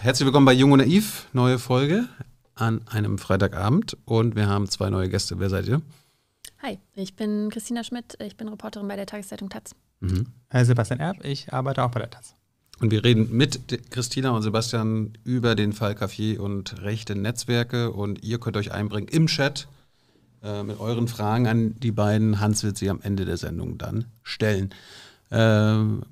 Herzlich willkommen bei Jung und Naiv, neue Folge an einem Freitagabend und wir haben zwei neue Gäste. Wer seid ihr? Hi, ich bin Christina Schmidt, ich bin Reporterin bei der Tageszeitung Taz. Mhm. Äh, Sebastian Erb, ich arbeite auch bei der Taz. Und wir reden mit Christina und Sebastian über den Fall Kaffee und rechte Netzwerke und ihr könnt euch einbringen im Chat äh, mit euren Fragen an die beiden. Hans wird sie am Ende der Sendung dann stellen. Ähm,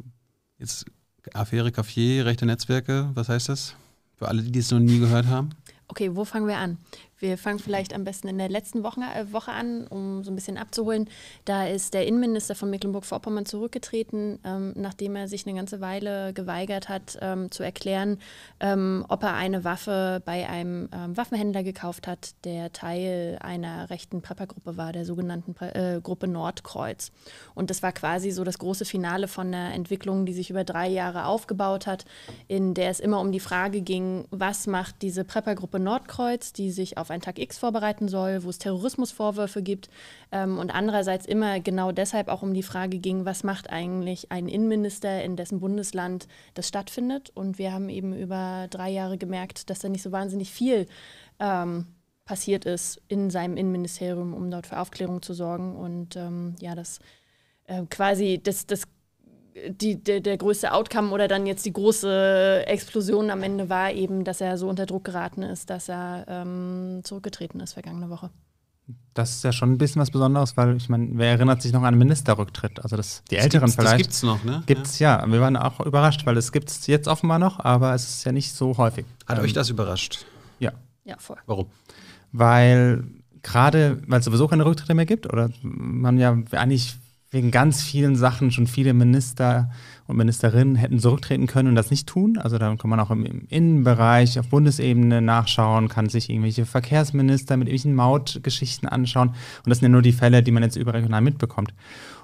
jetzt Affäre Café, rechte Netzwerke, was heißt das? Für alle, die es noch nie gehört haben. Okay, wo fangen wir an? Wir fangen vielleicht am besten in der letzten Woche, äh, Woche, an, um so ein bisschen abzuholen. Da ist der Innenminister von Mecklenburg-Vorpommern zurückgetreten, ähm, nachdem er sich eine ganze Weile geweigert hat, ähm, zu erklären, ähm, ob er eine Waffe bei einem ähm, Waffenhändler gekauft hat, der Teil einer rechten Preppergruppe war, der sogenannten Pre äh, Gruppe Nordkreuz. Und das war quasi so das große Finale von einer Entwicklung, die sich über drei Jahre aufgebaut hat, in der es immer um die Frage ging, was macht diese Preppergruppe Nordkreuz, die sich auf auf einen Tag X vorbereiten soll, wo es Terrorismusvorwürfe gibt ähm, und andererseits immer genau deshalb auch um die Frage ging, was macht eigentlich ein Innenminister, in dessen Bundesland das stattfindet. Und wir haben eben über drei Jahre gemerkt, dass da nicht so wahnsinnig viel ähm, passiert ist in seinem Innenministerium, um dort für Aufklärung zu sorgen. Und ähm, ja, das äh, quasi das, das die, der, der größte Outcome oder dann jetzt die große Explosion am Ende war eben, dass er so unter Druck geraten ist, dass er ähm, zurückgetreten ist vergangene Woche. Das ist ja schon ein bisschen was Besonderes, weil ich meine, wer erinnert sich noch an einen Ministerrücktritt? Also das, die das Älteren gibt's, vielleicht. Das gibt's noch, ne? Gibt's ja. ja. Wir waren auch überrascht, weil das gibt's jetzt offenbar noch, aber es ist ja nicht so häufig. Hat ähm, euch das überrascht? Ja. Ja, voll. Warum? Weil gerade, weil es sowieso keine Rücktritte mehr gibt oder man ja eigentlich wegen ganz vielen Sachen schon viele Minister und Ministerinnen hätten zurücktreten können und das nicht tun. Also dann kann man auch im, im Innenbereich auf Bundesebene nachschauen, kann sich irgendwelche Verkehrsminister mit irgendwelchen Mautgeschichten anschauen. Und das sind ja nur die Fälle, die man jetzt überregional mitbekommt.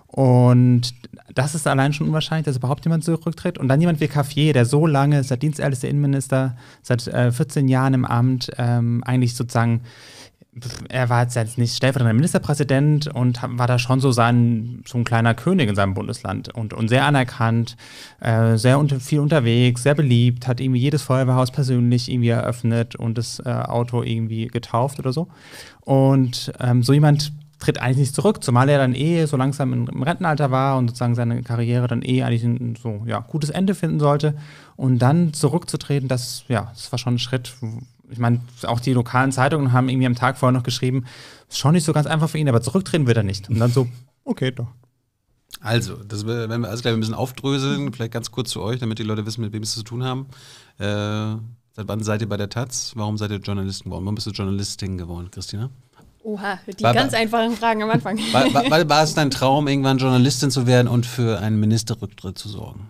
Und das ist allein schon unwahrscheinlich, dass überhaupt jemand zurücktritt. Und dann jemand wie Cafier, der so lange, seit dienstältester Innenminister, seit äh, 14 Jahren im Amt, ähm, eigentlich sozusagen er war jetzt nicht stellvertretender Ministerpräsident und war da schon so sein, so ein kleiner König in seinem Bundesland und, und sehr anerkannt, äh, sehr unter, viel unterwegs, sehr beliebt, hat irgendwie jedes Feuerwehrhaus persönlich irgendwie eröffnet und das äh, Auto irgendwie getauft oder so. Und ähm, so jemand tritt eigentlich nicht zurück, zumal er dann eh so langsam im Rentenalter war und sozusagen seine Karriere dann eh eigentlich ein so ja, gutes Ende finden sollte. Und dann zurückzutreten, das, ja, das war schon ein Schritt, ich meine, auch die lokalen Zeitungen haben irgendwie am Tag vorher noch geschrieben, ist schon nicht so ganz einfach für ihn, aber zurücktreten wird er nicht. Und dann so, okay, doch. Also, das, wenn wir alles gleich ein bisschen aufdröseln, vielleicht ganz kurz zu euch, damit die Leute wissen, mit wem sie es zu tun haben. Äh, seit wann seid ihr bei der Taz? Warum seid ihr Journalisten geworden? Warum bist du Journalistin geworden, Christina? Oha, die war, ganz war, einfachen Fragen am Anfang. War, war, war es dein Traum, irgendwann Journalistin zu werden und für einen Ministerrücktritt zu sorgen?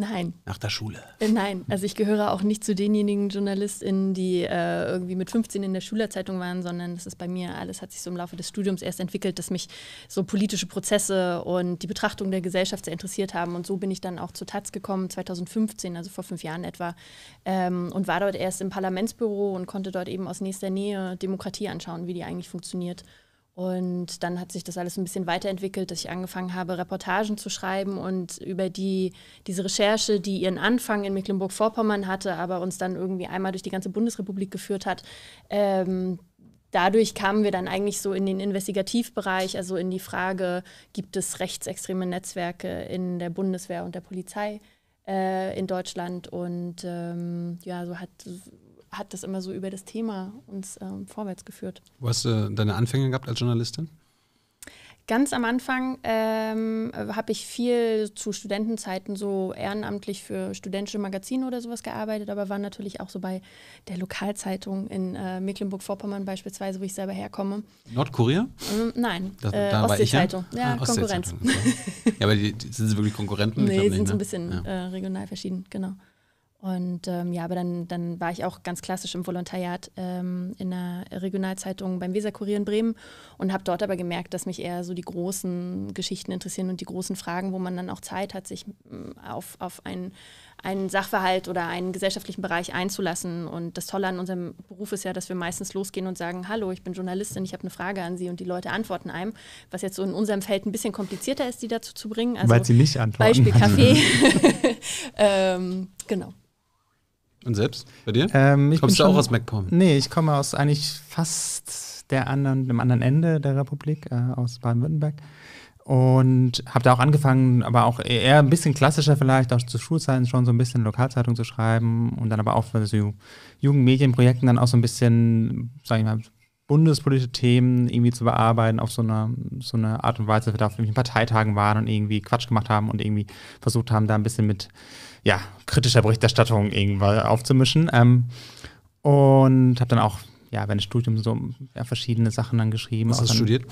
Nein. Nach der Schule? Äh, nein, also ich gehöre auch nicht zu denjenigen JournalistInnen, die äh, irgendwie mit 15 in der Schülerzeitung waren, sondern das ist bei mir alles hat sich so im Laufe des Studiums erst entwickelt, dass mich so politische Prozesse und die Betrachtung der Gesellschaft sehr interessiert haben. Und so bin ich dann auch zur Taz gekommen, 2015, also vor fünf Jahren etwa, ähm, und war dort erst im Parlamentsbüro und konnte dort eben aus nächster Nähe Demokratie anschauen, wie die eigentlich funktioniert. Und dann hat sich das alles ein bisschen weiterentwickelt, dass ich angefangen habe, Reportagen zu schreiben und über die, diese Recherche, die ihren Anfang in Mecklenburg-Vorpommern hatte, aber uns dann irgendwie einmal durch die ganze Bundesrepublik geführt hat. Ähm, dadurch kamen wir dann eigentlich so in den Investigativbereich, also in die Frage, gibt es rechtsextreme Netzwerke in der Bundeswehr und der Polizei äh, in Deutschland? Und ähm, ja, so hat hat das immer so über das Thema uns ähm, vorwärts geführt. Wo hast du deine Anfänge gehabt als Journalistin? Ganz am Anfang ähm, habe ich viel zu Studentenzeiten so ehrenamtlich für studentische Magazine oder sowas gearbeitet, aber war natürlich auch so bei der Lokalzeitung in äh, Mecklenburg-Vorpommern beispielsweise, wo ich selber herkomme. Nordkurier? Ähm, nein, da, da äh, Ostseezeitung. Ja, ja ah, Konkurrenz. Ostsee ja, aber die, die, sind sie wirklich Konkurrenten? Nee, die sind ne? so ein bisschen ja. äh, regional verschieden, genau. Und ähm, ja, aber dann, dann war ich auch ganz klassisch im Volontariat ähm, in einer Regionalzeitung beim Weserkurier in Bremen und habe dort aber gemerkt, dass mich eher so die großen Geschichten interessieren und die großen Fragen, wo man dann auch Zeit hat, sich mm, auf, auf einen, einen Sachverhalt oder einen gesellschaftlichen Bereich einzulassen. Und das Tolle an unserem Beruf ist ja, dass wir meistens losgehen und sagen, hallo, ich bin Journalistin, ich habe eine Frage an Sie und die Leute antworten einem, was jetzt so in unserem Feld ein bisschen komplizierter ist, die dazu zu bringen. Also Weil sie nicht antworten. Beispiel Kaffee. ähm, genau. Und selbst? Bei dir? Ähm, Kommst du auch aus MacPom? Nee, ich komme aus eigentlich fast der anderen, dem anderen Ende der Republik, äh, aus Baden-Württemberg. Und habe da auch angefangen, aber auch eher ein bisschen klassischer vielleicht, auch zu Schulzeiten schon so ein bisschen Lokalzeitung zu schreiben und dann aber auch für so Jugendmedienprojekten dann auch so ein bisschen, sage ich mal, bundespolitische Themen irgendwie zu bearbeiten auf so eine, so eine Art und Weise, dass wir da auf irgendwelchen Parteitagen waren und irgendwie Quatsch gemacht haben und irgendwie versucht haben, da ein bisschen mit ja, kritischer Berichterstattung irgendwann aufzumischen. Ähm, und habe dann auch ja, während des Studiums so ja, verschiedene Sachen dann geschrieben. Was hast du studiert?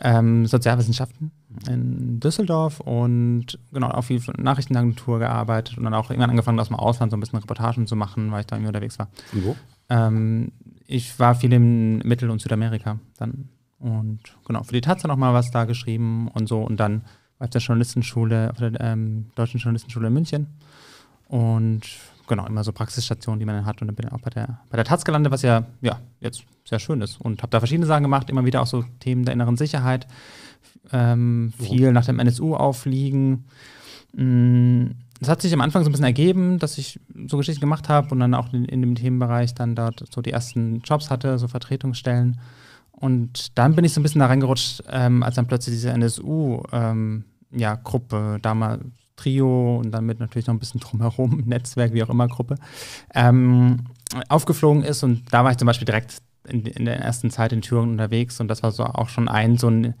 Ähm, Sozialwissenschaften in Düsseldorf und genau auf die Nachrichtenagentur gearbeitet und dann auch irgendwann angefangen, aus dem Ausland so ein bisschen Reportagen zu machen, weil ich da irgendwie unterwegs war. Und wo? Ähm, ich war viel in Mittel- und Südamerika dann und genau für die Taz noch mal was da geschrieben und so und dann war ich auf der Journalistenschule, auf der ähm, Deutschen Journalistenschule in München und genau, immer so Praxisstationen, die man dann hat. Und dann bin ich auch bei der, bei der Taz gelandet, was ja, ja jetzt sehr schön ist. Und habe da verschiedene Sachen gemacht, immer wieder auch so Themen der inneren Sicherheit, ähm, viel nach dem NSU aufliegen. Mm, es hat sich am Anfang so ein bisschen ergeben, dass ich so Geschichten gemacht habe und dann auch in, in dem Themenbereich dann dort so die ersten Jobs hatte, so Vertretungsstellen. Und dann bin ich so ein bisschen da reingerutscht, ähm, als dann plötzlich diese NSU ähm, ja, Gruppe damals Trio und damit natürlich noch ein bisschen drumherum, Netzwerk, wie auch immer, Gruppe, ähm, aufgeflogen ist. Und da war ich zum Beispiel direkt in, in, der ersten Zeit in Thüringen unterwegs und das war so auch schon ein so ein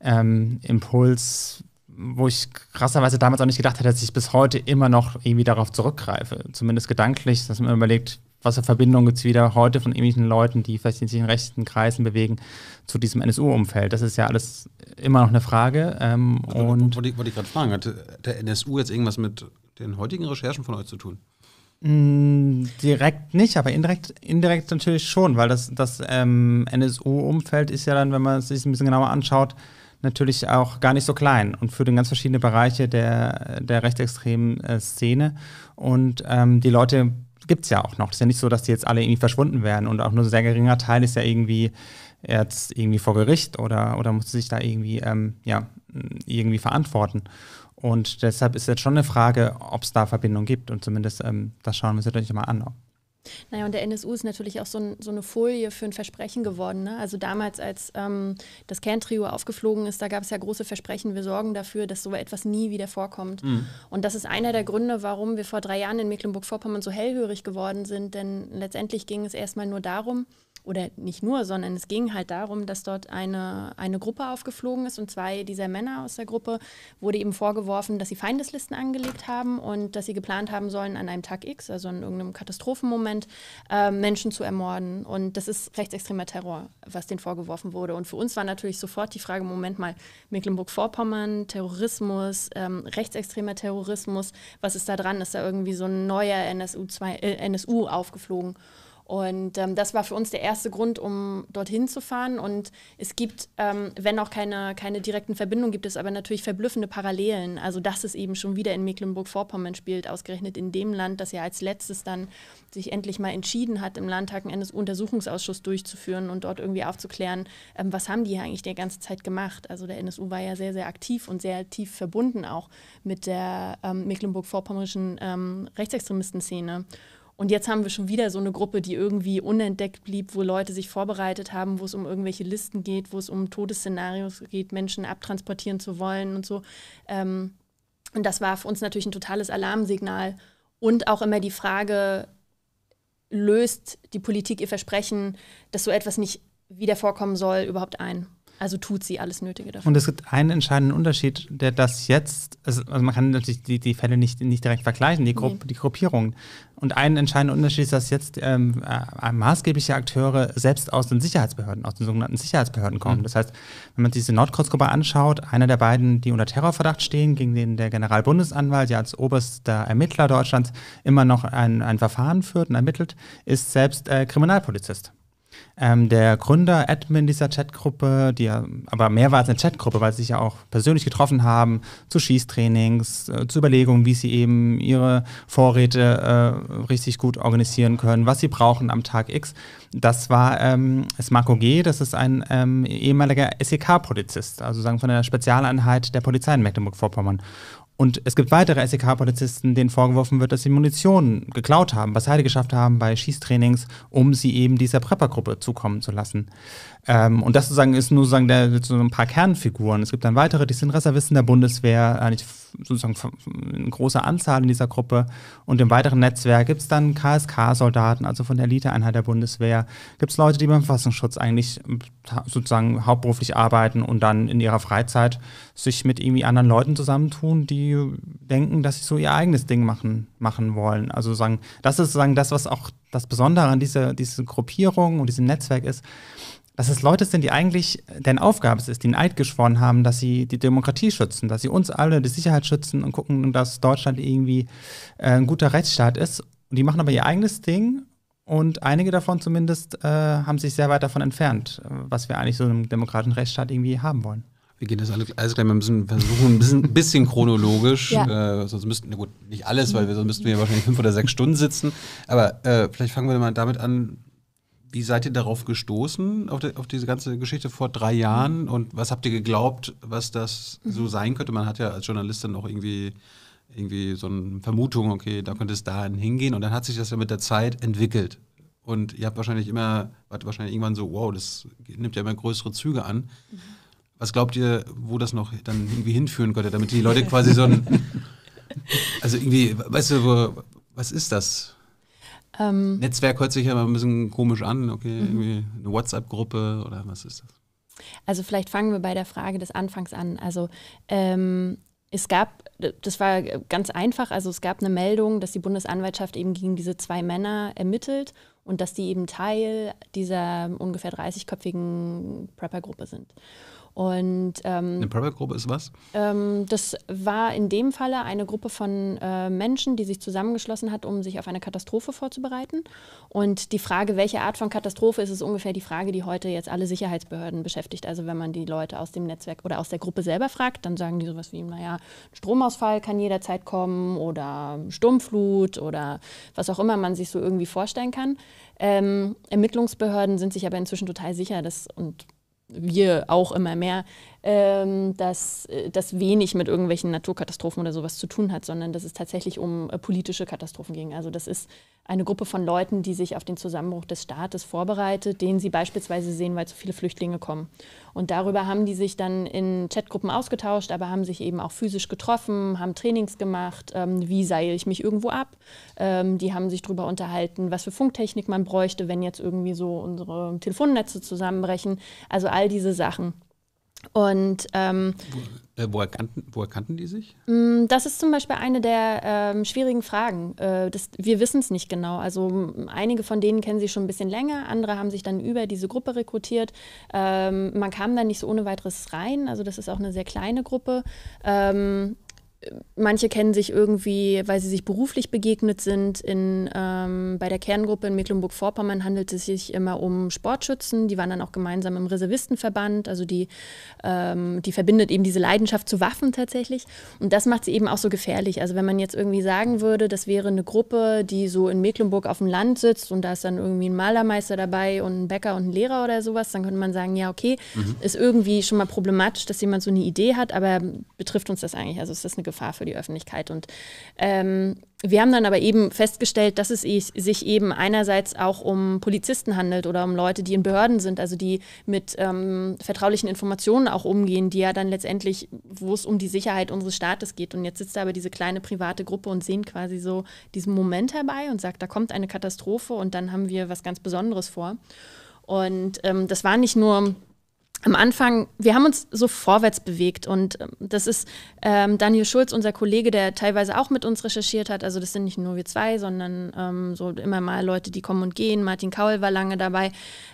ähm, Impuls, wo ich krasserweise damals auch nicht gedacht hätte, dass ich bis heute immer noch irgendwie darauf zurückgreife. Zumindest gedanklich, dass man überlegt, was für Verbindungen gibt es wieder heute von ähnlichen Leuten, die vielleicht in sich in rechten Kreisen bewegen, zu diesem NSU-Umfeld? Das ist ja alles immer noch eine Frage. Ähm, und wollte ich, ich gerade fragen, hat der NSU jetzt irgendwas mit den heutigen Recherchen von euch zu tun? Hm, direkt nicht, aber indirekt, indirekt natürlich schon, weil das, das ähm, NSU-Umfeld ist ja dann, wenn man es sich ein bisschen genauer anschaut, natürlich auch gar nicht so klein und führt in ganz verschiedene Bereiche der, der rechtsextremen äh, Szene. Und ähm, die Leute gibt es ja auch noch. Es ist ja nicht so, dass die jetzt alle irgendwie verschwunden werden und auch nur ein sehr geringer Teil ist ja irgendwie jetzt irgendwie vor Gericht oder, oder muss sich da irgendwie, ähm, ja, irgendwie verantworten. Und deshalb ist jetzt schon eine Frage, ob es da Verbindung gibt. Und zumindest ähm, das schauen wir uns natürlich mal an, naja, und der NSU ist natürlich auch so, ein, so, eine Folie für ein Versprechen geworden. Ne? Also damals, als ähm, das Kerntrio aufgeflogen ist, da gab es ja große Versprechen, wir sorgen dafür, dass so etwas nie wieder vorkommt. Mhm. Und das ist einer der Gründe, warum wir vor drei Jahren in Mecklenburg-Vorpommern so hellhörig geworden sind, denn letztendlich ging es erstmal nur darum, oder nicht nur, sondern es ging halt darum, dass dort eine, eine Gruppe aufgeflogen ist und zwei dieser Männer aus der Gruppe wurde eben vorgeworfen, dass sie Feindeslisten angelegt haben und dass sie geplant haben sollen, an einem Tag X, also in irgendeinem Katastrophenmoment, äh, Menschen zu ermorden. Und das ist rechtsextremer Terror, was denen vorgeworfen wurde. Und für uns war natürlich sofort die Frage, Moment mal, Mecklenburg-Vorpommern, Terrorismus, ähm, rechtsextremer Terrorismus, was ist da dran? Ist da irgendwie so ein neuer NSU, 2, äh, NSU aufgeflogen? Und ähm, das war für uns der erste Grund, um dorthin zu fahren. Und es gibt, ähm, wenn auch keine, keine direkten Verbindungen, gibt es aber natürlich verblüffende Parallelen. Also dass es eben schon wieder in Mecklenburg-Vorpommern spielt, ausgerechnet in dem Land, das ja als letztes dann sich endlich mal entschieden hat, im Landtag einen Untersuchungsausschuss durchzuführen und dort irgendwie aufzuklären, ähm, was haben die hier eigentlich die ganze Zeit gemacht. Also der NSU war ja sehr, sehr aktiv und sehr tief verbunden auch mit der ähm, mecklenburg-vorpommerischen ähm, Rechtsextremisten-Szene. Und jetzt haben wir schon wieder so eine Gruppe, die irgendwie unentdeckt blieb, wo Leute sich vorbereitet haben, wo es um irgendwelche Listen geht, wo es um Todesszenarios geht, Menschen abtransportieren zu wollen und so. Ähm, und das war für uns natürlich ein totales Alarmsignal. Und auch immer die Frage, löst die Politik ihr Versprechen, dass so etwas nicht wieder vorkommen soll, überhaupt ein? Also tut sie alles Nötige dafür. Und es gibt einen entscheidenden Unterschied, der das jetzt, also, also man kann natürlich die, die Fälle nicht, nicht direkt vergleichen, die, Grupp, nee. die Gruppierungen. Und einen entscheidenden Unterschied ist, dass jetzt ähm, äh, äh, maßgebliche Akteure selbst aus den Sicherheitsbehörden, aus den sogenannten Sicherheitsbehörden kommen. Mhm. Das heißt, wenn man sich diese Nordkreuzgruppe anschaut, einer der beiden, die unter Terrorverdacht stehen, gegen den der Generalbundesanwalt ja als oberster Ermittler Deutschlands immer noch ein, ein Verfahren führt und ermittelt, ist selbst äh, Kriminalpolizist. Ähm, der Gründer, Admin dieser Chatgruppe, die ja, aber mehr war als eine Chatgruppe, weil sie sich ja auch persönlich getroffen haben zu Schießtrainings, äh, zu Überlegungen, wie sie eben ihre Vorräte äh, richtig gut organisieren können, was sie brauchen am Tag X. Das war ähm, das Marco G., das ist ein ähm, ehemaliger SEK-Polizist, also sagen von der Spezialeinheit der Polizei in Mecklenburg-Vorpommern. Und es gibt weitere SEK-Polizisten, denen vorgeworfen wird, dass sie Munition geklaut haben, was Heide geschafft haben bei Schießtrainings, um sie eben dieser Preppergruppe zukommen zu lassen. Ähm, und das sozusagen ist nur sozusagen der, sozusagen ein paar Kernfiguren. Es gibt dann weitere, die sind Reservisten der Bundeswehr, eigentlich sozusagen eine große Anzahl in dieser Gruppe. Und im weiteren Netzwerk gibt es dann KSK-Soldaten, also von der Eliteeinheit der Bundeswehr. Gibt es Leute, die beim Verfassungsschutz eigentlich äh, sozusagen hauptberuflich arbeiten und dann in ihrer Freizeit sich mit irgendwie anderen Leuten zusammentun, die denken, dass sie so ihr eigenes Ding machen, machen wollen. Also sagen, das ist sozusagen das, was auch das Besondere an dieser, dieser Gruppierung und diesem Netzwerk ist, dass es Leute sind, die eigentlich äh, deren Aufgabe es ist, die einen Eid geschworen haben, dass sie die Demokratie schützen, dass sie uns alle die Sicherheit schützen und gucken, dass Deutschland irgendwie äh, ein guter Rechtsstaat ist. Und die machen aber ihr eigenes Ding und einige davon zumindest äh, haben sich sehr weit davon entfernt, äh, was wir eigentlich so in einem demokratischen Rechtsstaat irgendwie haben wollen. Wir gehen das alles gleich mal ein bisschen versuchen, ein bisschen, bisschen chronologisch. Ja. Äh, sonst müssten, na gut, nicht alles, weil wir, sonst müssten wir wahrscheinlich fünf oder sechs Stunden sitzen. Aber äh, vielleicht fangen wir mal damit an, wie seid ihr darauf gestoßen, auf, die, auf, diese ganze Geschichte vor drei Jahren? Mhm. Und was habt ihr geglaubt, was das mhm. so sein könnte? Man hat ja als Journalistin auch irgendwie, irgendwie so eine Vermutung, okay, da könnte es dahin hingehen. Und dann hat sich das ja mit der Zeit entwickelt. Und ihr habt wahrscheinlich immer, wart wahrscheinlich irgendwann so, wow, das nimmt ja immer größere Züge an. Mhm. Was glaubt ihr, wo das noch dann irgendwie hinführen könnte, damit die Leute quasi so ein, also irgendwie, weißt du, was ist das? Ähm, Netzwerk hört sich ja ein bisschen komisch an, okay, mhm. irgendwie eine WhatsApp-Gruppe oder was ist das? Also vielleicht fangen wir bei der Frage des Anfangs an. Also ähm, es gab, das war ganz einfach, also es gab eine Meldung, dass die Bundesanwaltschaft eben gegen diese zwei Männer ermittelt und dass die eben Teil dieser ungefähr 30-köpfigen Prepper-Gruppe sind. Und, ähm, eine Prepper-Gruppe ist was? Ähm, das war in dem Falle eine Gruppe von äh, Menschen, die sich zusammengeschlossen hat, um sich auf eine Katastrophe vorzubereiten. Und die Frage, welche Art von Katastrophe ist, ist ungefähr die Frage, die heute jetzt alle Sicherheitsbehörden beschäftigt. Also wenn man die Leute aus dem Netzwerk oder aus der Gruppe selber fragt, dann sagen die sowas wie, naja, Stromausfall kann jederzeit kommen oder Sturmflut oder was auch immer man sich so irgendwie vorstellen kann. Ähm, Ermittlungsbehörden sind sich aber inzwischen total sicher, dass und wir auch immer mehr ähm, dass äh, das wenig mit irgendwelchen Naturkatastrophen oder sowas zu tun hat, sondern dass es tatsächlich um äh, politische Katastrophen ging. Also das ist eine Gruppe von Leuten, die sich auf den Zusammenbruch des Staates vorbereitet, den sie beispielsweise sehen, weil zu viele Flüchtlinge kommen. Und darüber haben die sich dann in Chatgruppen ausgetauscht, aber haben sich eben auch physisch getroffen, haben Trainings gemacht, ähm, wie seile ich mich irgendwo ab. Ähm, die haben sich darüber unterhalten, was für Funktechnik man bräuchte, wenn jetzt irgendwie so unsere Telefonnetze zusammenbrechen. Also all diese Sachen. Und ähm, Wo, äh, woher, kannten, woher, kannten, die sich? Mm, das ist zum Beispiel eine der ähm, schwierigen Fragen. Äh, das, wir wissen es nicht genau. Also einige von denen kennen sie schon ein bisschen länger, andere haben sich dann über diese Gruppe rekrutiert. Ähm, man kam da nicht so ohne weiteres rein. Also das ist auch eine sehr kleine Gruppe. Ähm, manche kennen sich irgendwie, weil sie sich beruflich begegnet sind. In, ähm, bei der Kerngruppe in Mecklenburg-Vorpommern handelt es sich immer um Sportschützen. Die waren dann auch gemeinsam im Reservistenverband. Also die, ähm, die verbindet eben diese Leidenschaft zu Waffen tatsächlich. Und das macht sie eben auch so gefährlich. Also wenn man jetzt irgendwie sagen würde, das wäre eine Gruppe, die so in Mecklenburg auf dem Land sitzt und da ist dann irgendwie ein Malermeister dabei und ein Bäcker und ein Lehrer oder sowas, dann könnte man sagen, ja, okay, mhm. ist irgendwie schon mal problematisch, dass jemand so eine Idee hat, aber betrifft uns das eigentlich? Also ist das eine Gefahr für die Öffentlichkeit. Und ähm, wir haben dann aber eben festgestellt, dass es sich eben einerseits auch um Polizisten handelt oder um Leute, die in Behörden sind, also die mit ähm, vertraulichen Informationen auch umgehen, die ja dann letztendlich, wo es um die Sicherheit unseres Staates geht. Und jetzt sitzt da aber diese kleine private Gruppe und sehen quasi so diesen Moment herbei und sagt, da kommt eine Katastrophe und dann haben wir was ganz Besonderes vor. Und ähm, das war nicht nur am Anfang, wir haben uns so vorwärts bewegt und ähm, das ist ähm, Daniel Schulz, unser Kollege, der teilweise auch mit uns recherchiert hat. Also das sind nicht nur wir zwei, sondern ähm, so immer mal Leute, die kommen und gehen. Martin Kaul war lange dabei.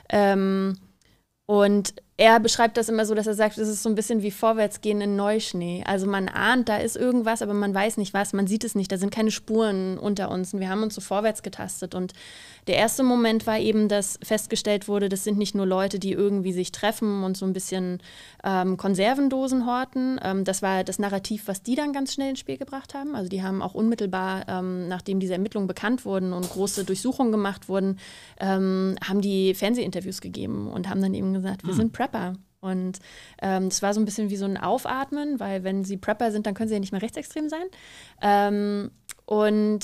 Ähm, und er beschreibt das immer so, dass er sagt, es ist so ein bisschen wie Vorwärtsgehen in Neuschnee. Also man ahnt, da ist irgendwas, aber man weiß nicht was, man sieht es nicht, da sind keine Spuren unter uns und wir haben uns so vorwärts getastet. Und der erste Moment war eben, dass festgestellt wurde, das sind nicht nur Leute, die irgendwie sich treffen und so ein bisschen ähm, Konservendosen horten. Ähm, das war das Narrativ, was die dann ganz schnell ins Spiel gebracht haben. Also die haben auch unmittelbar, ähm, nachdem diese Ermittlungen bekannt wurden und große Durchsuchungen gemacht wurden, ähm, haben die Fernsehinterviews gegeben und haben dann eben gesagt, wir hm. sind Prep Prepper. Und ähm, war so ein bisschen wie so ein Aufatmen, weil wenn sie Prepper sind, dann können sie ja nicht mehr rechtsextrem sein. Ähm, und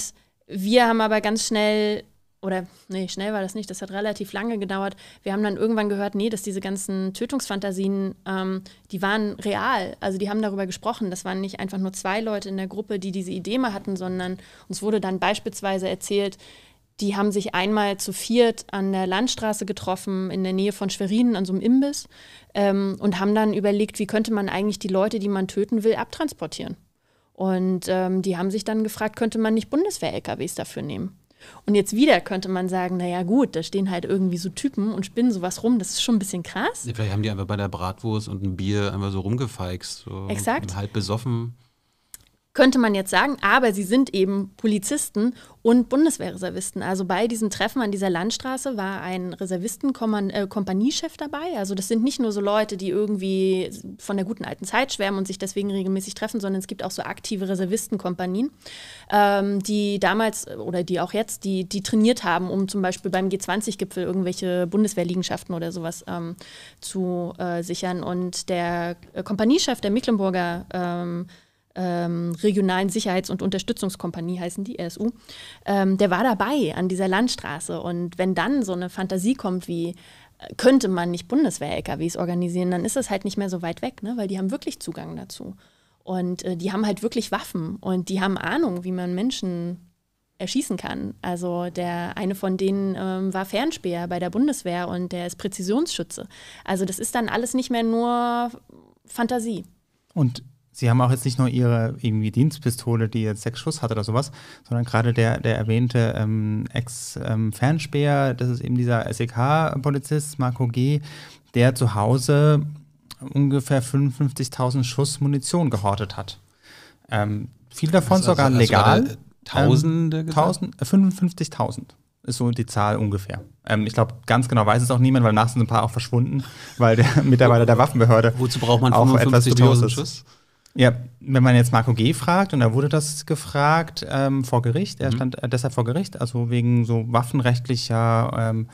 wir haben aber ganz schnell oder nee, schnell war das nicht, das hat relativ lange gedauert. Wir haben dann irgendwann gehört, nee, dass diese ganzen Tötungsfantasien, ähm, die waren real. Also die haben darüber gesprochen. Das waren nicht einfach nur zwei Leute in der Gruppe, die diese Idee mal hatten, sondern uns wurde dann beispielsweise erzählt, die haben sich einmal zu viert an der Landstraße getroffen, in der Nähe von Schwerinen, an so einem Imbiss, ähm, und haben dann überlegt, wie könnte man eigentlich die Leute, die man töten will, abtransportieren. Und ähm, die haben sich dann gefragt, könnte man nicht Bundeswehr-LKWs dafür nehmen? Und jetzt wieder könnte man sagen, naja gut, da stehen halt irgendwie so Typen und spinnen sowas rum, das ist schon ein bisschen krass. vielleicht haben die einfach bei der Bratwurst und ein Bier einfach so rumgefeixt. So Exakt. Halb besoffen könnte man jetzt sagen, aber sie sind eben Polizisten und Bundeswehrreservisten. Also bei diesem Treffen an dieser Landstraße war ein Reservistenkompaniechef äh, dabei. Also das sind nicht nur so Leute, die irgendwie von der guten alten Zeit schwärmen und sich deswegen regelmäßig treffen, sondern es gibt auch so aktive Reservistenkompanien, ähm, die damals äh, oder die auch jetzt, die, die trainiert haben, um zum Beispiel beim G20-Gipfel irgendwelche Bundeswehrliegenschaften oder sowas ähm, zu äh, sichern. Und der äh, Kompaniechef der Mecklenburger ähm, ähm, regionalen Sicherheits- und Unterstützungskompanie heißen die, RSU, ähm, der war dabei an dieser Landstraße. Und wenn dann so eine Fantasie kommt wie, äh, könnte man nicht Bundeswehr-LKWs organisieren, dann ist das halt nicht mehr so weit weg, ne? weil die haben wirklich Zugang dazu. Und äh, die haben halt wirklich Waffen und die haben Ahnung, wie man Menschen erschießen kann. Also der eine von denen ähm, war Fernspäher bei der Bundeswehr und der ist Präzisionsschütze. Also das ist dann alles nicht mehr nur Fantasie. Und Sie haben auch jetzt nicht nur ihre irgendwie Dienstpistole, die jetzt sechs Schuss hat oder sowas, sondern gerade der, der erwähnte ähm, Ex-Fernspäher, ähm, das ist eben dieser SEK-Polizist Marco G., der zu Hause ungefähr 55.000 Schuss Munition gehortet hat. Ähm, viel davon also, sogar also, also legal. Der, ähm, äh, Tausende? Tausend, 55.000 ist so die Zahl ungefähr. Ähm, ich glaube, ganz genau weiß es auch niemand, weil nachts sind ein paar auch verschwunden, weil der Mitarbeiter der Waffenbehörde. Wozu braucht man 55.000 Schuss? Ja, wenn man jetzt Marco G. fragt, und da wurde das gefragt ähm, vor Gericht, er mhm. stand äh, deshalb vor Gericht, also wegen so waffenrechtlicher ähm,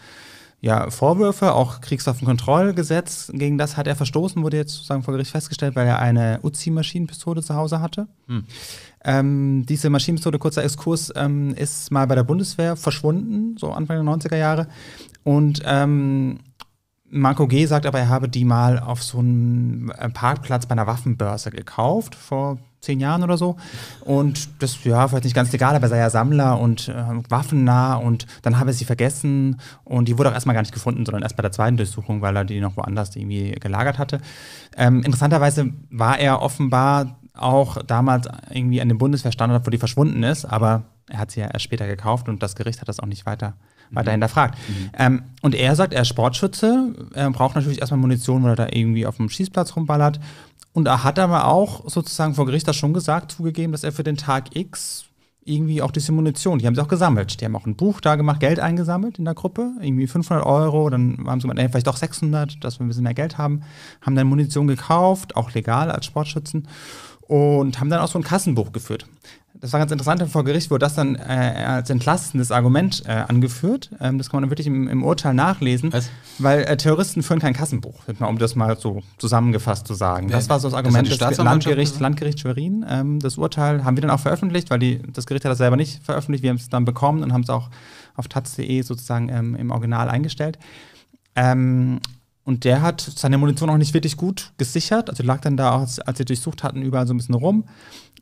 ja, Vorwürfe, auch Kriegswaffenkontrollgesetz, gegen das hat er verstoßen, wurde jetzt sozusagen vor Gericht festgestellt, weil er eine Uzi-Maschinenpistole zu Hause hatte. Hm. Ähm, diese Maschinenpistole, kurzer Exkurs, ähm, ist mal bei der Bundeswehr verschwunden, so Anfang der 90er Jahre. Und ähm, Marco G. sagt aber, er habe die mal auf so einem äh, Parkplatz bei einer Waffenbörse gekauft, vor zehn Jahren oder so. Und das, ja, vielleicht nicht ganz legal, aber er sei ja Sammler und äh, waffennah und dann habe er sie vergessen und die wurde auch erstmal gar nicht gefunden, sondern erst bei der zweiten Durchsuchung, weil er die noch woanders irgendwie gelagert hatte. Ähm, interessanterweise war er offenbar auch damals irgendwie an dem Bundeswehrstandort, wo die verschwunden ist, aber er hat sie ja erst später gekauft und das Gericht hat das auch nicht weiter weiter hinterfragt. Mhm. Ähm, und er sagt, er ist Sportschütze, er braucht natürlich erstmal Munition, weil er da irgendwie auf dem Schießplatz rumballert. Und er hat aber auch sozusagen vor Gericht das schon gesagt, zugegeben, dass er für den Tag X irgendwie auch diese Munition, die haben sie auch gesammelt. Die haben auch ein Buch da gemacht, Geld eingesammelt in der Gruppe, irgendwie 500 Euro, dann haben sie gemeint, ey, vielleicht doch 600, dass wir ein bisschen mehr Geld haben, haben dann Munition gekauft, auch legal als Sportschützen und haben dann auch so ein Kassenbuch geführt das war ganz interessant, vor Gericht wurde das dann äh, als entlastendes Argument äh, angeführt. Ähm, das kann man dann wirklich im, im Urteil nachlesen, Was? weil äh, Terroristen führen kein Kassenbuch, um das mal so zusammengefasst zu sagen. Das war so das Argument das des Landgericht, Landgericht Schwerin. Ähm, das Urteil haben wir dann auch veröffentlicht, weil die, das Gericht hat das selber nicht veröffentlicht. Wir haben es dann bekommen und haben es auch auf taz.de sozusagen ähm, im Original eingestellt. Ähm, und der hat seine Munition auch nicht wirklich gut gesichert. Also lag dann da, als, als sie durchsucht hatten, überall so ein bisschen rum.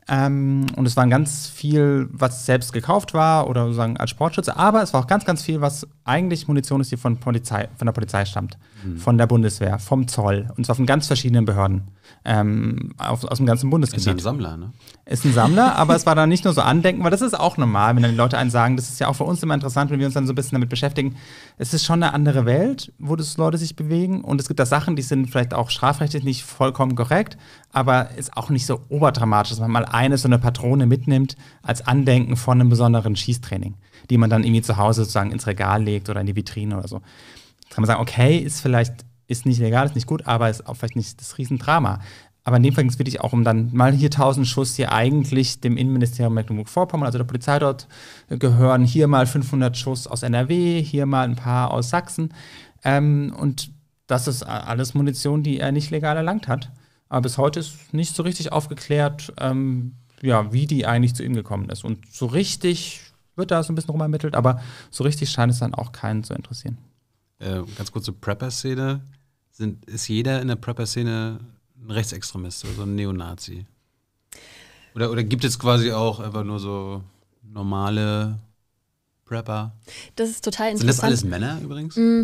Ähm, und es waren ganz viel, was selbst gekauft war oder sozusagen als Sportschütze, aber es war auch ganz, ganz viel, was eigentlich Munition ist, die von, Polizei, von der Polizei stammt, mhm. von der Bundeswehr, vom Zoll und zwar von ganz verschiedenen Behörden ähm, auf, aus dem ganzen Bundesgebiet. Ist ein Sammler, ne? Ist ein Sammler, aber es war dann nicht nur so Andenken, weil das ist auch normal, wenn dann die Leute einen sagen, das ist ja auch für uns immer interessant, wenn wir uns dann so ein bisschen damit beschäftigen. Es ist schon eine andere Welt, wo das Leute sich bewegen und es gibt da Sachen, die sind vielleicht auch strafrechtlich nicht vollkommen korrekt, aber ist auch nicht so oberdramatisch, dass man mal eine so eine Patrone mitnimmt als Andenken von einem besonderen Schießtraining, die man dann irgendwie zu Hause sozusagen ins Regal legt oder in die Vitrine oder so. kann man sagen, okay, ist vielleicht ist nicht legal, ist nicht gut, aber ist auch vielleicht nicht das Riesendrama. Aber in dem Fall ging es wirklich auch um dann mal hier 1000 Schuss, hier eigentlich dem Innenministerium Mecklenburg-Vorpommern, also der Polizei dort äh, gehören, hier mal 500 Schuss aus NRW, hier mal ein paar aus Sachsen. Ähm, und das ist alles Munition, die er nicht legal erlangt hat. Aber bis heute ist nicht so richtig aufgeklärt, ähm, ja, wie die eigentlich zu ihm gekommen ist. Und so richtig wird da so ein bisschen rumermittelt, aber so richtig scheint es dann auch keinen zu interessieren. Äh, ganz kurze Prepper-Szene sind, ist jeder in der Prepper-Szene ein Rechtsextremist oder so ein Neonazi? Oder, oder gibt es quasi auch einfach nur so normale Prepper? Das ist total interessant. Sind das alles Männer übrigens? Mm,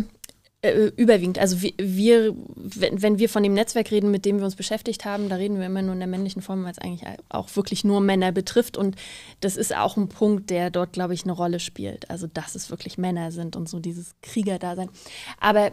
äh, äh, überwiegend. Also wir, wenn, wir von dem Netzwerk reden, mit dem wir uns beschäftigt haben, da reden wir immer nur in der männlichen Form, weil es eigentlich auch wirklich nur Männer betrifft. Und das ist auch ein Punkt, der dort, glaube ich, eine Rolle spielt. Also dass es wirklich Männer sind und so dieses Krieger-Dasein. Aber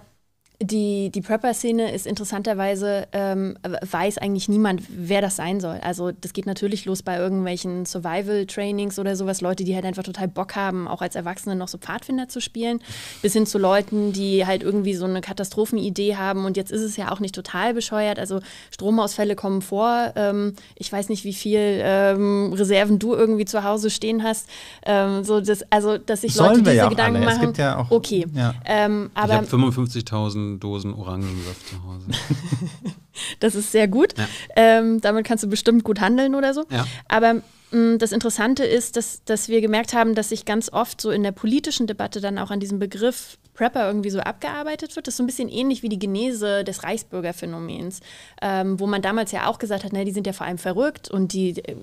die, die Prepper-Szene ist interessanterweise, ähm, weiß eigentlich niemand, wer das sein soll. Also das geht natürlich los bei irgendwelchen Survival-Trainings oder sowas, Leute, die halt einfach total Bock haben, auch als Erwachsene noch so Pfadfinder zu spielen, bis hin zu Leuten, die halt irgendwie so eine Katastrophenidee haben und jetzt ist es ja auch nicht total bescheuert. Also Stromausfälle kommen vor. Ähm, ich weiß nicht, wie viel ähm, Reserven du irgendwie zu Hause stehen hast. Ähm, so das, also, dass sich Leute diese ja Gedanken machen. Es gibt ja auch, okay, ja. Ähm, aber... Ich habe 55.000 Dosen Orangensaft zu Hause. das ist sehr gut. Ja. Ähm, damit kannst du bestimmt gut handeln oder so. Ja. Aber mh, mm, das Interessante ist, dass, dass wir gemerkt haben, dass sich ganz oft so in der politischen Debatte dann auch an diesem Begriff Prepper irgendwie so abgearbeitet wird. Das ist so ein bisschen ähnlich wie die Genese des Reichsbürgerphänomens, ähm, wo man damals ja auch gesagt hat, na, die sind ja vor allem verrückt und die äh,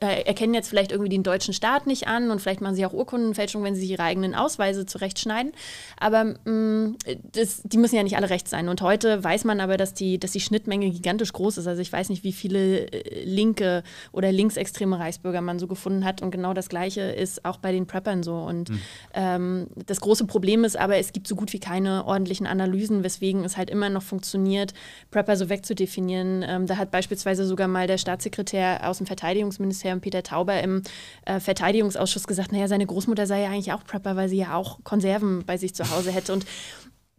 äh, erkennen jetzt vielleicht irgendwie den deutschen Staat nicht an und vielleicht machen sie auch Urkundenfälschung, wenn sie ihre eigenen Ausweise zurechtschneiden. Aber mh, mm, das, die müssen ja nicht alle recht sein. Und heute weiß man aber, dass die, dass die Schnittmenge gigantisch groß ist. Also ich weiß nicht, wie viele äh, linke oder linksextreme Reichsbürger man so gefunden hat. Und genau das Gleiche ist auch bei den Preppern so. Und mhm. ähm, das große Problem ist aber, es gibt so gut wie keine ordentlichen Analysen, weswegen es halt immer noch funktioniert, Prepper so wegzudefinieren. Ähm, da hat beispielsweise sogar mal der Staatssekretär aus dem Verteidigungsministerium Bundesministerium Peter Tauber im äh, Verteidigungsausschuss gesagt, naja, seine Großmutter sei ja eigentlich auch Prepper, weil sie ja auch Konserven bei sich zu Hause hätte. Und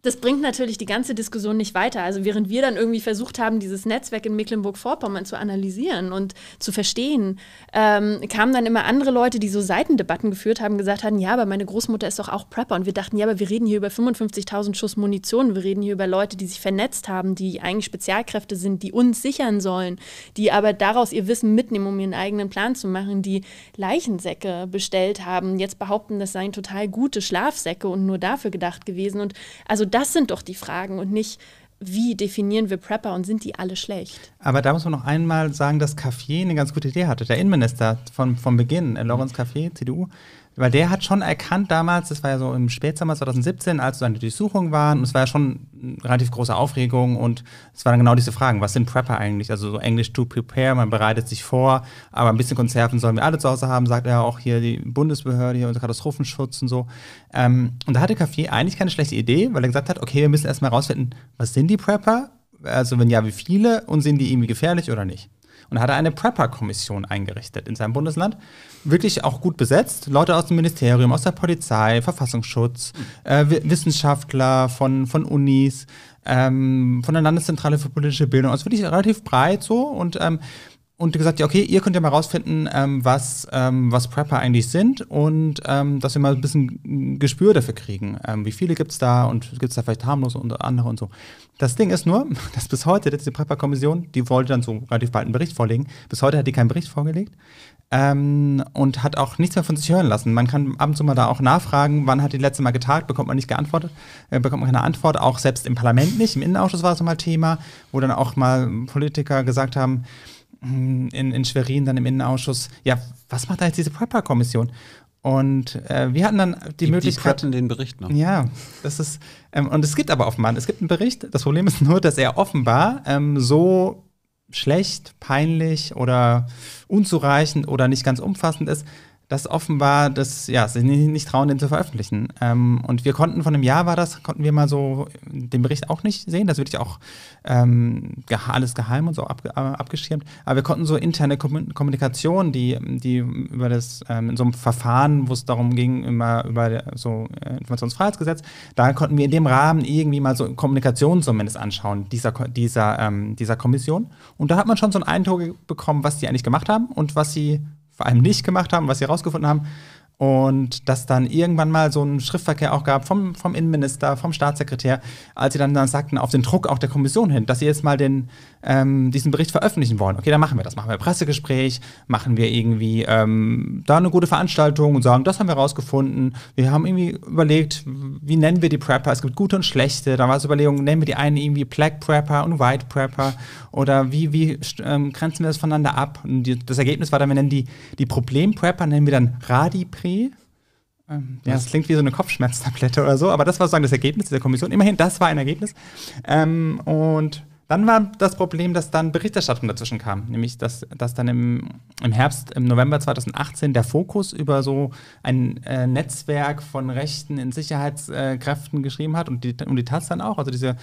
das bringt natürlich die ganze Diskussion nicht weiter. Also während wir dann irgendwie versucht haben, dieses Netzwerk in Mecklenburg-Vorpommern zu analysieren und zu verstehen, ähm, kamen dann immer andere Leute, die so Seitendebatten geführt haben, gesagt haben, ja, aber meine Großmutter ist doch auch Prepper. Und wir dachten, ja, aber wir reden hier über 55.000 Schuss Munition, wir reden hier über Leute, die sich vernetzt haben, die eigentlich Spezialkräfte sind, die uns sichern sollen, die aber daraus ihr Wissen mitnehmen, um ihren eigenen Plan zu machen, die Leichensäcke bestellt haben, jetzt behaupten, das seien total gute Schlafsäcke und nur dafür gedacht gewesen. Und also das das sind doch die Fragen und nicht, wie definieren wir Prepper und sind die alle schlecht? Aber da muss man noch einmal sagen, dass Café eine ganz gute Idee hatte. Der Innenminister von, von Beginn, äh, Lorenz Café, CDU, weil der hat schon erkannt damals, das war ja so im Spätsommer 2017, als so eine Durchsuchung war, und es war ja schon relativ große Aufregung und es waren genau diese Fragen, was sind Prepper eigentlich? Also so Englisch to prepare, man bereitet sich vor, aber ein bisschen Konserven sollen wir alle zu Hause haben, sagt ja auch hier die Bundesbehörde, hier unser Katastrophenschutz und so. Ähm, und da hatte Café eigentlich keine schlechte Idee, weil er gesagt hat, okay, wir müssen erstmal rausfinden, was sind die Prepper? Also wenn ja, wie viele und sind die irgendwie gefährlich oder nicht? Und hat er eine Prepper-Kommission eingerichtet in seinem Bundesland. Wirklich auch gut besetzt. Leute aus dem Ministerium, aus der Polizei, Verfassungsschutz, äh, Wissenschaftler von, von Unis, ähm, von der Landeszentrale für politische Bildung. Also wirklich relativ breit so. Und ähm, und gesagt, ja, okay, ihr könnt ja mal rausfinden, ähm, was, ähm, was Prepper eigentlich sind und ähm, dass wir mal ein bisschen ein Gespür dafür kriegen. Ähm, wie viele gibt es da und gibt es da vielleicht harmlose und andere und so. Das Ding ist nur, dass bis heute jetzt die Prepper-Kommission, die wollte dann so relativ bald einen Bericht vorlegen, bis heute hat die keinen Bericht vorgelegt ähm, und hat auch nichts mehr von sich hören lassen. Man kann ab und zu mal da auch nachfragen, wann hat die letzte Mal getagt, bekommt man nicht geantwortet, äh, bekommt man keine Antwort, auch selbst im Parlament nicht, im Innenausschuss war es nochmal Thema, wo dann auch mal Politiker gesagt haben, hm, in, in Schwerin dann im Innenausschuss, ja, was macht da jetzt diese Prepper-Kommission? Und äh, wir hatten dann die, die Möglichkeit. Die den Bericht noch. Ja, das ist. Ähm, und es gibt aber offenbar, es gibt einen Bericht. Das Problem ist nur, dass er offenbar ähm, so schlecht, peinlich oder unzureichend oder nicht ganz umfassend ist, dass offenbar das, ja, sich nicht trauen, den zu veröffentlichen. Ähm, und wir konnten von einem Jahr war das, konnten wir mal so den Bericht auch nicht sehen. Das wird ja auch ähm, alles geheim und so ab, äh, abgeschirmt. Aber wir konnten so interne Kommunikation, die, die über das, ähm, in so einem Verfahren, wo es darum ging, immer über äh, so äh, Informationsfreiheitsgesetz, da konnten wir in dem Rahmen irgendwie mal so Kommunikation zumindest anschauen, dieser, dieser, ähm, dieser Kommission. Und da hat man schon so einen Eindruck bekommen, was die eigentlich gemacht haben und was sie vor allem nicht gemacht haben, was sie herausgefunden haben, und dass dann irgendwann mal so ein Schriftverkehr auch gab vom, vom Innenminister, vom Staatssekretär, als sie dann, dann sagten, auf den Druck auch der Kommission hin, dass sie jetzt mal den, ähm, diesen Bericht veröffentlichen wollen. Okay, dann machen wir das. Machen wir ein Pressegespräch, machen wir irgendwie ähm, da eine gute Veranstaltung und sagen, das haben wir rausgefunden. Wir haben irgendwie überlegt, wie nennen wir die Prepper? Es gibt gute und schlechte. Da war es Überlegung, nennen wir die einen irgendwie Black Prepper und White Prepper oder wie, wie ähm, grenzen wir das voneinander ab? Und die, das Ergebnis war dann, wir nennen die, die Problem-Prepper, nennen wir dann Radi-Prepper Ceftriaxone. Ähm, ja, das klingt wie so eine Kopfschmerztablette oder so, aber das war sozusagen das Ergebnis dieser Kommission. Immerhin, das war ein Ergebnis. Ähm, und dann war das Problem, dass dann Berichterstattung dazwischen kam, nämlich dass, dass dann im, im Herbst, im November 2018 der Fokus über so ein äh, Netzwerk von Rechten in Sicherheitskräften geschrieben hat und die, um die Taz dann auch, also diese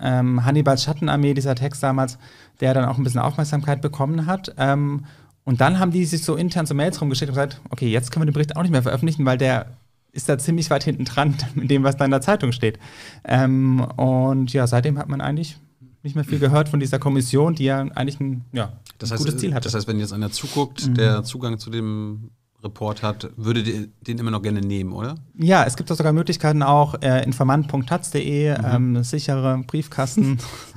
ähm, Hannibals Schattenarmee, dieser Text damals, der dann auch ein bisschen Aufmerksamkeit bekommen hat. Ähm, und dann haben die sich so intern so Mails rumgeschickt und gesagt, okay, jetzt können wir den Bericht auch nicht mehr veröffentlichen, weil der ist da ziemlich weit hinten dran mit dem, was da in der Zeitung steht. Ähm, und ja, seitdem hat man eigentlich nicht mehr viel gehört von dieser Kommission, die ja eigentlich ein, ja, das ein heißt, gutes Ziel hat. Das heißt, wenn jetzt einer zuguckt, mhm. der Zugang zu dem Report hat, würde den immer noch gerne nehmen, oder? Ja, es gibt da sogar Möglichkeiten auch, äh, informant.taz.de, mhm. ähm, sichere Briefkasten.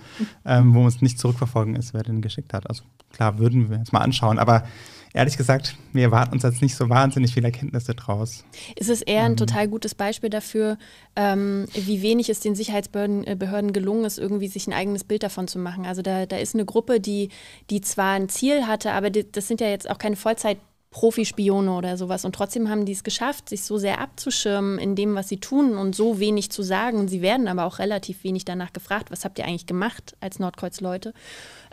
ähm, wo es nicht zurückverfolgen ist, wer den geschickt hat. Also klar, würden wir uns mal anschauen, aber ehrlich gesagt, wir erwarten uns jetzt nicht so wahnsinnig viele Erkenntnisse draus. Es ist eher ein ähm. total gutes Beispiel dafür, ähm, wie wenig es den Sicherheitsbehörden äh, gelungen ist, irgendwie sich ein eigenes Bild davon zu machen. Also da, da ist eine Gruppe, die, die zwar ein Ziel hatte, aber die, das sind ja jetzt auch keine Vollzeit- Profispione oder sowas. Und trotzdem haben die es geschafft, sich so sehr abzuschirmen in dem, was sie tun und so wenig zu sagen. Und sie werden aber auch relativ wenig danach gefragt, was habt ihr eigentlich gemacht als Nordkreuz-Leute.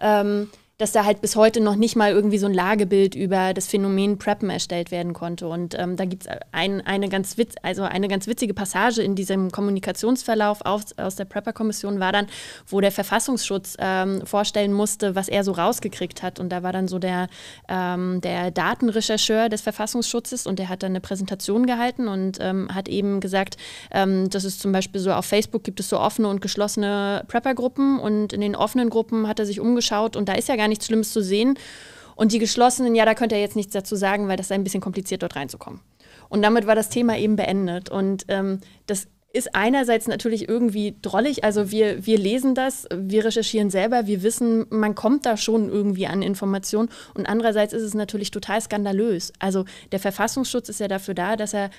Ähm, dass da halt bis heute noch nicht mal irgendwie so ein Lagebild über das Phänomen Preppen erstellt werden konnte. Und ähm, da gibt es ein, eine, ganz witz, also eine ganz witzige Passage in diesem Kommunikationsverlauf aus, aus der Prepper-Kommission war dann, wo der Verfassungsschutz ähm, vorstellen musste, was er so rausgekriegt hat. Und da war dann so der, ähm, der Datenrechercheur des Verfassungsschutzes und der hat dann eine Präsentation gehalten und ähm, hat eben gesagt, ähm, dass es zum Beispiel so auf Facebook gibt es so offene und geschlossene Prepper-Gruppen und in den offenen Gruppen hat er sich umgeschaut und da ist ja gar nichts Schlimmes zu sehen. Und die geschlossenen, ja, da könnte er jetzt nichts dazu sagen, weil das sei ein bisschen kompliziert, dort reinzukommen. Und damit war das Thema eben beendet. Und ähm, das ist einerseits natürlich irgendwie drollig. Also wir, wir lesen das, wir recherchieren selber, wir wissen, man kommt da schon irgendwie an Informationen. Und andererseits ist es natürlich total skandalös. Also der Verfassungsschutz ist ja dafür da, dass er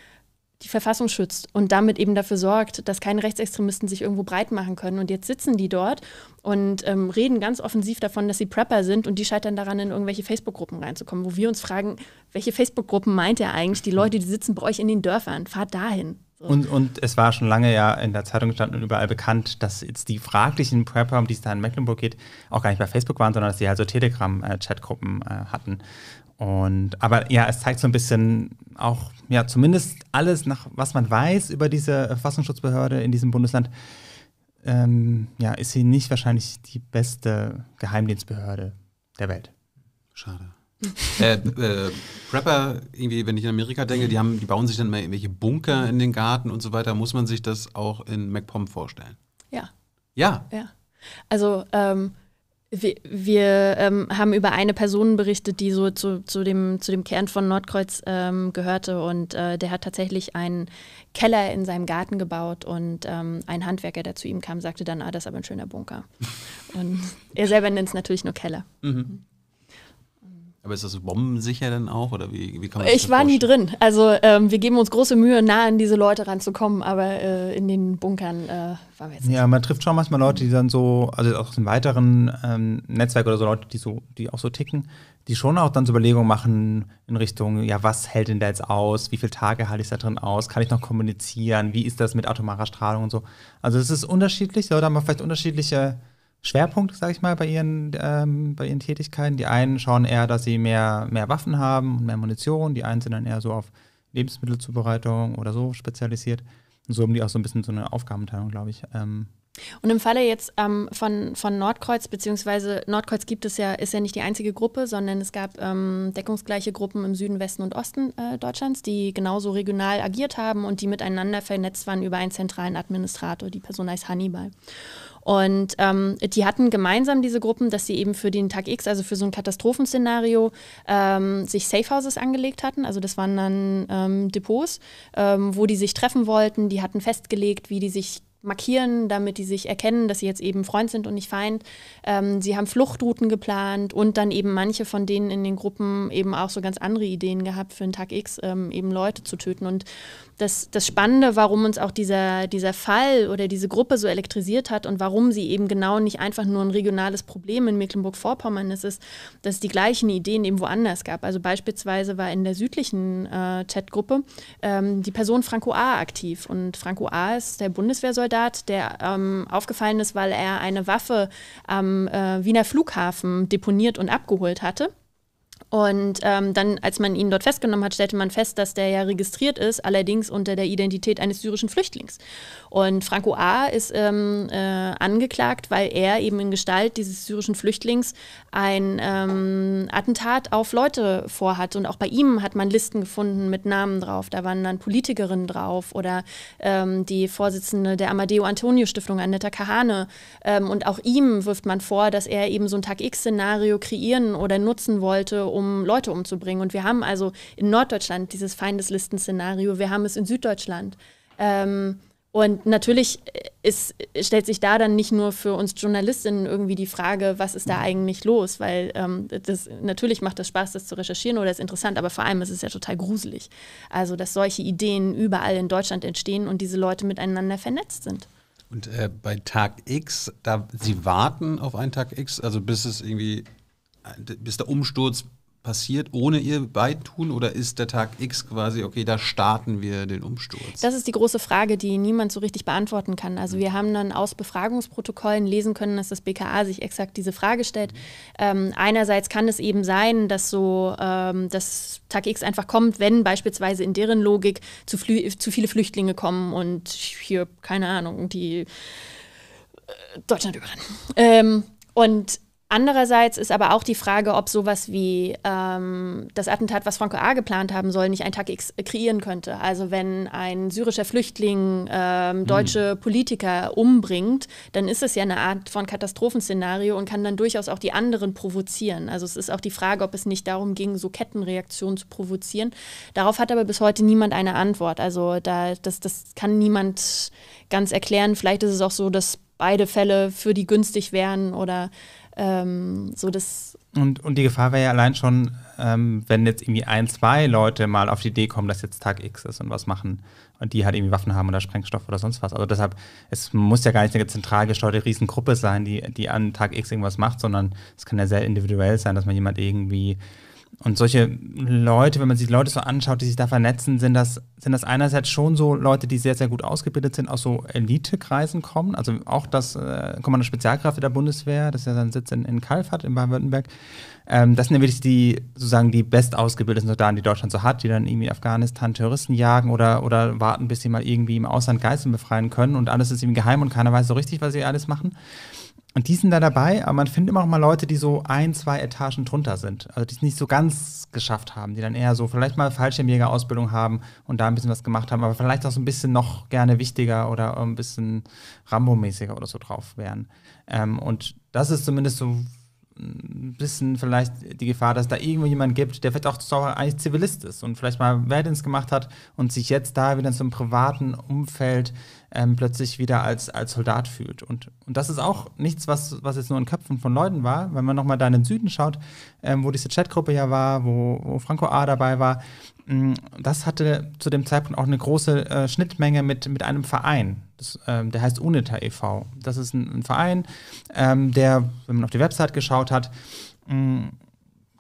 die Verfassung schützt und damit eben dafür sorgt, dass keine Rechtsextremisten sich irgendwo breit machen können. Und jetzt sitzen die dort und ähm, reden ganz offensiv davon, dass sie Prepper sind und die scheitern daran, in irgendwelche Facebook-Gruppen reinzukommen, wo wir uns fragen, welche Facebook-Gruppen meint er eigentlich? Die Leute, die sitzen bei euch in den Dörfern, fahrt dahin. So. Und, und es war schon lange ja in der Zeitung gestanden und überall bekannt, dass jetzt die fraglichen Prepper, um die es da in Mecklenburg geht, auch gar nicht bei Facebook waren, sondern dass sie also Telegram-Chatgruppen äh, hatten. Und, aber ja, es zeigt so ein bisschen auch, ja, zumindest alles, nach, was man weiß über diese Verfassungsschutzbehörde in diesem Bundesland, ähm, ja, ist sie nicht wahrscheinlich die beste Geheimdienstbehörde der Welt. Schade. äh, äh, Rapper, irgendwie, wenn ich in Amerika denke, die, haben, die bauen sich dann mal irgendwelche Bunker in den Garten und so weiter. Muss man sich das auch in MacPom vorstellen? Ja. Ja. Ja. Also, ähm, wir, wir ähm, haben über eine Person berichtet, die so zu, zu, dem, zu dem Kern von Nordkreuz ähm, gehörte und äh, der hat tatsächlich einen Keller in seinem Garten gebaut und ähm, ein Handwerker, der zu ihm kam, sagte dann, ah, das ist aber ein schöner Bunker. und er selber nennt es natürlich nur Keller. Mhm. Aber ist das bombensicher denn auch? Oder wie, wie kann man ich war nie drin. Also ähm, wir geben uns große Mühe, nah an diese Leute ranzukommen, aber äh, in den Bunkern äh, waren wir jetzt nicht. Ja, man trifft schon manchmal Leute, die dann so, also aus dem weiteren ähm, Netzwerk oder so Leute, die so, die auch so ticken, die schon auch dann so Überlegungen machen in Richtung, ja, was hält denn da jetzt aus? Wie viele Tage halte ich da drin aus? Kann ich noch kommunizieren? Wie ist das mit atomarer Strahlung und so? Also es ist unterschiedlich, Leute haben vielleicht unterschiedliche Schwerpunkte, sage ich mal, bei ihren, ähm, bei ihren Tätigkeiten. Die einen schauen eher, dass sie mehr, mehr Waffen haben und mehr Munition. Die einen sind dann eher so auf Lebensmittelzubereitung oder so spezialisiert. Und so haben die auch so ein bisschen so eine Aufgabenteilung, glaube ich. Ähm. Und im Falle jetzt ähm, von, von Nordkreuz, beziehungsweise Nordkreuz gibt es ja, ist ja nicht die einzige Gruppe, sondern es gab ähm, deckungsgleiche Gruppen im Süden, Westen und Osten äh, Deutschlands, die genauso regional agiert haben und die miteinander vernetzt waren über einen zentralen Administrator. Die Person heißt Hannibal. Und ähm, die hatten gemeinsam diese Gruppen, dass sie eben für den Tag X, also für so ein Katastrophenszenario, ähm, sich Safehouses angelegt hatten. Also das waren dann ähm, Depots, ähm, wo die sich treffen wollten. Die hatten festgelegt, wie die sich markieren, damit die sich erkennen, dass sie jetzt eben Freund sind und nicht Feind. Ähm, sie haben Fluchtrouten geplant und dann eben manche von denen in den Gruppen eben auch so ganz andere Ideen gehabt für den Tag X, ähm, eben Leute zu töten. Und das, das Spannende, warum uns auch dieser, dieser Fall oder diese Gruppe so elektrisiert hat und warum sie eben genau nicht einfach nur ein regionales Problem in Mecklenburg-Vorpommern ist, ist, dass es die gleichen Ideen eben woanders gab. Also beispielsweise war in der südlichen äh, Chatgruppe ähm, die Person Franco A. aktiv. Und Franco A. ist der Bundeswehrsoldat, der ähm, aufgefallen ist, weil er eine Waffe am äh, Wiener Flughafen deponiert und abgeholt hatte. Und ähm, dann, als man ihn dort festgenommen hat, stellte man fest, dass der ja registriert ist, allerdings unter der Identität eines syrischen Flüchtlings. Und Franco A. ist ähm, äh, angeklagt, weil er eben in Gestalt dieses syrischen Flüchtlings ein ähm, Attentat auf Leute vorhat. Und auch bei ihm hat man Listen gefunden mit Namen drauf. Da waren dann Politikerinnen drauf oder ähm, die Vorsitzende der Amadeo Antonio Stiftung, Annetta Kahane. Ähm, und auch ihm wirft man vor, dass er eben so ein Tag-X-Szenario kreieren oder nutzen wollte, um Leute umzubringen. Und wir haben also in Norddeutschland dieses Feindeslisten-Szenario, wir haben es in Süddeutschland. Ähm, und natürlich äh, ist, äh, stellt sich da dann nicht nur für uns Journalistinnen irgendwie die Frage, was ist da mhm. eigentlich los? Weil ähm, das, natürlich macht das Spaß, das zu recherchieren oder ist interessant, aber vor allem ist es ja total gruselig. Also, dass solche Ideen überall in Deutschland entstehen und diese Leute miteinander vernetzt sind. Und äh, bei Tag X, da Sie warten auf einen Tag X, also bis es irgendwie, äh, bis der Umsturz passiert ohne ihr Beitun oder ist der Tag X quasi, okay, da starten wir den Umsturz? Das ist die große Frage, die niemand so richtig beantworten kann. Also mhm. wir haben dann aus Befragungsprotokollen lesen können, dass das BKA sich exakt diese Frage stellt. Mhm. Ähm, einerseits kann es eben sein, dass so ähm, dass Tag X einfach kommt, wenn beispielsweise in deren Logik zu, zu viele Flüchtlinge kommen und hier, keine Ahnung, die äh, Deutschland überrennen. Ähm, und Andererseits ist aber auch die Frage, ob sowas wie ähm, das Attentat, was Franco A. geplant haben soll, nicht einen Tag X kreieren könnte. Also wenn ein syrischer Flüchtling ähm, hm. deutsche mhm. Politiker umbringt, dann ist es ja eine Art von Katastrophenszenario und kann dann durchaus auch die anderen provozieren. Also es ist auch die Frage, ob es nicht darum ging, so Kettenreaktionen zu provozieren. Darauf hat aber bis heute niemand eine Antwort. Also da, das, das kann niemand ganz erklären. Vielleicht ist es auch so, dass beide Fälle für die günstig wären oder ähm, so das und, und die Gefahr wäre ja allein schon, ähm, wenn jetzt irgendwie ein, zwei Leute mal auf die Idee kommen, dass jetzt Tag X ist und was machen und die halt irgendwie Waffen haben oder Sprengstoff oder sonst was. Also deshalb, es muss ja gar nicht eine zentral gesteuerte Riesengruppe sein, die, die an Tag X irgendwas macht, sondern es kann ja sehr individuell sein, dass man jemand irgendwie und solche Leute, wenn man sich Leute so anschaut, die sich da vernetzen, sind das, sind das einerseits schon so Leute, die sehr, sehr gut ausgebildet sind, aus so Elitekreisen kommen. Also auch das äh, Kommando Spezialkräfte der Bundeswehr, das ja seinen Sitz in, in Kalf hat, in Baden-Württemberg. Ähm, das sind ja wirklich die, sozusagen, die bestausgebildeten Soldaten, die Deutschland so hat, die dann irgendwie in Afghanistan Terroristen jagen oder, oder warten, bis sie mal irgendwie im Ausland Geiseln befreien können. Und alles ist eben geheim und keiner weiß so richtig, was sie alles machen. Und die sind da dabei, aber man findet immer auch mal Leute, die so ein, zwei Etagen drunter sind. Also die es nicht so ganz geschafft haben, die dann eher so vielleicht mal Fallschirmjäger-Ausbildung haben und da ein bisschen was gemacht haben, aber vielleicht auch so ein bisschen noch gerne wichtiger oder ein bisschen Rambo-mäßiger oder so drauf wären. Ähm, und das ist zumindest so ein bisschen vielleicht die Gefahr, dass da irgendwo jemand gibt, der vielleicht auch eigentlich Zivilist ist und vielleicht mal Wehrdienst gemacht hat und sich jetzt da wieder in so einem privaten Umfeld ähm, plötzlich wieder als, als Soldat fühlt. Und, und das ist auch nichts, was, was jetzt nur in Köpfen von Leuten war. Wenn man nochmal da in den Süden schaut, ähm, wo diese Chatgruppe ja war, wo, wo Franco A. dabei war, ähm, das hatte zu dem Zeitpunkt auch eine große äh, Schnittmenge mit, mit einem Verein. Das, ähm, der heißt UNITA e.V. Das ist ein, ein Verein, ähm, der, wenn man auf die Website geschaut hat, mh, mm,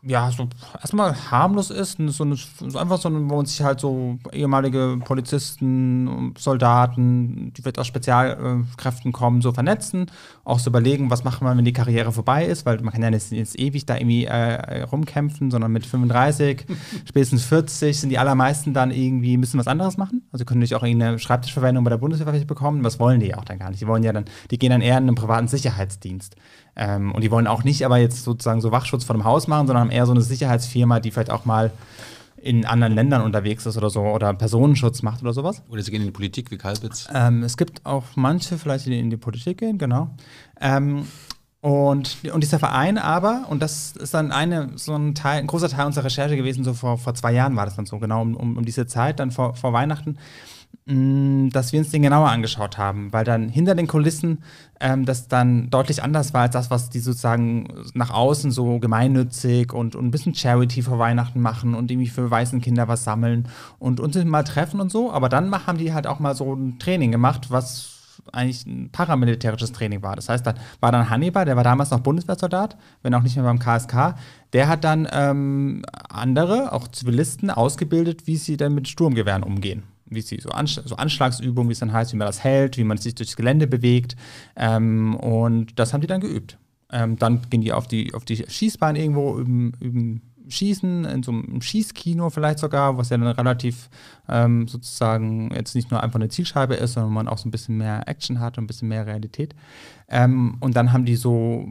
ja, so erstmal harmlos ist. So, so einfach so, wo man sich halt so ehemalige Polizisten, Soldaten, die wird aus Spezialkräften kommen, so vernetzen, auch so überlegen, was machen wir, wenn die Karriere vorbei ist, weil man kann ja nicht jetzt ewig da irgendwie äh, äh rumkämpfen, sondern mit 35, spätestens 40 sind die allermeisten dann irgendwie, müssen was anderes machen. Also können nicht auch irgendeine Schreibtischverwendung bei der Bundeswehr bekommen. Was wollen die auch dann gar nicht? Die wollen ja dann, die gehen dann eher in einen privaten Sicherheitsdienst. Ähm, und die wollen auch nicht aber jetzt sozusagen so Wachschutz vor dem Haus machen, sondern haben eher so eine Sicherheitsfirma, die vielleicht auch mal in anderen Ländern unterwegs ist oder so oder Personenschutz macht oder sowas. Oder sie gehen in die Politik wie Kalbitz. Ähm, es gibt auch manche vielleicht, die in die Politik gehen, genau. Ähm, und, und dieser Verein aber, und das ist dann eine, so ein, Teil, ein großer Teil unserer Recherche gewesen, so vor, vor zwei Jahren war das dann so, genau um, um, um diese Zeit, dann vor, vor Weihnachten, dass wir uns den genauer angeschaut haben, weil dann hinter den Kulissen ähm, das dann deutlich anders war als das, was die sozusagen nach außen so gemeinnützig und, und ein bisschen Charity vor Weihnachten machen und irgendwie für weißen Kinder was sammeln und uns mal treffen und so. Aber dann haben die halt auch mal so ein Training gemacht, was eigentlich ein paramilitärisches Training war. Das heißt, da war dann Hannibal, der war damals noch Bundeswehrsoldat, wenn auch nicht mehr beim KSK, der hat dann ähm, andere, auch Zivilisten, ausgebildet, wie sie dann mit Sturmgewehren umgehen wie sie so, Anschl so Anschlagsübungen, wie es dann heißt, wie man das hält, wie man sich durchs Gelände bewegt. Ähm, und das haben die dann geübt. Ähm, dann gehen die auf die, auf die Schießbahn irgendwo, üben, üben Schießen, in so einem Schießkino vielleicht sogar, was ja dann relativ ähm, sozusagen jetzt nicht nur einfach eine Zielscheibe ist, sondern man auch so ein bisschen mehr Action hat und ein bisschen mehr Realität. Ähm, und dann haben die so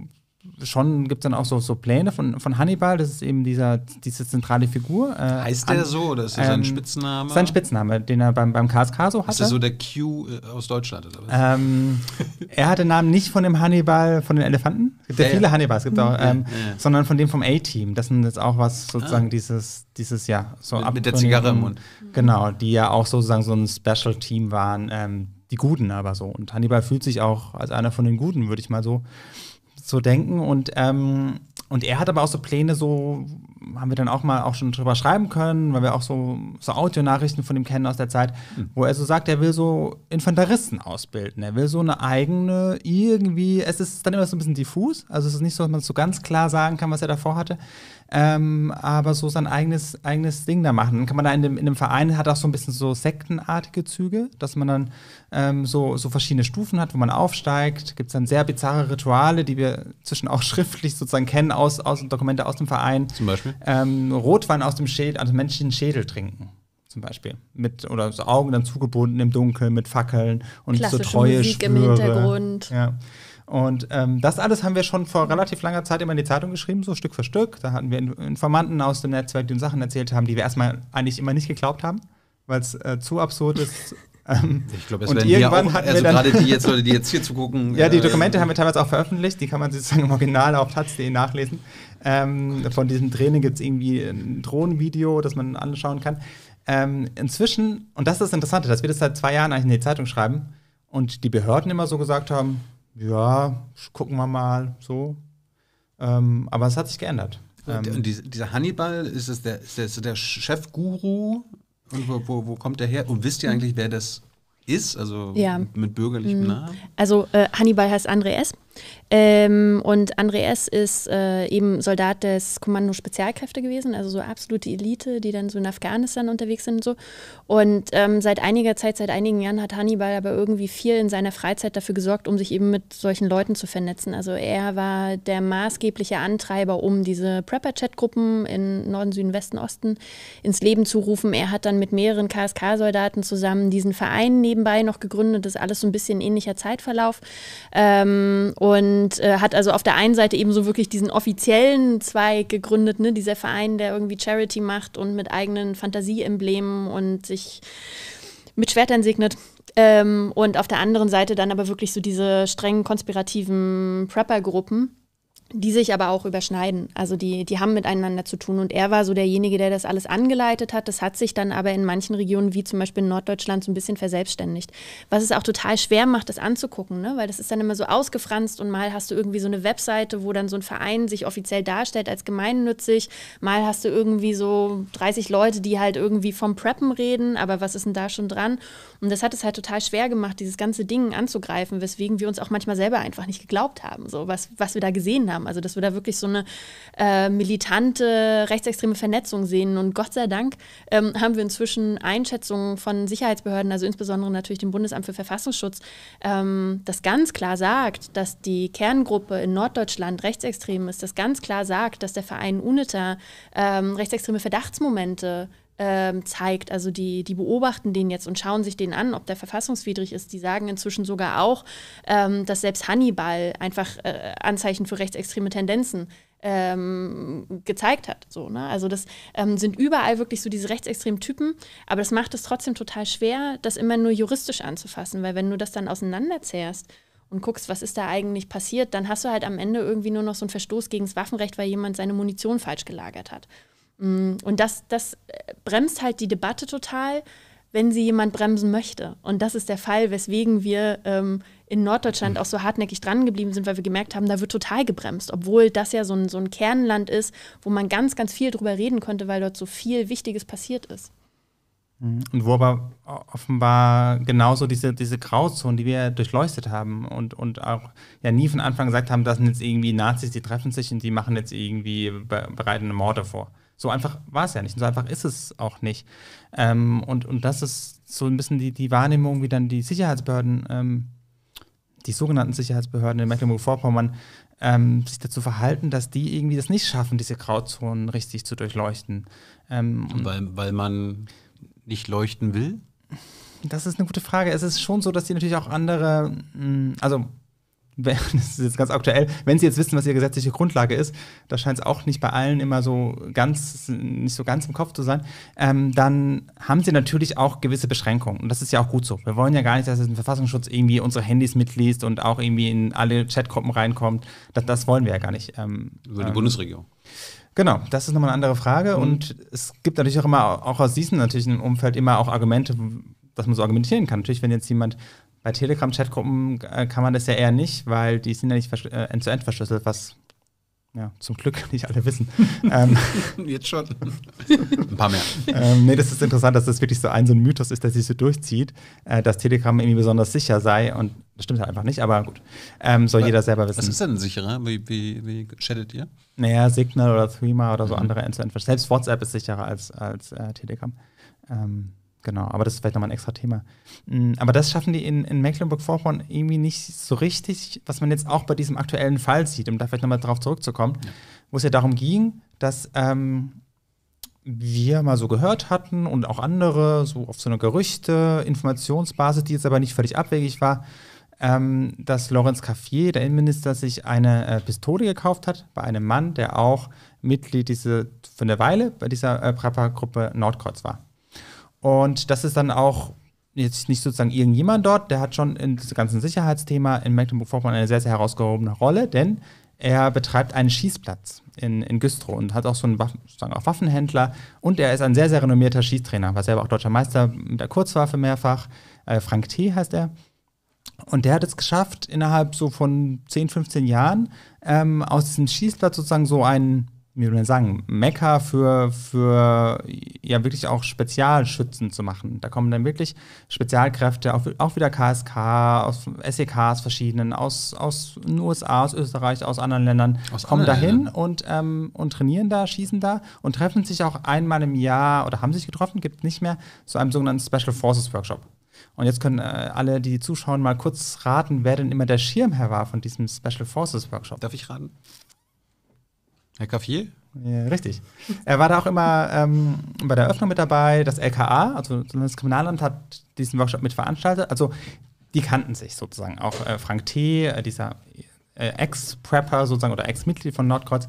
schon gibt es dann auch so, so Pläne von, von Hannibal, das ist eben dieser, diese zentrale Figur. Äh, heißt der an, so oder ist das ähm, ein Spitzname? Sein Spitzname, den er beim, beim KSK so hatte. Ist das so der Q äh, aus Deutschland oder was? Ähm, er hat den Namen nicht von dem Hannibal, von den Elefanten, es gibt ja, ja viele ja. Hannibals, gibt auch, ähm, ja, sondern von dem vom A-Team. Das sind jetzt auch was sozusagen ah. dieses, dieses Jahr so mit, mit der Zigarre im Mund. Genau, die ja auch sozusagen so ein Special-Team waren ähm, die Guten aber so. Und Hannibal fühlt sich auch als einer von den Guten, würde ich mal so so denken. Und, ähm, und er hat aber auch so Pläne, so haben wir dann auch mal auch schon drüber schreiben können, weil wir auch so, so Audionachrichten von ihm kennen aus der Zeit, mhm. wo er so sagt, er will so Infanteristen ausbilden. Er will so eine eigene, irgendwie, es ist dann immer so ein bisschen diffus, also es ist nicht so, dass man so ganz klar sagen kann, was er davor hatte, ähm, aber so sein eigenes, eigenes Ding da machen. Dann kann man da in dem, in dem Verein, hat auch so ein bisschen so sektenartige Züge, dass man dann ähm, so, so verschiedene Stufen hat, wo man aufsteigt. Gibt es dann sehr bizarre Rituale, die wir zwischen auch schriftlich sozusagen kennen aus, aus Dokumente aus dem Verein. Zum Beispiel? Ähm, Rotwein aus dem Schädel, also menschlichen Schädel trinken zum Beispiel. Mit, oder so Augen dann zugebunden im Dunkeln mit Fackeln und Klassische so treue Musik Schwüre. im Hintergrund. Ja. Und ähm, das alles haben wir schon vor relativ langer Zeit immer in die Zeitung geschrieben, so Stück für Stück. Da hatten wir Informanten aus dem Netzwerk, die uns Sachen erzählt haben, die wir erstmal eigentlich immer nicht geglaubt haben, weil es äh, zu absurd ist. Ähm, ich glaube, es werden irgendwann wir auch, also gerade die jetzt Leute, die jetzt hier zugucken. ja, die äh, Dokumente haben wir teilweise auch veröffentlicht, die kann man sozusagen im Original auf taz.de nachlesen. Ähm, von diesem Training gibt es irgendwie ein Drohnenvideo, das man anschauen kann. Ähm, inzwischen, und das ist das Interessante, dass wir das seit zwei Jahren eigentlich in die Zeitung schreiben und die Behörden immer so gesagt haben, ja, gucken wir mal so. Ähm, aber es hat sich geändert. Ähm, und dieser Hannibal, ist es der, ist der, der Chefguru? Und wo, wo, wo, kommt der her? Und wisst ihr hm. eigentlich, wer das ist? Also ja. mit bürgerlichem hm. Namen? Also äh, Hannibal heißt Andreas. Ähm, und Andreas ist äh, eben Soldat des Kommando Spezialkräfte gewesen, also so absolute Elite, die dann so in Afghanistan unterwegs sind und so. Und ähm, seit einiger Zeit, seit einigen Jahren hat Hannibal aber irgendwie viel in seiner Freizeit dafür gesorgt, um sich eben mit solchen Leuten zu vernetzen. Also er war der maßgebliche Antreiber, um diese Prepper-Chat-Gruppen in Norden, Süden, Westen, Osten ins Leben zu rufen. Er hat dann mit mehreren KSK-Soldaten zusammen diesen Verein nebenbei noch gegründet. Das ist alles so ein bisschen ähnlicher Zeitverlauf. Ähm, und und äh, hat also auf der einen Seite eben so wirklich diesen offiziellen Zweig gegründet, ne? dieser Verein, der irgendwie Charity macht und mit eigenen Fantasieemblemen und sich mit Schwertern segnet. Ähm, und auf der anderen Seite dann aber wirklich so diese strengen konspirativen Prepper-Gruppen die sich aber auch überschneiden. Also die, die haben miteinander zu tun. Und er war so derjenige, der das alles angeleitet hat. Das hat sich dann aber in manchen Regionen, wie zum Beispiel in Norddeutschland, so ein bisschen verselbstständigt. Was es auch total schwer macht, das anzugucken, ne? weil das ist dann immer so ausgefranst und mal hast du irgendwie so eine Webseite, wo dann so ein Verein sich offiziell darstellt als gemeinnützig. Mal hast du irgendwie so 30 Leute, die halt irgendwie vom Preppen reden, aber was ist denn da schon dran? Und das hat es halt total schwer gemacht, dieses ganze Ding anzugreifen, weswegen wir uns auch manchmal selber einfach nicht geglaubt haben, so was, was wir da gesehen haben. Also, dass wir da wirklich so eine äh, militante rechtsextreme Vernetzung sehen. Und Gott sei Dank ähm, haben wir inzwischen Einschätzungen von Sicherheitsbehörden, also insbesondere natürlich dem Bundesamt für Verfassungsschutz, ähm, das ganz klar sagt, dass die Kerngruppe in Norddeutschland rechtsextrem ist, das ganz klar sagt, dass der Verein UNITA ähm, rechtsextreme Verdachtsmomente ähm, zeigt. Also die, die beobachten den jetzt und schauen sich den an, ob der verfassungswidrig ist. Die sagen inzwischen sogar auch, ähm, dass selbst Hannibal einfach äh, Anzeichen für rechtsextreme Tendenzen ähm, gezeigt hat. So, ne? Also das ähm, sind überall wirklich so diese rechtsextremen Typen, aber das macht es trotzdem total schwer, das immer nur juristisch anzufassen, weil wenn du das dann auseinanderzehrst und guckst, was ist da eigentlich passiert, dann hast du halt am Ende irgendwie nur noch so einen Verstoß gegen das Waffenrecht, weil jemand seine Munition falsch gelagert hat. Mm, und das, das äh, bremst halt die Debatte total, wenn sie jemand bremsen möchte. Und das ist der Fall, weswegen wir ähm, in Norddeutschland auch so hartnäckig dran geblieben sind, weil wir gemerkt haben, da wird total gebremst, obwohl das ja so ein, so ein Kernland ist, wo man ganz, ganz viel drüber reden konnte, weil dort so viel Wichtiges passiert ist. Mm, und wo aber offenbar genauso diese, diese Grauzonen, die wir durchleuchtet haben und, und auch ja nie von Anfang gesagt haben, das sind jetzt irgendwie Nazis, die treffen sich und die machen jetzt irgendwie bereitende Morde vor. So einfach war es ja nicht. Und so einfach ist es auch nicht. Ähm, und, und das ist so ein bisschen die, die Wahrnehmung, wie dann die Sicherheitsbehörden, ähm, die sogenannten Sicherheitsbehörden in Mecklenburg-Vorpommern, ähm, sich dazu verhalten, dass die irgendwie das nicht schaffen, diese Grauzonen richtig zu durchleuchten. Ähm, weil, weil man nicht leuchten will? Das ist eine gute Frage. Es ist schon so, dass die natürlich auch andere, mm, also das ist jetzt ganz aktuell, wenn Sie jetzt wissen, was Ihre gesetzliche Grundlage ist, da scheint es auch nicht bei allen immer so ganz, nicht so ganz im Kopf zu sein, ähm, dann haben Sie natürlich auch gewisse Beschränkungen. Und das ist ja auch gut so. Wir wollen ja gar nicht, dass es ein Verfassungsschutz irgendwie unsere Handys mitliest und auch irgendwie in alle Chatgruppen reinkommt. Das, das wollen wir ja gar nicht. Ähm, Über die ähm, Bundesregierung. Genau, das ist nochmal eine andere Frage. Mhm. Und es gibt natürlich auch immer, auch aus diesem natürlichen Umfeld immer auch Argumente, dass man so argumentieren kann. Natürlich, wenn jetzt jemand bei Telegram-Chatgruppen äh, kann man das ja eher nicht, weil die sind ja nicht äh, end-zu-end -End verschlüsselt, was ja, zum Glück nicht alle wissen. ähm, Jetzt schon. Ein paar mehr. Ähm, nee, das ist interessant, dass das wirklich so ein, so ein Mythos ist, der sich so durchzieht, äh, dass Telegram irgendwie besonders sicher sei. Und das stimmt halt einfach nicht, aber gut. Ähm, soll aber jeder selber wissen. Was ist denn sicherer? Wie, wie, wie chattet ihr? Naja, Signal oder Threema oder so mhm. andere end to end Selbst WhatsApp ist sicherer als, als äh, Telegram. Ähm, Genau, aber das ist vielleicht nochmal ein extra Thema. Mm, aber das schaffen die in, in Mecklenburg-Vorpommern irgendwie nicht so richtig, was man jetzt auch bei diesem aktuellen Fall sieht, um da vielleicht nochmal drauf zurückzukommen, ja. wo es ja darum ging, dass ähm, wir mal so gehört hatten und auch andere, so auf so eine Gerüchte, Informationsbasis, die jetzt aber nicht völlig abwegig war, ähm, dass Lorenz Caffier, der Innenminister, sich eine äh, Pistole gekauft hat bei einem Mann, der auch Mitglied diese, von der Weile bei dieser äh, Prepper-Gruppe Nordkreuz war. Und das ist dann auch jetzt nicht sozusagen irgendjemand dort, der hat schon in diesem ganzen Sicherheitsthema in Mecklenburg-Vorpommern eine sehr, sehr herausgehobene Rolle, denn er betreibt einen Schießplatz in, in Güstrow und hat auch so einen Waffen, sozusagen auch Waffenhändler. Und er ist ein sehr, sehr renommierter Schießtrainer, war selber auch deutscher Meister mit der Kurzwaffe mehrfach. Äh, Frank T. heißt er. Und der hat es geschafft, innerhalb so von 10, 15 Jahren ähm, aus diesem Schießplatz sozusagen so einen wie würde man sagen, Mekka für, für ja wirklich auch Spezialschützen zu machen. Da kommen dann wirklich Spezialkräfte, auch, auch wieder KSK, aus SEKs e verschiedenen, aus, aus den USA, aus Österreich, aus anderen Ländern, aus kommen da hin und, ähm, und trainieren da, schießen da und treffen sich auch einmal im Jahr oder haben sich getroffen, gibt es nicht mehr, zu einem sogenannten Special Forces Workshop. Und jetzt können äh, alle, die zuschauen, mal kurz raten, wer denn immer der Schirmherr war von diesem Special Forces Workshop. Darf ich raten? Herr Kaffier? Ja, richtig. Er war da auch immer ähm, bei der Eröffnung mit dabei. Das LKA, also das Kriminalamt, hat diesen Workshop mit veranstaltet. Also die kannten sich sozusagen. Auch äh, Frank T., äh, dieser äh, Ex-Prepper sozusagen oder Ex-Mitglied von Nordkreuz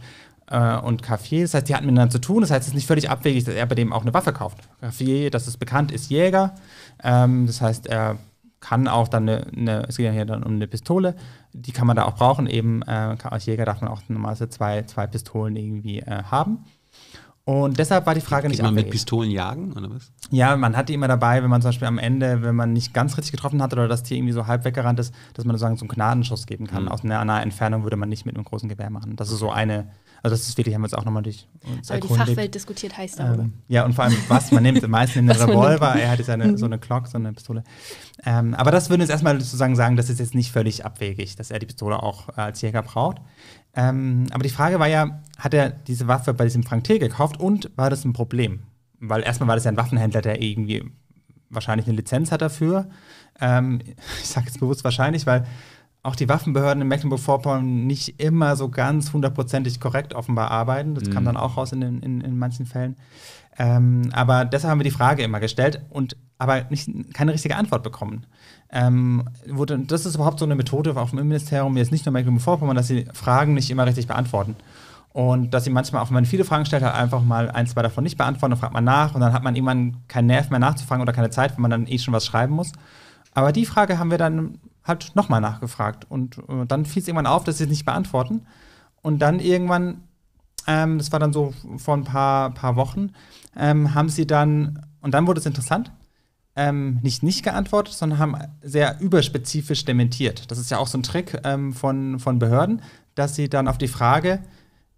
äh, und Café. Das heißt, die hatten miteinander zu tun. Das heißt, es ist nicht völlig abwegig, dass er bei dem auch eine Waffe kauft. Café, das ist bekannt ist, Jäger. Ähm, das heißt, er kann auch dann eine, eine, es geht ja hier dann um eine Pistole, die kann man da auch brauchen. Eben äh, als Jäger darf man auch normalerweise zwei, zwei Pistolen irgendwie äh, haben. Und deshalb war die Frage Geht nicht man mit Pistolen jagen oder was? Ja, man hat die immer dabei, wenn man zum Beispiel am Ende, wenn man nicht ganz richtig getroffen hat oder das Tier irgendwie so halb weggerannt ist, dass man sozusagen so einen Gnadenschuss geben kann. Mhm. Aus einer nahen Entfernung würde man nicht mit einem großen Gewehr machen. Das ist so eine, also das ist wirklich, haben wir uns auch nochmal durch uns Aber erkundigt. die Fachwelt diskutiert heiß darüber. Ähm, ja, und vor allem, was man nimmt. Im meisten den Revolver, er hatte seine, so eine Glock, so eine Pistole. Ähm, aber das würden wir jetzt erstmal sozusagen sagen, das ist jetzt nicht völlig abwegig, dass er die Pistole auch äh, als Jäger braucht. Ähm, aber die Frage war ja, hat er diese Waffe bei diesem Frank Thiel gekauft und war das ein Problem? Weil erstmal war das ja ein Waffenhändler, der irgendwie wahrscheinlich eine Lizenz hat dafür. Ähm, ich sage jetzt bewusst wahrscheinlich, weil auch die Waffenbehörden in Mecklenburg-Vorpommern nicht immer so ganz hundertprozentig korrekt offenbar arbeiten. Das mhm. kam dann auch raus in, in, in manchen Fällen. Ähm, aber deshalb haben wir die Frage immer gestellt und aber nicht, keine richtige Antwort bekommen. Ähm, wurde, das ist überhaupt so eine Methode auch im Innenministerium, jetzt nicht nur Mecklenburg-Vorpommern, dass sie Fragen nicht immer richtig beantworten. Und dass sie manchmal, auch wenn man viele Fragen stellt, halt einfach mal ein, zwei davon nicht beantworten, dann fragt man nach und dann hat man irgendwann keinen Nerv mehr nachzufragen oder keine Zeit, wenn man dann eh schon was schreiben muss. Aber die Frage haben wir dann halt nochmal nachgefragt. Und äh, dann fiel es irgendwann auf, dass sie es nicht beantworten. Und dann irgendwann, ähm, das war dann so vor ein paar, paar Wochen, ähm, haben sie dann, und dann wurde es interessant, ähm, nicht nicht geantwortet, sondern haben sehr überspezifisch dementiert. Das ist ja auch so ein Trick ähm, von, von Behörden, dass sie dann auf die Frage,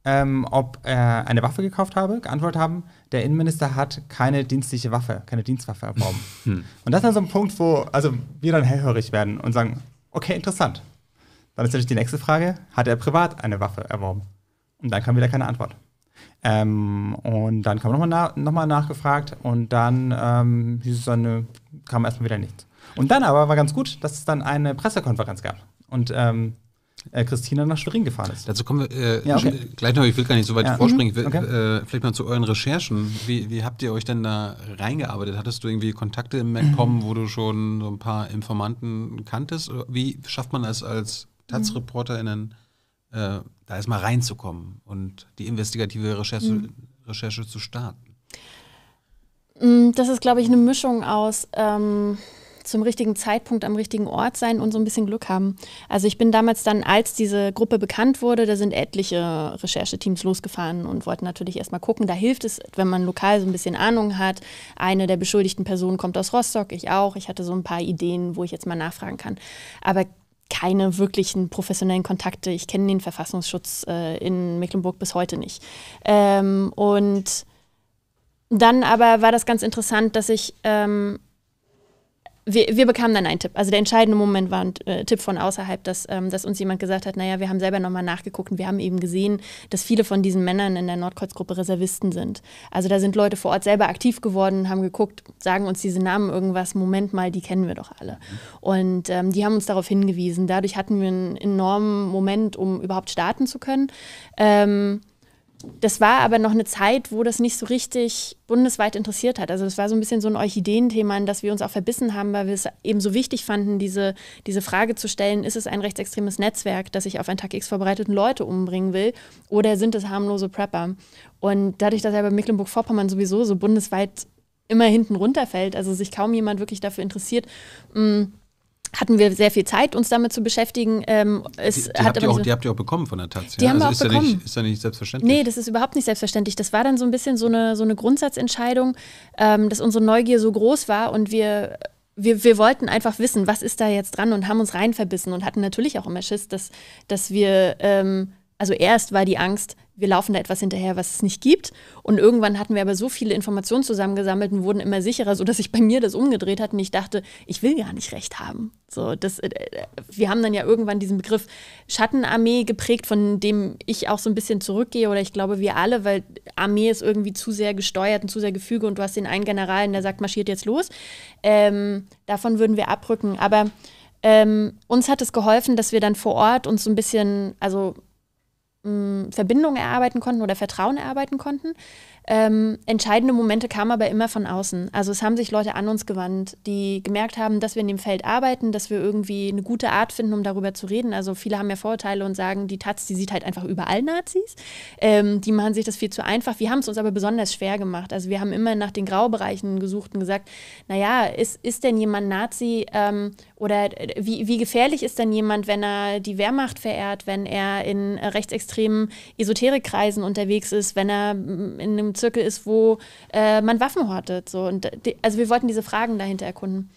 ähm, ob er äh, eine Waffe gekauft habe, geantwortet haben, der Innenminister hat keine dienstliche Waffe, keine Dienstwaffe erworben. Hm. Und das ist dann so ein Punkt, wo also wir dann hellhörig werden und sagen, okay, interessant. Dann ist natürlich die nächste Frage, hat er privat eine Waffe erworben? Und dann kam wieder keine Antwort. Ähm, und dann kam nochmal na noch nachgefragt und dann ähm, hieß es dann, kam erstmal wieder nichts. Und dann aber war ganz gut, dass es dann eine Pressekonferenz gab. Und ähm, äh, Christina nach Schwerin gefahren ist. Dazu kommen wir äh, ja, okay. gleich noch, ich will gar nicht so weit ja. vorspringen. Will, okay. äh, vielleicht mal zu euren Recherchen. Wie, wie, habt ihr euch denn da reingearbeitet? Hattest du irgendwie Kontakte im MacPom, mhm. wo du schon so ein paar Informanten kanntest? Wie schafft man es als Taz-ReporterInnen, äh, da erstmal reinzukommen und die investigative Recherche, mhm. Recherche zu starten? Mm, das ist, glaube ich, eine Mischung aus. Ähm zum richtigen Zeitpunkt am richtigen Ort sein und so ein bisschen Glück haben. Also ich bin damals dann, als diese Gruppe bekannt wurde, da sind etliche Rechercheteams losgefahren und wollten natürlich erstmal gucken. Da hilft es, wenn man lokal so ein bisschen Ahnung hat. Eine der beschuldigten Personen kommt aus Rostock, ich auch. Ich hatte so ein paar Ideen, wo ich jetzt mal nachfragen kann. Aber keine wirklichen professionellen Kontakte. Ich kenne den Verfassungsschutz äh, in Mecklenburg bis heute nicht. Ähm, und dann aber war das ganz interessant, dass ich ähm, wir, wir, bekamen dann einen Tipp. Also der entscheidende Moment war ein äh, Tipp von außerhalb, dass, ähm, dass uns jemand gesagt hat, naja, wir haben selber nochmal nachgeguckt und wir haben eben gesehen, dass viele von diesen Männern in der Nordkreuzgruppe Reservisten sind. Also da sind Leute vor Ort selber aktiv geworden, haben geguckt, sagen uns diese Namen irgendwas, Moment mal, die kennen wir doch alle. Und ähm, die haben uns darauf hingewiesen. Dadurch hatten wir einen enormen Moment, um überhaupt starten zu können. Ähm, das war aber noch eine Zeit, wo das nicht so richtig bundesweit interessiert hat. Also das war so ein bisschen so ein Orchideenthema, in das wir uns auch verbissen haben, weil wir es eben so wichtig fanden, diese, diese Frage zu stellen, ist es ein rechtsextremes Netzwerk, das sich auf einen Tag X vorbereiteten Leute umbringen will oder sind es harmlose Prepper? Und dadurch, dass er bei Mecklenburg-Vorpommern sowieso so bundesweit immer hinten runterfällt, also sich kaum jemand wirklich dafür interessiert, mh, mm, hatten wir sehr viel Zeit, uns damit zu beschäftigen. Ähm, es die, die, habt auch, so, die, habt ihr auch, bekommen von der Taz. Die ja? haben also wir auch ist bekommen. Ja nicht, ist ja nicht selbstverständlich. Nee, das ist überhaupt nicht selbstverständlich. Das war dann so ein bisschen so eine, so eine Grundsatzentscheidung, ähm, dass unsere Neugier so groß war und wir wir, wir, wollten einfach wissen, was ist da jetzt dran und haben uns rein verbissen und hatten natürlich auch immer Schiss, dass, dass wir, ähm, also erst war die Angst, wir laufen da etwas hinterher, was es nicht gibt. Und irgendwann hatten wir aber so viele Informationen zusammengesammelt und wurden immer sicherer, sodass sich bei mir das umgedreht hat und ich dachte, ich will gar nicht recht haben. So, das, äh, äh, wir haben dann ja irgendwann diesen Begriff Schattenarmee geprägt, von dem ich auch so ein bisschen zurückgehe oder ich glaube wir alle, weil Armee ist irgendwie zu sehr gesteuert und zu sehr Gefüge und du hast den einen General, der sagt, marschiert jetzt los. Ähm, davon würden wir abrücken. Aber ähm, uns hat es geholfen, dass wir dann vor Ort uns so ein bisschen, also mh, Verbindung erarbeiten konnten oder Vertrauen erarbeiten konnten. Ähm, entscheidende Momente kamen aber immer von außen. Also es haben sich Leute an uns gewandt, die gemerkt haben, dass wir in dem Feld arbeiten, dass wir irgendwie eine gute Art finden, um darüber zu reden. Also viele haben ja Vorurteile und sagen, die Taz, die sieht halt einfach überall Nazis. Ähm, die machen sich das viel zu einfach. Wir haben es uns aber besonders schwer gemacht. Also wir haben immer nach den Graubereichen gesucht und gesagt, naja, ist, ist denn jemand Nazi ähm, oder äh, wie, wie gefährlich ist denn jemand, wenn er die Wehrmacht verehrt, wenn er in rechtsextremen Esoterikkreisen unterwegs ist, wenn er in einem Zirkel ist, wo äh, man Waffen hortet? So. Und, äh, also wir wollten diese Fragen dahinter erkunden.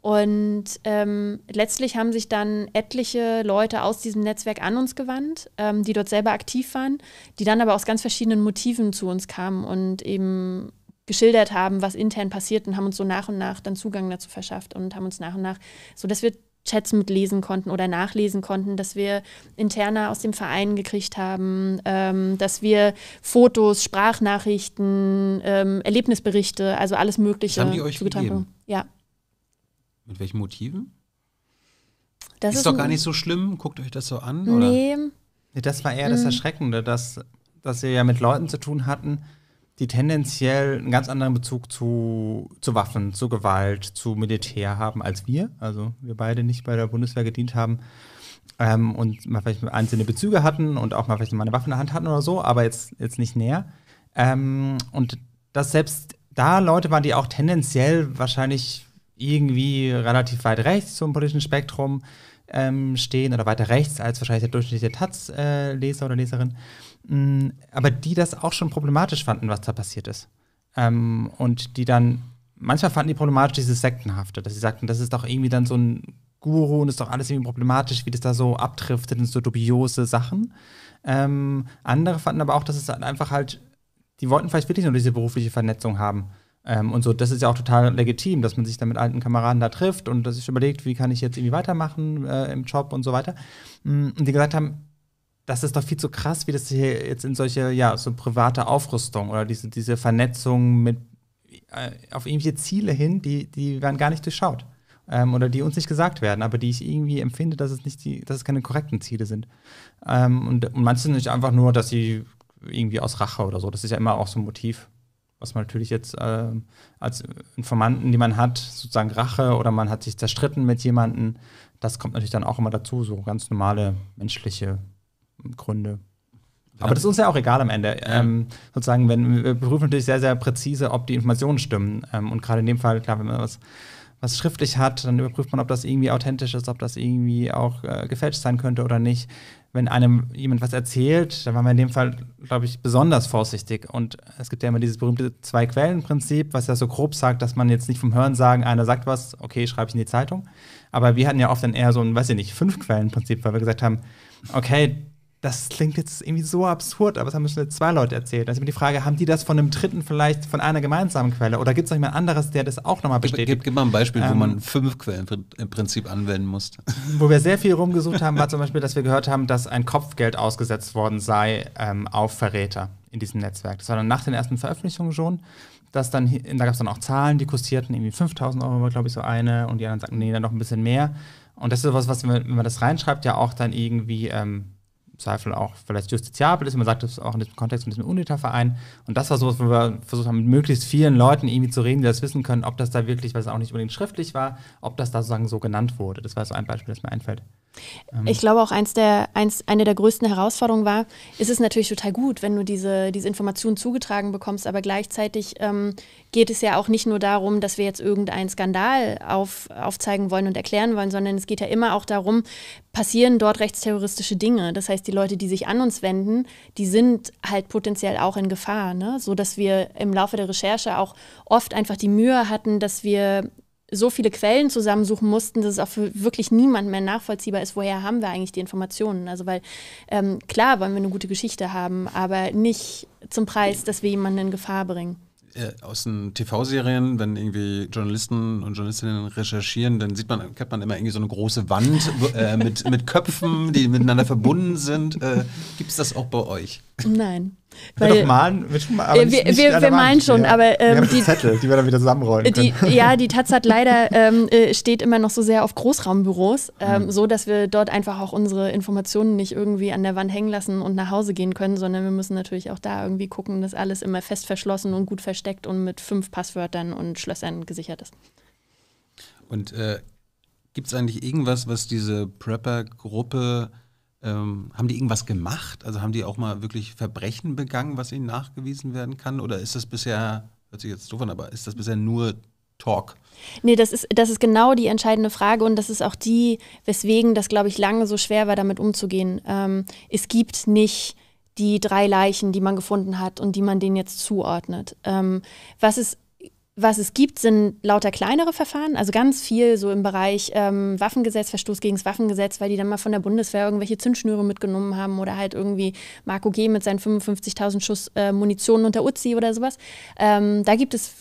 Und ähm, letztlich haben sich dann etliche Leute aus diesem Netzwerk an uns gewandt, ähm, die dort selber aktiv waren, die dann aber aus ganz verschiedenen Motiven zu uns kamen und eben geschildert haben, was intern passiert und haben uns so nach und nach dann Zugang dazu verschafft und haben uns nach und nach, so dass wir Chats mitlesen konnten oder nachlesen konnten, dass wir Interna aus dem Verein gekriegt haben, ähm, dass wir Fotos, Sprachnachrichten, ähm, Erlebnisberichte, also alles Mögliche haben die euch gegeben? Haben. Ja. Mit welchen Motiven? Das ist, ist doch gar nicht so schlimm. Guckt euch das so an. Nee. Oder? Nee, das war eher das mm. Erschreckende, dass, dass wir ja mit Leuten zu tun hatten, die tendenziell einen ganz anderen Bezug zu, zu Waffen, zu Gewalt, zu Militär haben als wir. Also wir beide nicht bei der Bundeswehr gedient haben. Ähm, und mal vielleicht einzelne Bezüge hatten und auch mal vielleicht mal eine Waffe in der Hand hatten oder so, aber jetzt, jetzt nicht näher. Ähm, und dass selbst da Leute waren, die auch tendenziell wahrscheinlich irgendwie relativ weit rechts zum politischen Spektrum ähm, stehen oder weiter rechts als wahrscheinlich der durchschnittliche Taz-Leser äh, oder Leserin, mh, mm, aber die das auch schon problematisch fanden, was da passiert ist. Ähm, und die dann, manchmal fanden die problematisch dieses Sektenhafte, dass sie sagten, das ist doch irgendwie dann so ein Guru und ist doch alles irgendwie problematisch, wie das da so abdriftet und so dubiose Sachen. Ähm, andere fanden aber auch, dass es halt einfach halt, die wollten vielleicht wirklich nur diese berufliche Vernetzung haben ähm, und so, das ist ja auch total legitim, dass man sich dann mit alten Kameraden da trifft und sich überlegt, wie kann ich jetzt irgendwie weitermachen äh, im Job und so weiter. Mm, und die gesagt haben, das ist doch viel zu krass, wie das hier jetzt in solche, ja, so private Aufrüstung oder diese, diese Vernetzung mit äh, auf irgendwelche Ziele hin, die, die werden gar nicht durchschaut. Ähm, oder die uns nicht gesagt werden, aber die ich irgendwie empfinde, dass es nicht die, dass es keine korrekten Ziele sind. Ähm, und, und manche sind nicht einfach nur, dass sie irgendwie aus Rache oder so. Das ist ja immer auch so ein Motiv was man natürlich jetzt äh, als Informanten, die man hat, sozusagen Rache oder man hat sich zerstritten mit jemandem, das kommt natürlich dann auch immer dazu, so ganz normale menschliche Gründe. Aber das ist uns ja auch egal am Ende. Ja. Ähm, sozusagen, wenn wir prüfen natürlich sehr, sehr präzise, ob die Informationen stimmen. Ähm, und gerade in dem Fall, klar, wenn man was was schriftlich hat, dann überprüft man, ob das irgendwie authentisch ist, ob das irgendwie auch äh, gefälscht sein könnte oder nicht. Wenn einem jemand was erzählt, dann waren wir in dem Fall, glaube ich, besonders vorsichtig. Und es gibt ja immer dieses berühmte Zwei-Quellen-Prinzip, was ja so grob sagt, dass man jetzt nicht vom Hören sagen, einer sagt was, okay, schreibe ich in die Zeitung. Aber wir hatten ja oft dann eher so ein, weiß ich nicht, Fünf-Quellen-Prinzip, weil wir gesagt haben, okay, das klingt jetzt irgendwie so absurd, aber das haben schon zwei Leute erzählt. Also die Frage, haben die das von einem Dritten vielleicht von einer gemeinsamen Quelle oder gibt es noch jemand anderes, der das auch nochmal bestätigt? Gib, gib, gib, mal ein Beispiel, ähm, wo man fünf Quellen im Prinzip anwenden musste. Wo wir sehr viel rumgesucht haben, war zum Beispiel, dass wir gehört haben, dass ein Kopfgeld ausgesetzt worden sei ähm, auf Verräter in diesem Netzwerk. Das war dann nach den ersten Veröffentlichungen schon. Dass dann, da gab es dann auch Zahlen, die kostierten irgendwie 5000 Euro, glaube ich so eine, und die anderen sagten, nee, dann noch ein bisschen mehr. Und das ist sowas, was, wenn man das reinschreibt, ja auch dann irgendwie ähm, Zweifel auch vielleicht justiziabel ist. Man sagt das auch in diesem Kontext mit diesem UNITA-Verein. Und das war so, wo wir versucht haben, mit möglichst vielen Leuten irgendwie zu reden, die das wissen können, ob das da wirklich, weil es auch nicht unbedingt schriftlich war, ob das da sozusagen so genannt wurde. Das war so ein Beispiel, das mir einfällt. Ähm. Ich glaube auch, eins der, eins, eine der größten Herausforderungen war, ist es natürlich total gut, wenn du diese, diese Informationen zugetragen bekommst, aber gleichzeitig ähm, geht es ja auch nicht nur darum, dass wir jetzt irgendeinen Skandal auf, aufzeigen wollen und erklären wollen, sondern es geht ja immer auch darum, passieren dort rechtsterroristische Dinge. Das heißt, die Leute, die sich an uns wenden, die sind halt potenziell auch in Gefahr, ne? so wir im Laufe der Recherche auch oft einfach die Mühe hatten, dass wir so viele Quellen zusammensuchen mussten, dass es auch für wirklich niemanden mehr nachvollziehbar ist, woher haben wir eigentlich die Informationen. Also weil ähm, klar wollen wir eine gute Geschichte haben, aber nicht zum Preis, dass wir jemanden in Gefahr bringen. aus den TV-Serien, wenn irgendwie Journalisten und Journalistinnen recherchieren, dann sieht man, kennt man immer irgendwie so eine große Wand äh, mit, mit Köpfen, die miteinander verbunden sind. Äh, Gibt es das auch bei euch? Nein. Weil, wir doch malen, wir, mal, aber äh, nicht, wir, nicht wir, malen schon, ja. aber ähm, die Zettel, die wir dann wieder zusammenrollen die, können. Ja, die Taz hat leider ähm, äh, steht immer noch so sehr auf Großraumbüros, ähm, mhm. so dass wir dort einfach auch unsere Informationen nicht irgendwie an der Wand hängen lassen und nach Hause gehen können, sondern wir müssen natürlich auch da irgendwie gucken, dass alles immer fest verschlossen und gut versteckt und mit fünf Passwörtern und Schlössern gesichert ist. Und äh, gibt es eigentlich irgendwas, was diese Prepper-Gruppe ähm, haben die irgendwas gemacht? Also haben die auch mal wirklich Verbrechen begangen, was ihnen nachgewiesen werden kann? Oder ist das bisher, hört sich jetzt doof an, aber ist das bisher nur Talk? Nee, das ist, das ist genau die entscheidende Frage und das ist auch die, weswegen das, glaube ich, lange so schwer war, damit umzugehen. Ähm, es gibt nicht die drei Leichen, die man gefunden hat und die man denen jetzt zuordnet. Ähm, was ist was es gibt, sind lauter kleinere Verfahren, also ganz viel so im Bereich ähm, Waffengesetz, Verstoß gegen das Waffengesetz, weil die dann mal von der Bundeswehr irgendwelche Zündschnüre mitgenommen haben oder halt irgendwie Marco G. mit seinen 55.000 Schuss äh, Munition unter Uzi oder sowas. Ähm, da gibt es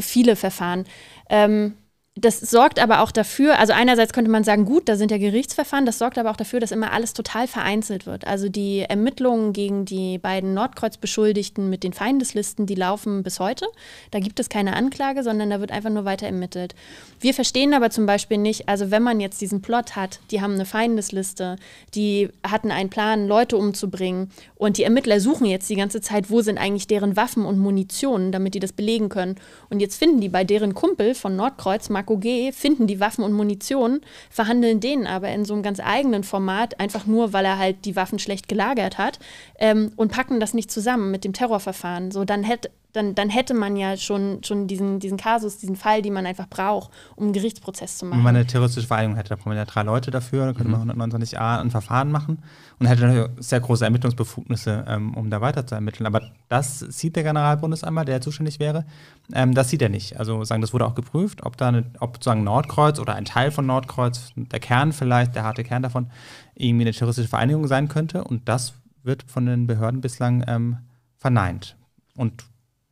viele Verfahren. Ähm, das sorgt aber auch dafür, also einerseits könnte man sagen, gut, da sind ja Gerichtsverfahren, das sorgt aber auch dafür, dass immer alles total vereinzelt wird. Also die Ermittlungen gegen die beiden Nordkreuz-Beschuldigten mit den Feindeslisten, die laufen bis heute. Da gibt es keine Anklage, sondern da wird einfach nur weiter ermittelt. Wir verstehen aber zum Beispiel nicht, also wenn man jetzt diesen Plot hat, die haben eine Feindesliste, die hatten einen Plan, Leute umzubringen und die Ermittler suchen jetzt die ganze Zeit, wo sind eigentlich deren Waffen und Munition, damit die das belegen können. Und jetzt finden die bei deren Kumpel von Nordkreuz, Max KKG, finden die Waffen und Munition, verhandeln denen aber in so einem ganz eigenen Format, einfach nur, weil er halt die Waffen schlecht gelagert hat ähm, und packen das nicht zusammen mit dem Terrorverfahren. So, dann hätte dann, dann hätte man ja schon, schon diesen, diesen Kasus, diesen Fall, den man einfach braucht, um einen Gerichtsprozess zu machen. Wenn man eine terroristische Vereinigung hätte, da brauchen wir ja drei Leute dafür, dann könnte man 129a mhm. ein Verfahren machen und hätte sehr große Ermittlungsbefugnisse, ähm, um da weiter zu ermitteln. Aber das sieht der Generalbundesamt, der zuständig wäre, ähm, das sieht er nicht. Also sagen, das wurde auch geprüft, ob da eine, ob sozusagen Nordkreuz oder ein Teil von Nordkreuz, der Kern vielleicht, der harte Kern davon, irgendwie eine terroristische Vereinigung sein könnte. Und das wird von den Behörden bislang ähm, verneint. Und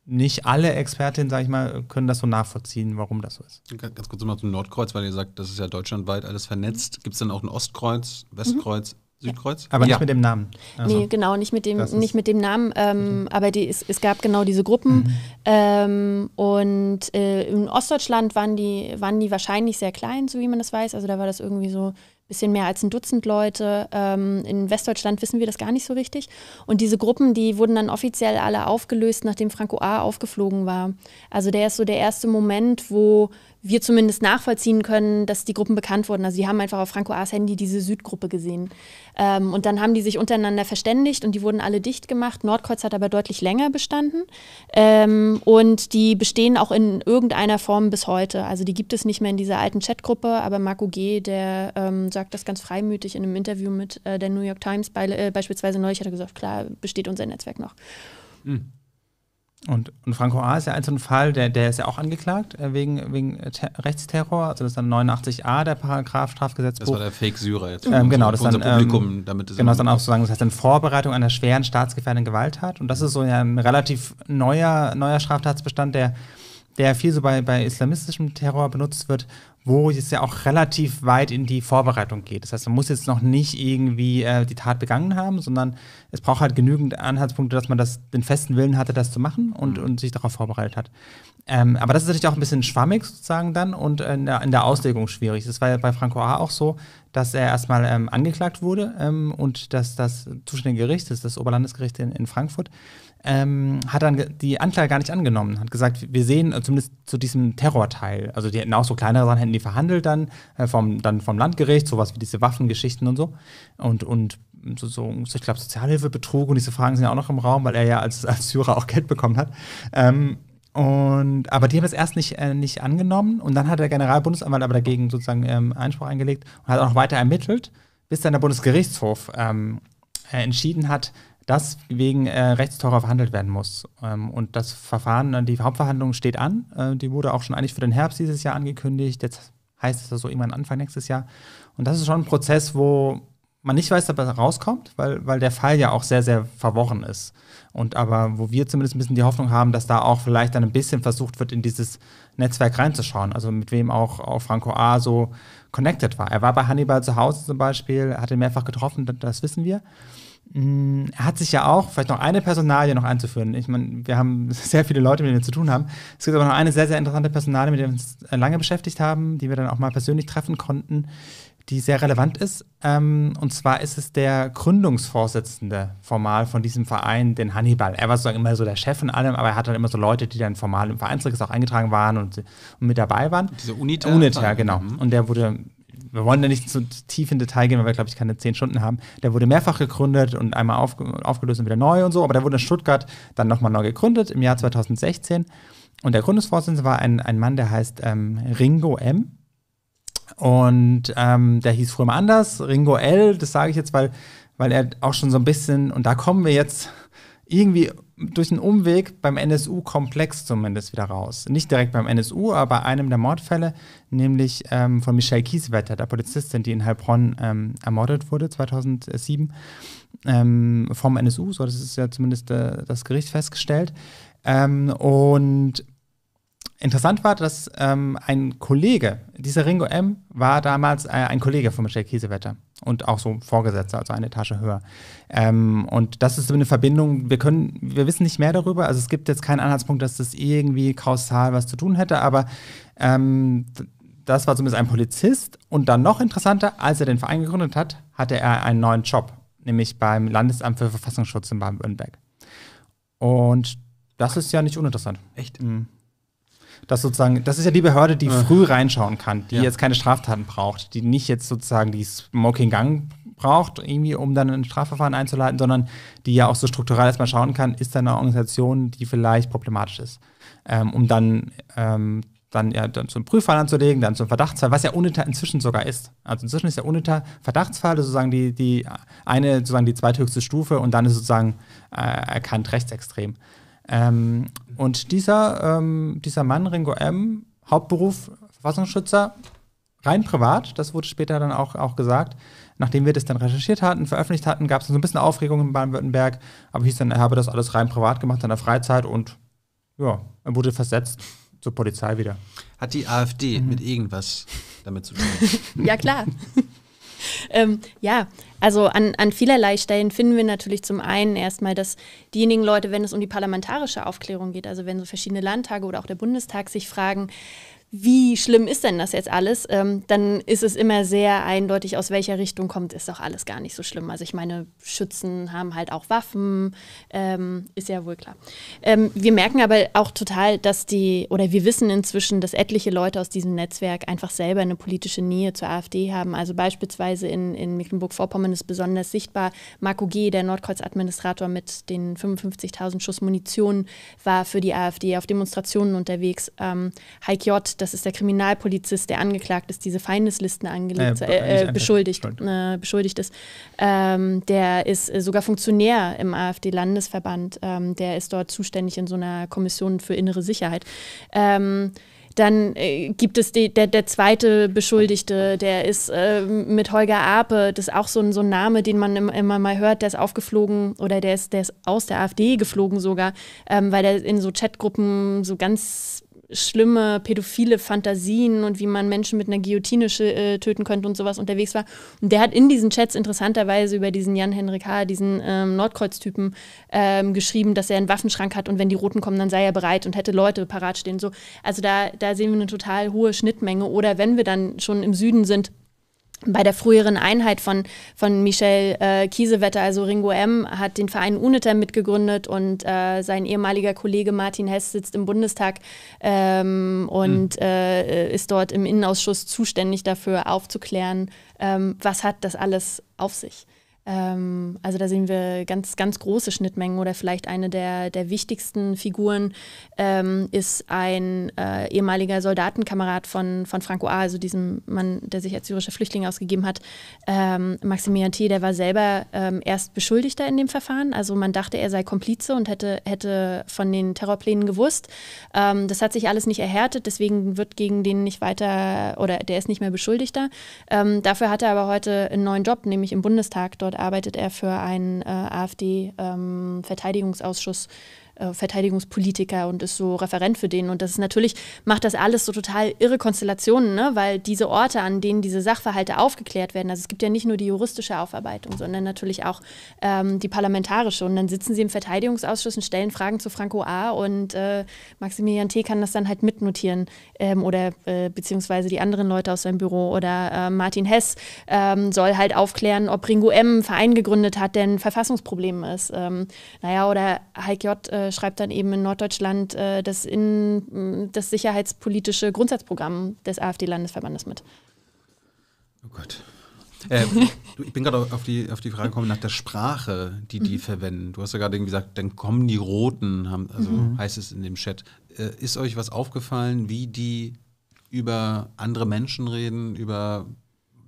nicht alle Expertinnen, sage ich mal, können das so nachvollziehen, warum das so ist. Ganz kurz nochmal zum Nordkreuz, weil ihr sagt, das ist ja deutschlandweit alles vernetzt. Mhm. Gibt es dann auch ein Ostkreuz, Westkreuz, mhm. Südkreuz? Aber nicht mit dem Namen. Also, nee, genau, nicht mit dem, nicht mit dem Namen. Ähm, mhm. Aber die, es, es, gab genau diese Gruppen. Mhm. Ähm, und äh, in Ostdeutschland waren die, waren die wahrscheinlich sehr klein, so wie man das weiß. Also da war das irgendwie so bisschen mehr als ein Dutzend Leute. Ähm, in Westdeutschland wissen wir das gar nicht so richtig. Und diese Gruppen, die wurden dann offiziell alle aufgelöst, nachdem Franco A. aufgeflogen war. Also der ist so der erste Moment, wo wir zumindest nachvollziehen können, dass die Gruppen bekannt wurden. Also die haben einfach auf Franco A's Handy diese Südgruppe gesehen. Ähm, und dann haben die sich untereinander verständigt und die wurden alle dicht gemacht. Nordkreuz hat aber deutlich länger bestanden. Ähm, und die bestehen auch in irgendeiner Form bis heute. Also die gibt es nicht mehr in dieser alten Chatgruppe, aber Marco G., der ähm, sagt das ganz freimütig in einem Interview mit äh, der New York Times bei, äh, beispielsweise neulich, hat er gesagt, klar, besteht unser Netzwerk noch. Mhm. Und, und Franco A. ist ja ein so ein Fall, der, der ist ja auch angeklagt äh, wegen, wegen äh, Rechtsterror. Also das ist dann 89a, der Paragraph Strafgesetzbuch. Das war der Fake-Syrer jetzt. Ähm, genau, das dann, ähm, Publikum, damit genau, das dann auch sozusagen, das heißt in Vorbereitung einer schweren staatsgefährdenden Gewalttat. Und das ist so ja ein relativ neuer, neuer Straftatsbestand, der der viel so bei, bei islamistischem Terror benutzt wird, wo es ja auch relativ weit in die Vorbereitung geht. Das heißt, man muss jetzt noch nicht irgendwie äh, die Tat begangen haben, sondern es braucht halt genügend Anhaltspunkte, dass man das, den festen Willen hatte, das zu machen und, mhm. und sich darauf vorbereitet hat. Ähm, aber das ist natürlich auch ein bisschen schwammig sozusagen dann und in der, in der Auslegung schwierig. Das war ja bei Franco A. auch so, dass er erstmal ähm, angeklagt wurde ähm, und dass das zuständige Gericht, das, ist das Oberlandesgericht in, in Frankfurt, ähm, hat dann die Anklage gar nicht angenommen. Hat gesagt, wir sehen äh, zumindest zu diesem Terrorteil, also die hätten auch so kleinere Sachen, hätten die verhandelt dann, äh, vom, dann vom Landgericht, sowas wie diese Waffengeschichten und so. Und, und so, so ich glaube, Sozialhilfebetrug und diese Fragen sind ja auch noch im Raum, weil er ja als, als Syrer auch Geld bekommen hat. Ähm, und, aber die haben es erst nicht, äh, nicht angenommen und dann hat der Generalbundesanwalt aber dagegen sozusagen ähm, Einspruch eingelegt und hat auch noch weiter ermittelt, bis dann der Bundesgerichtshof ähm, äh, entschieden hat, dass wegen äh, Rechtsteurer verhandelt werden muss. Ähm, und das Verfahren, äh, die Hauptverhandlung steht an. Äh, die wurde auch schon eigentlich für den Herbst dieses Jahr angekündigt. Jetzt heißt es so also irgendwann Anfang nächstes Jahr. Und das ist schon ein Prozess, wo man nicht weiß, ob was rauskommt, weil, weil der Fall ja auch sehr, sehr verworren ist. Und aber wo wir zumindest ein bisschen die Hoffnung haben, dass da auch vielleicht dann ein bisschen versucht wird, in dieses Netzwerk reinzuschauen. Also mit wem auch, auch Franco A. so connected war. Er war bei Hannibal zu Hause zum Beispiel, hat ihn mehrfach getroffen, das wissen wir. Hm, er hat sich ja auch, vielleicht noch eine Personalie noch einzuführen. Ich meine, wir haben sehr viele Leute, mit denen wir zu tun haben. Es gibt aber noch eine sehr, sehr interessante Personalie, mit der wir uns äh, lange beschäftigt haben, die wir dann auch mal persönlich treffen konnten, die sehr relevant ist. Ähm, und zwar ist es der Gründungsvorsitzende formal von diesem Verein, den Hannibal. Er war sozusagen immer so der Chef in allem, aber er hat dann immer so Leute, die dann formal im Vereinsregister auch eingetragen waren und, mit dabei waren. Diese Uniter. Uniter, genau. Mhm. Und der wurde wir wollen da nicht zu tief in Detail gehen, weil wir, glaube ich, keine zehn Stunden haben. Der wurde mehrfach gegründet und einmal auf, aufgelöst und wieder neu und so, aber der wurde in Stuttgart dann nochmal neu gegründet im Jahr 2016. Und der Gründungsvorsitzende war ein, ein Mann, der heißt ähm, Ringo M. Und ähm, der hieß früher mal anders, Ringo L, das sage ich jetzt, weil, weil er auch schon so ein bisschen, und da kommen wir jetzt irgendwie durch einen Umweg beim NSU-Komplex zumindest wieder raus. Nicht direkt beim NSU, aber einem der Mordfälle, nämlich ähm, von Michelle Kieswetter, der Polizistin, die in Heilbronn ähm, ermordet wurde 2007 ähm, vom NSU, so das ist ja zumindest äh, das Gericht festgestellt. Ähm, und interessant war, dass ähm, ein Kollege, dieser Ringo M., war damals äh, ein Kollege von Michel Kiesewetter und auch so Vorgesetzter, also eine Etage höher. Ähm, und das ist so eine Verbindung, wir können, wir wissen nicht mehr darüber, also es gibt jetzt keinen Anhaltspunkt, dass das irgendwie kausal was zu tun hätte, aber ähm, das war zumindest ein Polizist und dann noch interessanter, als er den Verein gegründet hat, hatte er einen neuen Job, nämlich beim Landesamt für Verfassungsschutz in Baden-Württemberg. Und das ist ja nicht uninteressant. Echt? Mhm dass sozusagen, das ist ja die Behörde, die früh reinschauen kann, die ja. jetzt keine Straftaten braucht, die nicht jetzt sozusagen die Smoking Gang braucht, irgendwie, um dann ein Strafverfahren einzuleiten, sondern die ja auch so strukturell erstmal schauen kann, ist da eine Organisation, die vielleicht problematisch ist, ähm, um dann, ähm, dann, ja, dann zum Prüffall anzulegen, dann zum Verdachtsfall, was ja UNITA inzwischen sogar ist. Also inzwischen ist ja UNITA Verdachtsfall, sozusagen die, die eine, sozusagen die zweithöchste Stufe und dann ist sozusagen äh, erkannt rechtsextrem. Ähm, und dieser, ähm, dieser Mann, Ringo M., Hauptberuf Verfassungsschützer, rein privat, das wurde später dann auch, auch gesagt. Nachdem wir das dann recherchiert hatten, veröffentlicht hatten, gab es so ein bisschen Aufregung in Baden-Württemberg, aber hieß dann, er habe das alles rein privat gemacht in der Freizeit und ja, er wurde versetzt zur Polizei wieder. Hat die AfD mhm. mit irgendwas damit zu tun? ja, klar ähm, ja, also an, an vielerlei Stellen finden wir natürlich zum einen erstmal, dass diejenigen Leute, wenn es um die parlamentarische Aufklärung geht, also wenn so verschiedene Landtage oder auch der Bundestag sich fragen, wie schlimm ist denn das jetzt alles, ähm, dann ist es immer sehr eindeutig, aus welcher Richtung kommt, ist doch alles gar nicht so schlimm. Also ich meine, Schützen haben halt auch Waffen, ähm, ist ja wohl klar. Ähm, wir merken aber auch total, dass die, oder wir wissen inzwischen, dass etliche Leute aus diesem Netzwerk einfach selber eine politische Nähe zur AfD haben. Also beispielsweise in, in Mecklenburg-Vorpommern ist besonders sichtbar, Marco G., der Nordkreuz-Administrator mit den 55.000 Schuss Munition, war für die AfD auf Demonstrationen unterwegs. Ähm, Heik J., das ist der Kriminalpolizist, der angeklagt ist, diese Feindeslisten angelegt, äh, äh, äh beschuldigt, äh, beschuldigt ist. Ähm, der ist äh, sogar Funktionär im AfD-Landesverband, ähm, der ist dort zuständig in so einer Kommission für innere Sicherheit. Ähm, dann äh, gibt es die, der, der zweite Beschuldigte, der ist äh, mit Holger Ape, das ist auch so ein, so ein Name, den man im, immer mal hört, der ist aufgeflogen oder der ist, der ist aus der AfD geflogen sogar, ähm, weil der in so Chatgruppen so ganz schlimme pädophile Fantasien und wie man Menschen mit einer Guillotine äh, töten könnte und sowas unterwegs war. Und der hat in diesen Chats interessanterweise über diesen Jan-Henrik H., diesen ähm, Nordkreuz-Typen, ähm, geschrieben, dass er einen Waffenschrank hat und wenn die Roten kommen, dann sei er bereit und hätte Leute parat stehen. So. Also da, da sehen wir eine total hohe Schnittmenge. Oder wenn wir dann schon im Süden sind, bei der früheren Einheit von, von Michel äh, Kiesewetter, also Ringo M., hat den Verein UNITA mitgegründet und äh, sein ehemaliger Kollege Martin Hess sitzt im Bundestag ähm, und mhm. äh, ist dort im Innenausschuss zuständig dafür aufzuklären, ähm, was hat das alles auf sich. Ähm, also da sehen wir ganz, ganz große Schnittmengen oder vielleicht eine der, der wichtigsten Figuren ähm, ist ein äh, ehemaliger Soldatenkamerad von, von Franco A., also diesem Mann, der sich als syrischer Flüchtling ausgegeben hat, ähm, Maximilian T., der war selber ähm, erst Beschuldigter in dem Verfahren. Also man dachte, er sei Komplize und hätte, hätte von den Terrorplänen gewusst. Ähm, das hat sich alles nicht erhärtet, deswegen wird gegen den nicht weiter, oder der ist nicht mehr Beschuldigter. Ähm, dafür hat er aber heute einen neuen Job, nämlich im Bundestag dort arbeitet er für einen äh, AfD-Verteidigungsausschuss ähm, äh, Verteidigungspolitiker und ist so Referent für den. Und das ist natürlich, macht das alles so total irre Konstellationen, ne? weil diese Orte, an denen diese Sachverhalte aufgeklärt werden, also es gibt ja nicht nur die juristische Aufarbeitung, sondern natürlich auch ähm, die parlamentarische. Und dann sitzen sie im Verteidigungsausschuss und stellen Fragen zu Franco A. und äh, Maximilian T. kann das dann halt mitnotieren ähm, oder äh, beziehungsweise die anderen Leute aus seinem Büro oder äh, Martin Hess ähm, soll halt aufklären, ob Ringo M. einen Verein gegründet hat, der ein Verfassungsproblem ist. Ähm, naja, oder Heik J. Äh, äh, schreibt dann eben in Norddeutschland äh, das, in, mm, das sicherheitspolitische Grundsatzprogramm des AfD-Landesverbandes mit. Oh Gott. Äh, ich bin gerade auf die, auf die Frage gekommen nach der Sprache, die die mhm. verwenden. Du hast ja gerade gesagt, dann kommen die Roten, haben, also mhm. heißt es in dem Chat. Äh, ist euch was aufgefallen, wie die über andere Menschen reden, über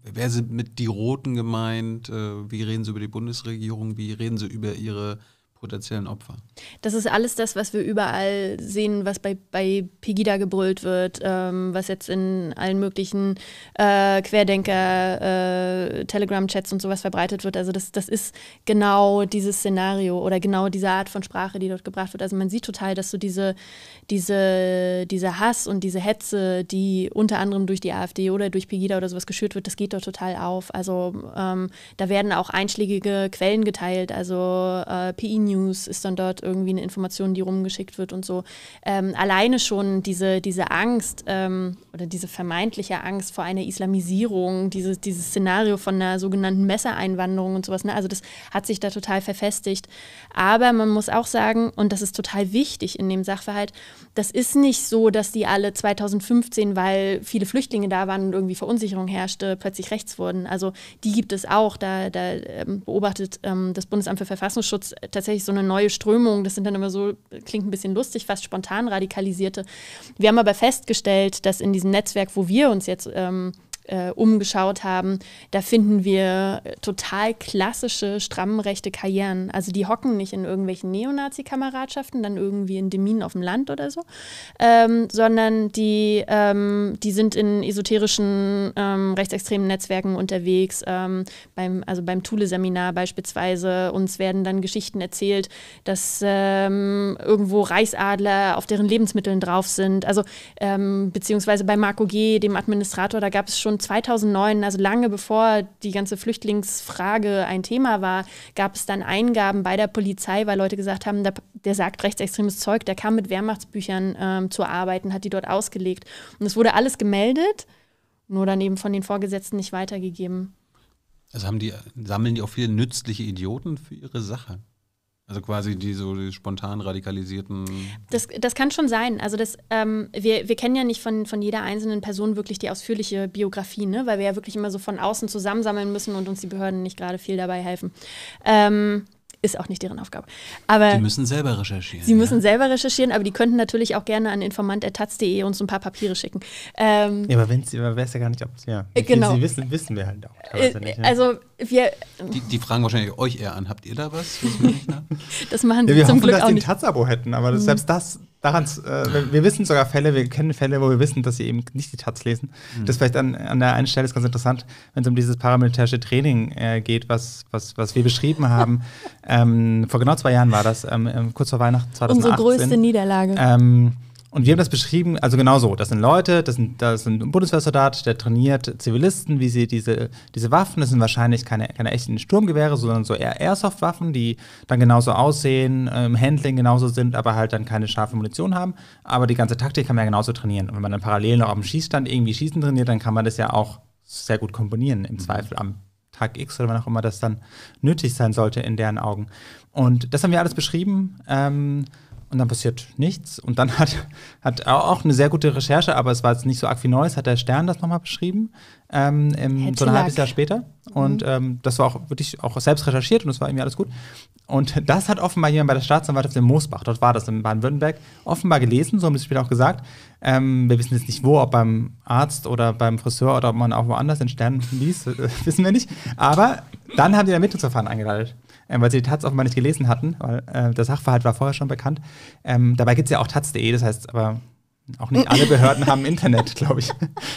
wer sind mit die Roten gemeint, äh, wie reden sie über die Bundesregierung, wie reden sie über ihre potenziellen Opfer. Das ist alles das, was wir überall sehen, was bei, bei Pegida gebrüllt wird, ähm, was jetzt in allen möglichen äh, Querdenker, äh, Telegram-Chats und sowas verbreitet wird. Also das, das ist genau dieses Szenario oder genau diese Art von Sprache, die dort gebracht wird. Also man sieht total, dass so diese, diese, dieser Hass und diese Hetze, die unter anderem durch die AfD oder durch Pegida oder sowas geschürt wird, das geht dort total auf. Also ähm, da werden auch einschlägige Quellen geteilt, also äh, PI News ist dann dort irgendwie eine Information, die rumgeschickt wird und so. Ähm, alleine schon diese, diese Angst ähm, oder diese vermeintliche Angst vor einer Islamisierung, dieses, dieses Szenario von einer sogenannten Messereinwanderung und sowas, ne? also das hat sich da total verfestigt. Aber man muss auch sagen, und das ist total wichtig in dem Sachverhalt, das ist nicht so, dass die alle 2015, weil viele Flüchtlinge da waren und irgendwie Verunsicherung herrschte, plötzlich rechts wurden. Also die gibt es auch. Da, da ähm, beobachtet ähm, das Bundesamt für Verfassungsschutz tatsächlich tatsächlich so eine neue Strömung. Das sind dann immer so, klingt ein bisschen lustig, fast spontan radikalisierte. Wir haben aber festgestellt, dass in diesem Netzwerk, wo wir uns jetzt ähm, äh, umgeschaut haben, da finden wir äh, total klassische, strammrechte Karrieren. Also die hocken nicht in irgendwelchen Neonazi-Kameradschaften, dann irgendwie in Deminen auf dem Land oder so, ähm, sondern die, ähm, die sind in esoterischen, ähm, rechtsextremen Netzwerken unterwegs, ähm, beim, also beim Thule-Seminar beispielsweise. Uns werden dann Geschichten erzählt, dass ähm, irgendwo Reichsadler auf deren Lebensmitteln drauf sind. Also ähm, beziehungsweise bei Marco G., dem Administrator, da gab es schon 2009, also lange bevor die ganze Flüchtlingsfrage ein Thema war, gab es dann Eingaben bei der Polizei, weil Leute gesagt haben, der, der sagt rechtsextremes Zeug, der kam mit Wehrmachtsbüchern ähm, zu arbeiten, hat die dort ausgelegt. Und es wurde alles gemeldet, nur dann eben von den Vorgesetzten nicht weitergegeben. Also haben die, sammeln die auch viele nützliche Idioten für ihre Sache. Also quasi die so die spontan radikalisierten. Das, das kann schon sein. Also das, ähm, wir, wir kennen ja nicht von, von jeder einzelnen Person wirklich die ausführliche Biografie, ne? weil wir ja wirklich immer so von außen zusammensammeln müssen und uns die Behörden nicht gerade viel dabei helfen. Ähm, ist auch nicht deren Aufgabe. Aber die müssen selber recherchieren. Sie müssen selber recherchieren, aber die könnten natürlich auch gerne an informant.taz.de uns ein paar Papiere schicken. Ähm, ja, aber wenn es weiß ja gar nicht, ob es ja. Äh, genau. Sie wissen, wissen wir halt auch. Äh, nicht, ne? Also wir. Die, die, fragen wahrscheinlich euch eher an. Habt ihr da was? Ne? das machen sie ja, wir zum hoffen, Glück dass auch die ein Taz-Abo hätten, aber das, mhm. selbst das daran, äh, wir, wissen sogar Fälle, wir kennen Fälle, wo wir wissen, dass sie eben nicht die Taz lesen. Mhm. Das vielleicht an, an der einen Stelle ist ganz interessant, wenn es um dieses paramilitärische Training äh, geht, was, was, was wir beschrieben haben. ähm, vor genau zwei Jahren war das, ähm, ähm kurz vor Weihnachten 2018. Unsere größte Niederlage. Ähm, und wir haben das beschrieben, also genau so. Das sind Leute, das sind, das sind ein Bundeswehrsoldat, der trainiert Zivilisten, wie sie diese, diese Waffen, das sind wahrscheinlich keine, keine echten Sturmgewehre, sondern so eher Airsoft-Waffen, die dann genauso aussehen, im ähm, Handling genauso sind, aber halt dann keine scharfe Munition haben. Aber die ganze Taktik kann man ja genauso trainieren. Und wenn man dann parallel noch auf dem Schießstand irgendwie Schießen trainiert, dann kann man das ja auch sehr gut komponieren, im mhm. Zweifel am Tag X oder wann auch immer das dann nötig sein sollte in deren Augen. Und das haben wir alles beschrieben. Ähm, und dann passiert nichts. Und dann hat, hat auch eine sehr gute Recherche, aber es war jetzt nicht so arg viel Neues, hat der Stern das nochmal beschrieben, ähm, im, so ein halbes Jahr später. Mhm. Und ähm, das war auch wirklich auch selbst recherchiert und es war irgendwie alles gut. Und das hat offenbar jemand bei der Staatsanwaltschaft in Moosbach, dort war das in Baden-Württemberg, offenbar gelesen, so haben sie später auch gesagt. Ähm, wir wissen jetzt nicht wo, ob beim Arzt oder beim Friseur oder ob man auch woanders den Stern liest, wissen wir nicht. Aber dann haben die Ermittlungsverfahren eingeleitet ähm, weil sie die Taz offenbar nicht gelesen hatten, weil äh, der Sachverhalt war vorher schon bekannt. Ähm, dabei gibt es ja auch taz.de, das heißt aber auch nicht alle Behörden haben Internet, glaube ich.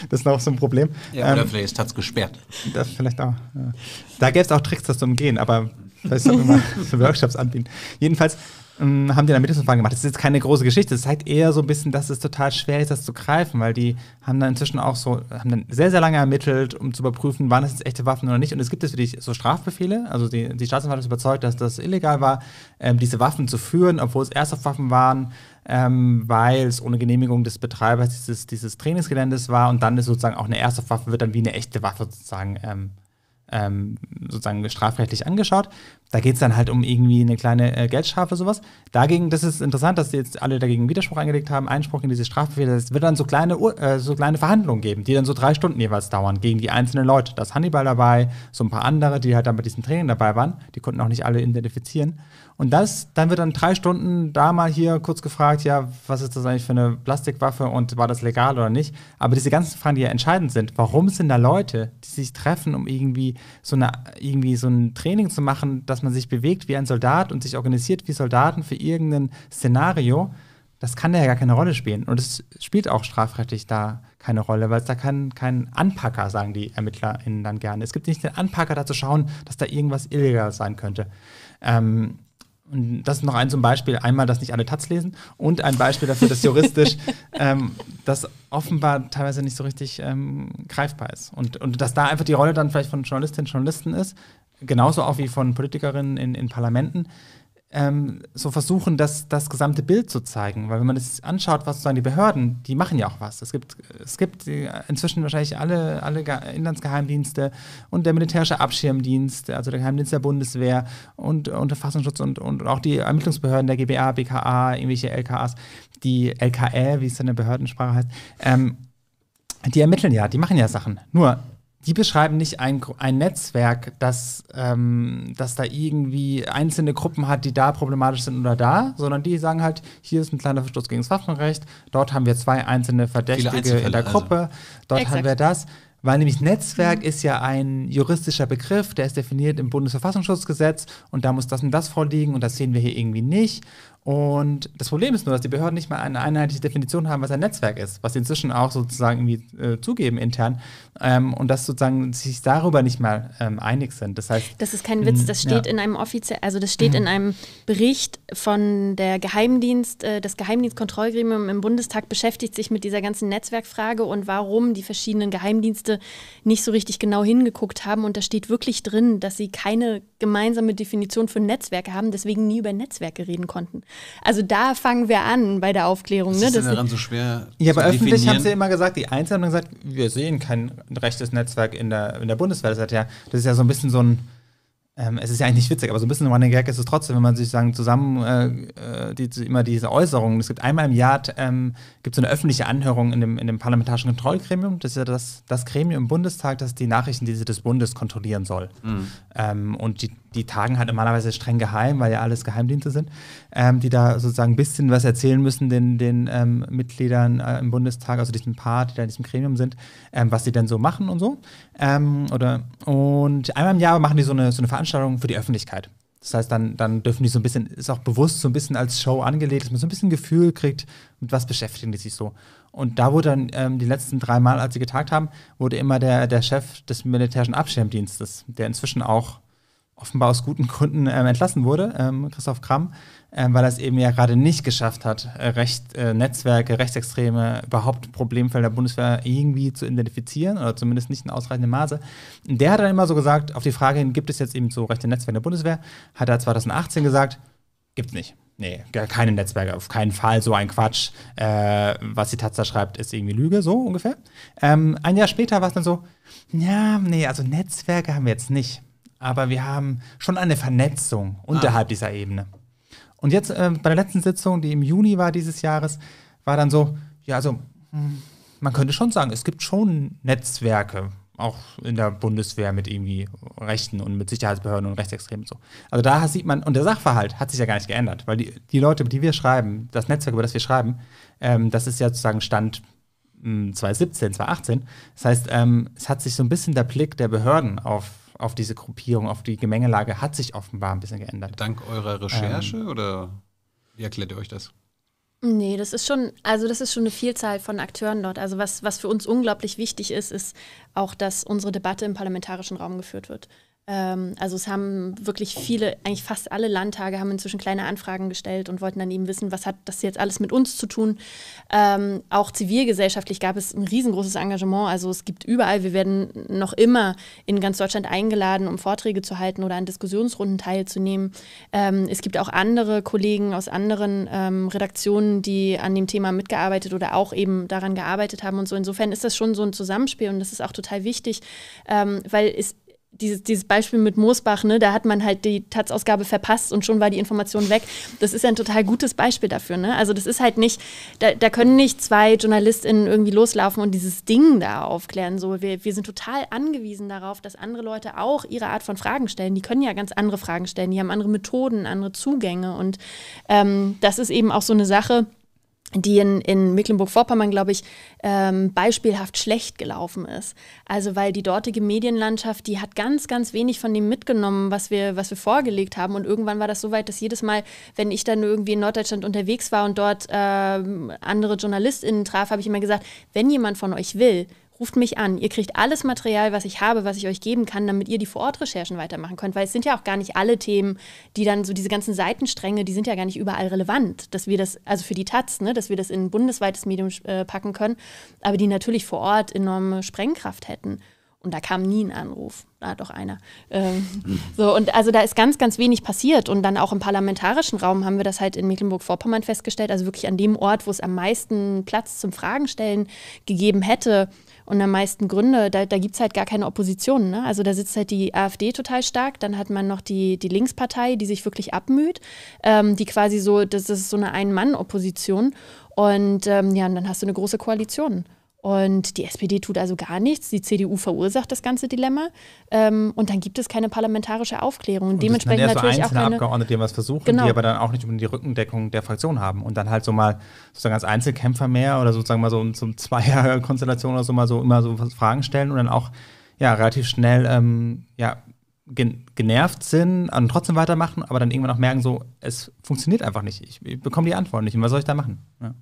Das ist noch so ein Problem. Ja, oder ähm, vielleicht ist Taz gesperrt. Das vielleicht auch. Ja. Da gäbe es auch Tricks, das zu umgehen, aber vielleicht soll man mal Workshops anbieten. Jedenfalls ähm, haben die dann Mittagsumfragen gemacht. Das ist jetzt keine große Geschichte. Das zeigt halt eher so ein bisschen, dass es total schwer ist, das zu greifen, weil die haben dann inzwischen auch so, haben dann sehr, sehr lange ermittelt, um zu überprüfen, waren das jetzt echte Waffen oder nicht. Und es gibt jetzt wirklich so Strafbefehle. Also die, die Staatsanwaltschaft ist überzeugt, dass das illegal war, ähm, diese Waffen zu führen, obwohl es Airsoft-Waffen waren. Ähm, weil es ohne Genehmigung des Betreibers dieses, dieses Trainingsgeländes war und dann ist sozusagen auch eine Airsoft-Waffe, wird dann wie eine echte Waffe sozusagen ähm, ähm, sozusagen strafrechtlich angeschaut. Da geht es dann halt um irgendwie eine kleine äh, Geldstrafe, sowas. Dagegen, das ist interessant, dass jetzt alle dagegen Widerspruch eingelegt haben, Einspruch in diese Strafbefehle. Es wird dann so kleine, äh, so kleine Verhandlungen geben, die dann so drei Stunden jeweils dauern, gegen die einzelnen Leute. Da ist Hannibal dabei, so ein paar andere, die halt dann bei diesem Training dabei waren. Die konnten auch nicht alle identifizieren. Und das, dann wird dann drei Stunden da mal hier kurz gefragt, ja, was ist das eigentlich für eine Plastikwaffe und war das legal oder nicht? Aber diese ganzen Fragen, die ja entscheidend sind, warum sind da Leute, die sich treffen, um irgendwie so, eine, irgendwie so ein Training zu machen, dass man sich bewegt wie ein Soldat und sich organisiert wie Soldaten für irgendein Szenario? Das kann da ja gar keine Rolle spielen. Und es spielt auch strafrechtlich da keine Rolle, weil es da keinen kein Anpacker, sagen die ErmittlerInnen dann gerne. Es gibt nicht den Anpacker, da zu schauen, dass da irgendwas illegal sein könnte. Ähm, und das ist noch ein zum Beispiel, einmal, dass nicht alle Taz lesen und ein Beispiel dafür, dass juristisch ähm, das offenbar teilweise nicht so richtig ähm, greifbar ist. Und, und dass da einfach die Rolle dann vielleicht von Journalistinnen und Journalisten ist, genauso auch wie von Politikerinnen in, in Parlamenten, ähm, so versuchen, das, das gesamte Bild zu zeigen. Weil wenn man es anschaut, was sozusagen die Behörden, die machen ja auch was. Es gibt, es gibt äh, inzwischen wahrscheinlich alle, alle Inlandsgeheimdienste und der militärische Abschirmdienst, also der Geheimdienst der Bundeswehr und, und und, und auch die Ermittlungsbehörden der GBA, BKA, irgendwelche LKAs, die LKL, wie es in der Behördensprache heißt, ähm, die ermitteln ja, die machen ja Sachen. Nur die beschreiben nicht ein, ein Netzwerk, das, ähm, das da irgendwie einzelne Gruppen hat, die da problematisch sind oder da, sondern die sagen halt, hier ist ein kleiner Verstoß gegen das Waffenrecht, dort haben wir zwei einzelne Verdächtige in der also. Gruppe, also. dort Exakt. haben wir das. Weil nämlich Netzwerk mhm. ist ja ein juristischer Begriff, der ist definiert im Bundesverfassungsschutzgesetz und da muss das und das vorliegen und das sehen wir hier irgendwie nicht. Und das Problem ist nur, dass die Behörden nicht mal eine einheitliche Definition haben, was ein Netzwerk ist, was sie inzwischen auch sozusagen irgendwie äh, zugeben intern ähm, und dass sozusagen sich darüber nicht mal ähm, einig sind. Das heißt, das ist kein Witz, ähm, das steht ja. in einem offiziell, also das steht mhm. in einem Bericht von der Geheimdienst, äh, das Geheimdienstkontrollgremium im Bundestag beschäftigt sich mit dieser ganzen Netzwerkfrage und warum die verschiedenen Geheimdienste nicht so richtig genau hingeguckt haben und da steht wirklich drin, dass sie keine gemeinsame Definition für Netzwerke haben, deswegen nie über Netzwerke reden konnten. Also da fangen wir an bei der Aufklärung. Das ne? ist das daran so schwer. Ja, aber öffentlich haben sie immer gesagt, die Einzelnen haben gesagt, wir sehen kein rechtes Netzwerk in der, in der Bundeswehr. Das, hat ja, das ist ja so ein bisschen so ein. Ähm, es ist ja eigentlich nicht witzig, aber so ein bisschen Running Gag ist es trotzdem, wenn man sich sagen, zusammen äh, äh die, immer diese Äußerungen. Es gibt einmal im Jahr ähm, gibt eine öffentliche Anhörung in dem, in dem parlamentarischen Kontrollgremium. Das ist ja das, das Gremium im Bundestag, das die Nachrichtendienste des Bundes kontrollieren soll. Mhm. Ähm, und die die tagen halt normalerweise streng geheim, weil ja alles Geheimdienste sind, ähm, die da sozusagen ein bisschen was erzählen müssen den, den ähm, Mitgliedern äh, im Bundestag, also diesen Paar, die da in diesem Gremium sind, ähm, was sie denn so machen und so. Ähm, oder, und einmal im Jahr machen die so eine, so eine Veranstaltung für die Öffentlichkeit. Das heißt, dann, dann dürfen die so ein bisschen, ist auch bewusst so ein bisschen als Show angelegt, dass man so ein bisschen Gefühl kriegt, mit was beschäftigen die sich so. Und da wurde dann ähm, die letzten drei Mal, als sie getagt haben, wurde immer der, der Chef des militärischen Abschirmdienstes, der inzwischen auch offenbar aus guten Gründen ähm, entlassen wurde, ähm, Christoph Kramm, ähm, weil er es eben ja gerade nicht geschafft hat, äh, Recht, äh, Netzwerke, Rechtsextreme, überhaupt Problemfelder der Bundeswehr irgendwie zu identifizieren oder zumindest nicht in ausreichendem Maße. Und der hat dann immer so gesagt, auf die Frage hin, gibt es jetzt eben so rechte Netzwerke in der Bundeswehr, hat er 2018 gesagt, gibt's nicht. Nee, keine Netzwerke, auf keinen Fall so ein Quatsch. Äh, was die Taz schreibt, ist irgendwie Lüge, so ungefähr. Ähm, ein Jahr später war es dann so, ja, nee, also Netzwerke haben wir jetzt nicht aber wir haben schon eine Vernetzung unterhalb ah. dieser Ebene. Und jetzt äh, bei der letzten Sitzung, die im Juni war dieses Jahres, war dann so, ja, also hm, man könnte schon sagen, es gibt schon Netzwerke, auch in der Bundeswehr mit irgendwie Rechten und mit Sicherheitsbehörden und Rechtsextremen und so. Also da sieht man, und der Sachverhalt hat sich ja gar nicht geändert, weil die, die Leute, die wir schreiben, das Netzwerk, über das wir schreiben, ähm, das ist ja sozusagen Stand 2017, hm, 2018. Das heißt, ähm, es hat sich so ein bisschen der Blick der Behörden auf auf diese Gruppierung, auf die Gemengelage hat sich offenbar ein bisschen geändert. Dank eurer Recherche ähm, oder wie erklärt ihr euch das? Nee, das ist schon, also das ist schon eine Vielzahl von Akteuren dort. Also was, was für uns unglaublich wichtig ist, ist auch, dass unsere Debatte im parlamentarischen Raum geführt wird. Ähm, also es haben wirklich viele, eigentlich fast alle Landtage haben inzwischen kleine Anfragen gestellt und wollten dann eben wissen, was hat das jetzt alles mit uns zu tun. Ähm, auch zivilgesellschaftlich gab es ein riesengroßes Engagement. Also es gibt überall, wir werden noch immer in ganz Deutschland eingeladen, um Vorträge zu halten oder an Diskussionsrunden teilzunehmen. Ähm, es gibt auch andere Kollegen aus anderen ähm, Redaktionen, die an dem Thema mitgearbeitet oder auch eben daran gearbeitet haben und so. Insofern ist das schon so ein Zusammenspiel und das ist auch total wichtig, ähm, weil es dieses, dieses Beispiel mit Moosbach, ne, da hat man halt die Taz-Ausgabe verpasst und schon war die Information weg. Das ist ja ein total gutes Beispiel dafür. Ne? Also das ist halt nicht, da, da können nicht zwei JournalistInnen irgendwie loslaufen und dieses Ding da aufklären. So, wir, wir sind total angewiesen darauf, dass andere Leute auch ihre Art von Fragen stellen. Die können ja ganz andere Fragen stellen, die haben andere Methoden, andere Zugänge und ähm, das ist eben auch so eine Sache, die in, in Mecklenburg-Vorpommern, glaube ich, ähm, beispielhaft schlecht gelaufen ist. Also weil die dortige Medienlandschaft, die hat ganz, ganz wenig von dem mitgenommen, was wir, was wir vorgelegt haben. Und irgendwann war das so weit, dass jedes Mal, wenn ich dann irgendwie in Norddeutschland unterwegs war und dort ähm, andere JournalistInnen traf, habe ich immer gesagt, wenn jemand von euch will, ruft mich an. Ihr kriegt alles Material, was ich habe, was ich euch geben kann, damit ihr die Vorortrecherchen weitermachen könnt. Weil es sind ja auch gar nicht alle Themen, die dann so diese ganzen Seitenstränge, die sind ja gar nicht überall relevant, dass wir das, also für die Taz, ne, dass wir das in ein bundesweites Medium äh, packen können, aber die natürlich vor Ort enorme Sprengkraft hätten. Und da kam nie ein Anruf. Da hat doch einer. Ähm, so, und also da ist ganz, ganz wenig passiert. Und dann auch im parlamentarischen Raum haben wir das halt in Mecklenburg-Vorpommern festgestellt, also wirklich an dem Ort, wo es am meisten Platz zum Fragenstellen gegeben hätte, und am meisten Gründe, da, da gibt es halt gar keine Opposition. Ne? Also da sitzt halt die AfD total stark, dann hat man noch die, die Linkspartei, die sich wirklich abmüht, ähm, die quasi so, das ist so eine Ein-Mann-Opposition. Und ähm, ja, und dann hast du eine große Koalition. Und die SPD tut also gar nichts. Die CDU verursacht das ganze Dilemma. Ähm, und dann gibt es keine parlamentarische Aufklärung. Und dementsprechend das sind dann eher so natürlich einzelne auch Abgeordnete, die was versuchen, genau. die aber dann auch nicht um die Rückendeckung der Fraktion haben und dann halt so mal sozusagen als Einzelkämpfer mehr oder sozusagen mal so in so Zweierkonstellation oder so mal so immer so Fragen stellen und dann auch ja relativ schnell ähm, ja genervt sind und trotzdem weitermachen, aber dann irgendwann auch merken so, es funktioniert einfach nicht. Ich, ich bekomme die Antworten nicht. Und was soll ich da machen? Ja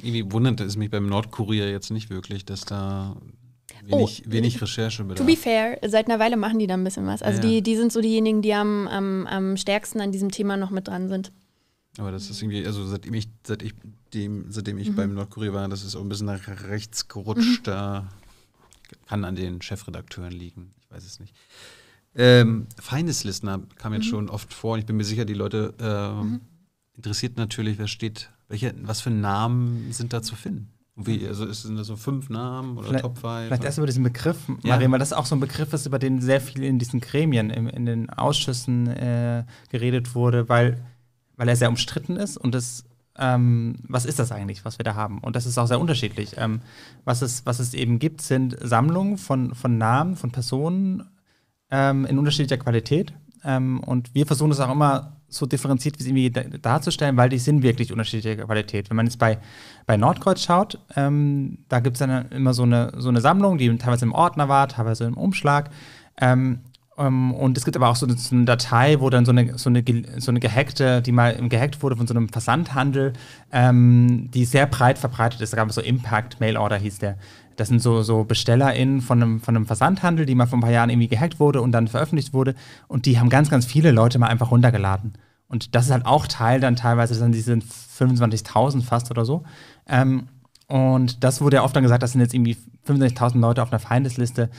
irgendwie wundert es mich beim Nordkurier jetzt nicht wirklich, dass da wenig, oh, wenig äh, Recherche bedarf. To be fair, seit einer Weile machen die da ein bisschen was. Also ja, Die, die sind so diejenigen, die am, am, am stärksten an diesem Thema noch mit dran sind. Aber das ist irgendwie, also seitdem ich, seit ich dem, seitdem ich mhm. beim Nordkurier war, das ist auch ein bisschen nach rechts gerutscht. Mhm. Da kann an den Chefredakteuren liegen. Ich weiß es nicht. Ähm, Listener kam jetzt mhm. schon oft vor und ich bin mir sicher, die Leute ähm, mhm. interessiert natürlich, wer steht welche, was für Namen sind da zu finden? Wie, also sind das so fünf Namen oder vielleicht, Top 5? Vielleicht erst über diesen Begriff, ja. Maria, weil das auch so ein Begriff ist, über den sehr viel in diesen Gremien, in, in den Ausschüssen äh, geredet wurde, weil, weil er sehr umstritten ist und das, ähm, was ist das eigentlich, was wir da haben? Und das ist auch sehr unterschiedlich. Ähm, was, es, was es eben gibt, sind Sammlungen von, von Namen, von Personen ähm, in unterschiedlicher Qualität. Ähm, und wir versuchen es auch immer so differenziert wie es irgendwie darzustellen, weil die sind wirklich unterschiedlicher Qualität. Wenn man jetzt bei, bei Nordkreuz schaut, ähm, da gibt es dann immer so eine, so eine Sammlung, die teilweise im Ordner war, teilweise im Umschlag. Ähm, ähm, und es gibt aber auch so eine, so eine, Datei, wo dann so eine, so, eine, so eine gehackte, die mal gehackt wurde von so einem Versandhandel, ähm, die sehr breit verbreitet ist. Da gab es so Impact Mail Order hieß der das sind so, so BestellerInnen von einem, von einem Versandhandel, die mal vor ein paar Jahren irgendwie gehackt wurde und dann veröffentlicht wurde. Und die haben ganz, ganz viele Leute mal einfach runtergeladen. Und das ist halt auch Teil dann teilweise, dann diese 25.000 fast oder so. Ähm, und das wurde ja oft dann gesagt, das sind jetzt irgendwie 25.000 Leute auf einer Feindesliste.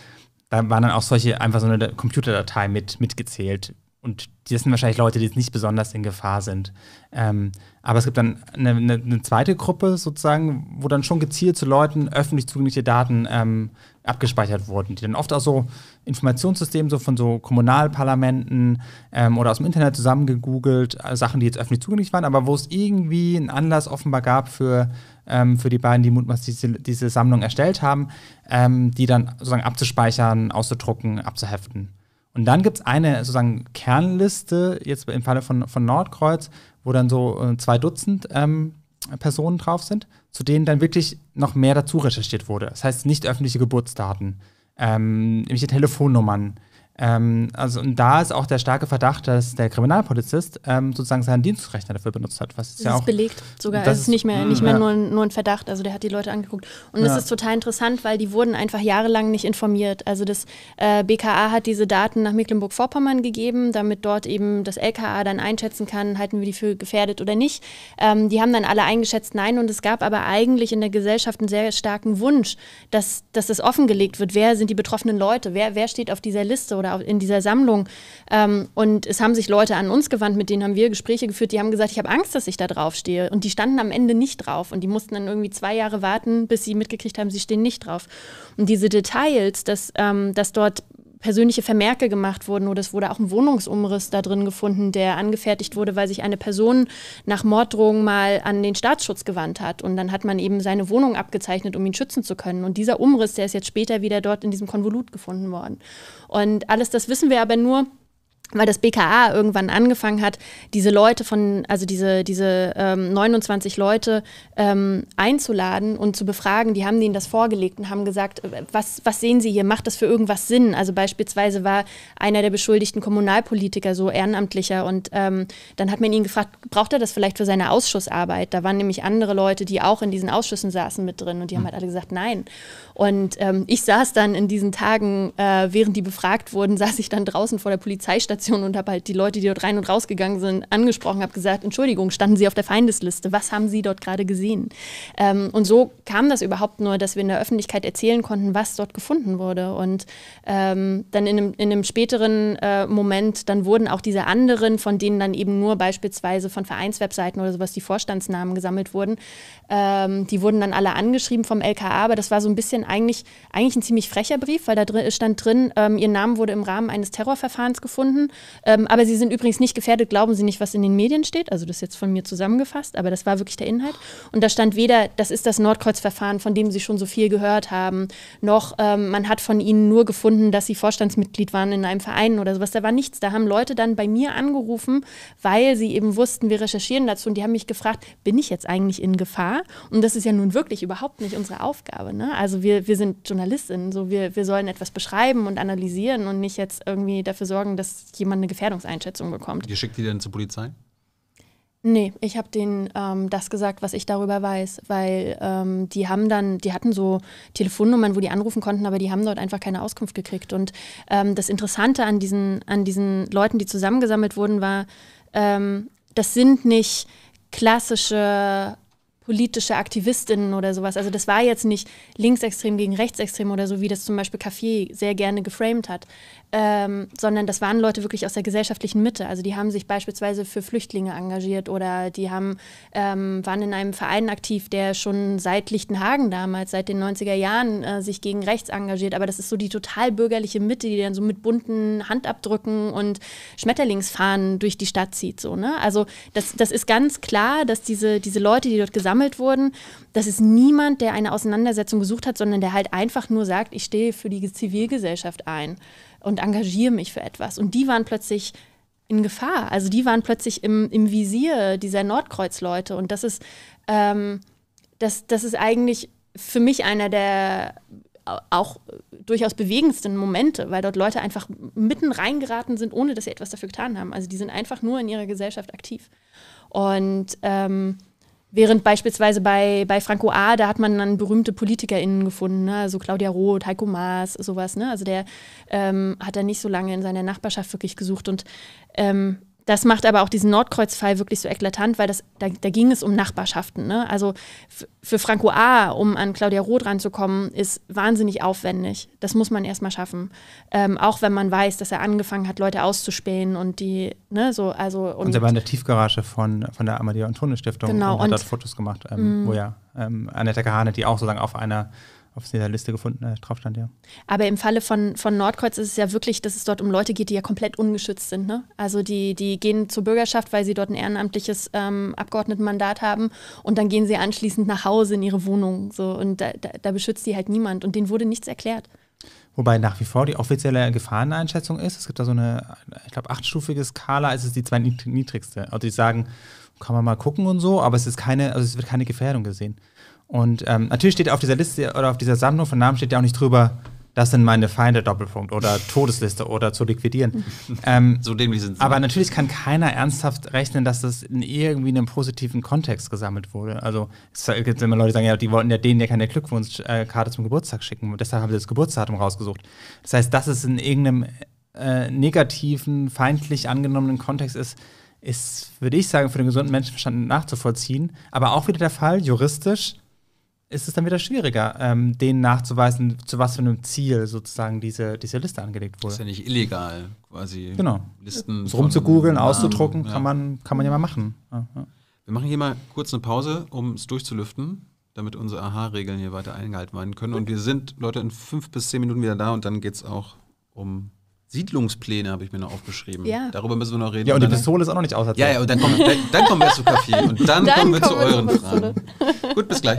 Da waren dann auch solche, einfach so eine Computerdatei mit, mitgezählt, und das sind wahrscheinlich Leute, die jetzt nicht besonders in Gefahr sind. Ähm, aber es gibt dann eine, eine, eine, zweite Gruppe sozusagen, wo dann schon gezielt zu Leuten öffentlich zugängliche Daten ähm, abgespeichert wurden, die dann oft aus so Informationssystemen so von so Kommunalparlamenten ähm, oder aus dem Internet zusammengegoogelt, äh, Sachen, die jetzt öffentlich zugänglich waren, aber wo es irgendwie einen Anlass offenbar gab für, ähm, für die beiden, die mutmaßlich diese, diese Sammlung erstellt haben, ähm, die dann sozusagen abzuspeichern, auszudrucken, abzuheften. Und dann gibt es eine sozusagen Kernliste, jetzt im Falle von, von Nordkreuz, wo dann so äh, zwei Dutzend ähm, Personen drauf sind, zu denen dann wirklich noch mehr dazu recherchiert wurde. Das heißt, nicht öffentliche Geburtsdaten, ähm, irgendwelche Telefonnummern, ähm, also und da ist auch der starke Verdacht, dass der Kriminalpolizist ähm, sozusagen seinen Dienstrechner dafür benutzt hat. Was ist das ja ist auch, belegt sogar. Das ist nicht mehr, nicht mehr ja. nur, nur, ein Verdacht. Also der hat die Leute angeguckt. Und das ja. ist total interessant, weil die wurden einfach jahrelang nicht informiert. Also das äh, BKA hat diese Daten nach Mecklenburg-Vorpommern gegeben, damit dort eben das LKA dann einschätzen kann, halten wir die für gefährdet oder nicht. Ähm, die haben dann alle eingeschätzt, nein. Und es gab aber eigentlich in der Gesellschaft einen sehr starken Wunsch, dass, dass das offengelegt wird. Wer sind die betroffenen Leute? Wer, wer steht auf dieser Liste oder oder in dieser Sammlung. Ähm, und es haben sich Leute an uns gewandt, mit denen haben wir Gespräche geführt, die haben gesagt, ich habe Angst, dass ich da drauf stehe. Und die standen am Ende nicht drauf. Und die mussten dann irgendwie zwei Jahre warten, bis sie mitgekriegt haben, sie stehen nicht drauf. Und diese Details, dass, ähm, dass dort persönliche Vermerke gemacht wurden oder es wurde auch ein Wohnungsumriss da drin gefunden, der angefertigt wurde, weil sich eine Person nach Morddrohung mal an den Staatsschutz gewandt hat und dann hat man eben seine Wohnung abgezeichnet, um ihn schützen zu können und dieser Umriss, der ist jetzt später wieder dort in diesem Konvolut gefunden worden. Und alles das wissen wir aber nur weil das BKA irgendwann angefangen hat, diese Leute von, also diese, diese ähm, 29 Leute ähm, einzuladen und zu befragen, die haben denen das vorgelegt und haben gesagt, äh, was, was sehen Sie hier, macht das für irgendwas Sinn? Also beispielsweise war einer der beschuldigten Kommunalpolitiker so ehrenamtlicher und ähm, dann hat man ihn gefragt, braucht er das vielleicht für seine Ausschussarbeit? Da waren nämlich andere Leute, die auch in diesen Ausschüssen saßen mit drin und die haben hm. halt alle gesagt, nein. Und ähm, ich saß dann in diesen Tagen, äh, während die befragt wurden, saß ich dann draußen vor der Polizeistation und habe halt die Leute, die dort rein und rausgegangen sind, angesprochen, habe gesagt, Entschuldigung, standen Sie auf der Feindesliste? Was haben Sie dort gerade gesehen? Ähm, und so kam das überhaupt nur, dass wir in der Öffentlichkeit erzählen konnten, was dort gefunden wurde. Und ähm, dann in einem, in einem späteren äh, Moment, dann wurden auch diese anderen, von denen dann eben nur beispielsweise von Vereinswebseiten oder sowas die Vorstandsnamen gesammelt wurden, ähm, die wurden dann alle angeschrieben vom LKA, aber das war so ein bisschen eigentlich, eigentlich ein ziemlich frecher Brief, weil da drin, stand drin, ähm, ihr Name wurde im Rahmen eines Terrorverfahrens gefunden. Ähm, aber sie sind übrigens nicht gefährdet, glauben sie nicht, was in den Medien steht. Also das ist jetzt von mir zusammengefasst, aber das war wirklich der Inhalt. Und da stand weder, das ist das Nordkreuz-Verfahren, von dem sie schon so viel gehört haben, noch ähm, man hat von ihnen nur gefunden, dass sie Vorstandsmitglied waren in einem Verein oder sowas. Da war nichts. Da haben Leute dann bei mir angerufen, weil sie eben wussten, wir recherchieren dazu. Und die haben mich gefragt, bin ich jetzt eigentlich in Gefahr? Und das ist ja nun wirklich überhaupt nicht unsere Aufgabe. Ne? Also wir wir, wir sind Journalistinnen, so wir, wir sollen etwas beschreiben und analysieren und nicht jetzt irgendwie dafür sorgen, dass jemand eine Gefährdungseinschätzung bekommt. Ihr schickt die denn zur Polizei? Nee, ich habe denen ähm, das gesagt, was ich darüber weiß, weil ähm, die haben dann, die hatten so Telefonnummern, wo die anrufen konnten, aber die haben dort einfach keine Auskunft gekriegt. Und ähm, das Interessante an diesen, an diesen Leuten, die zusammengesammelt wurden, war, ähm, das sind nicht klassische politische Aktivistinnen oder sowas. Also das war jetzt nicht linksextrem gegen rechtsextrem oder so, wie das zum Beispiel Café sehr gerne geframed hat. Ähm, sondern das waren Leute wirklich aus der gesellschaftlichen Mitte. Also die haben sich beispielsweise für Flüchtlinge engagiert oder die haben, ähm, waren in einem Verein aktiv, der schon seit Lichtenhagen damals, seit den 90er Jahren, äh, sich gegen rechts engagiert. Aber das ist so die total bürgerliche Mitte, die dann so mit bunten Handabdrücken und Schmetterlingsfahnen durch die Stadt zieht. So, ne? Also das, das ist ganz klar, dass diese, diese Leute, die dort gesammelt wurden, das ist niemand, der eine Auseinandersetzung gesucht hat, sondern der halt einfach nur sagt, ich stehe für die Zivilgesellschaft ein und engagiere mich für etwas. Und die waren plötzlich in Gefahr. Also die waren plötzlich im, im Visier dieser Nordkreuzleute. Und das ist, ähm, das, das ist eigentlich für mich einer der auch durchaus bewegendsten Momente, weil dort Leute einfach mitten reingeraten sind, ohne dass sie etwas dafür getan haben. Also die sind einfach nur in ihrer Gesellschaft aktiv. Und ähm, Während beispielsweise bei, bei Franco A., da hat man dann berühmte PolitikerInnen gefunden, ne? also Claudia Roth, Heiko Maas, sowas. Ne? Also der ähm, hat dann nicht so lange in seiner Nachbarschaft wirklich gesucht. Und ähm, das macht aber auch diesen Nordkreuzfall wirklich so eklatant, weil das, da, da ging es um Nachbarschaften. Ne? Also für Franco A., um an Claudia Roth ranzukommen, ist wahnsinnig aufwendig. Das muss man erstmal schaffen. Ähm, auch wenn man weiß, dass er angefangen hat, Leute auszuspähen und die, ne, so, also. Und, und er war in der Tiefgarage von, von der Amadeo Antone Stiftung genau, und hat und dort Fotos gemacht, ähm, mhm. wo ja ähm, Annette Kahane, die auch sozusagen auf einer auf dieser Liste gefunden, äh, drauf stand, ja. Aber im Falle von, von Nordkreuz ist es ja wirklich, dass es dort um Leute geht, die ja komplett ungeschützt sind. Ne? Also die, die gehen zur Bürgerschaft, weil sie dort ein ehrenamtliches ähm, Abgeordnetenmandat haben und dann gehen sie anschließend nach Hause in ihre Wohnung. So, und da, da, da beschützt die halt niemand und denen wurde nichts erklärt. Wobei nach wie vor die offizielle Gefahreneinschätzung ist. Es gibt da so eine, ich glaube, achtstufige Skala, es ist die niedrigste. Also die sagen, kann man mal gucken und so, aber es ist keine, also es wird keine Gefährdung gesehen. Und ähm, natürlich steht auf dieser Liste oder auf dieser Sammlung von Namen steht ja auch nicht drüber, das sind meine Feinde, Doppelpunkt, oder Todesliste oder zu liquidieren. ähm, so dämlich sind sie. Aber natürlich kann keiner ernsthaft rechnen, dass das in irgendwie einem positiven Kontext gesammelt wurde. Also es gibt immer Leute, die sagen, ja, die wollten ja denen ja keine Glückwunschkarte zum Geburtstag schicken. Und deshalb haben sie das Geburtsdatum rausgesucht. Das heißt, dass es in irgendeinem äh, negativen, feindlich angenommenen Kontext ist, ist, würde ich sagen, für den gesunden Menschenverstand nachzuvollziehen. Aber auch wieder der Fall, juristisch ist es dann wieder schwieriger, ähm, denen nachzuweisen, zu was für einem Ziel sozusagen diese, diese Liste angelegt wurde. Ist ja nicht illegal, quasi. Genau. Listen. Es rumzugoogeln, auszudrucken, ja. kann, man, kann man ja mal machen. Ja, ja. Wir machen hier mal kurz eine Pause, um es durchzulüften, damit unsere Aha-Regeln hier weiter eingehalten werden können. Und wir sind, Leute, in fünf bis zehn Minuten wieder da und dann geht es auch um Siedlungspläne habe ich mir noch aufgeschrieben. Ja. Darüber müssen wir noch reden. Ja, und, und die Pistole ist auch noch nicht auserzählt. Ja, ja, und dann kommen, dann, kommen wir zu Kaffee und dann, dann kommen wir zu euren Fragen. Gut, bis gleich.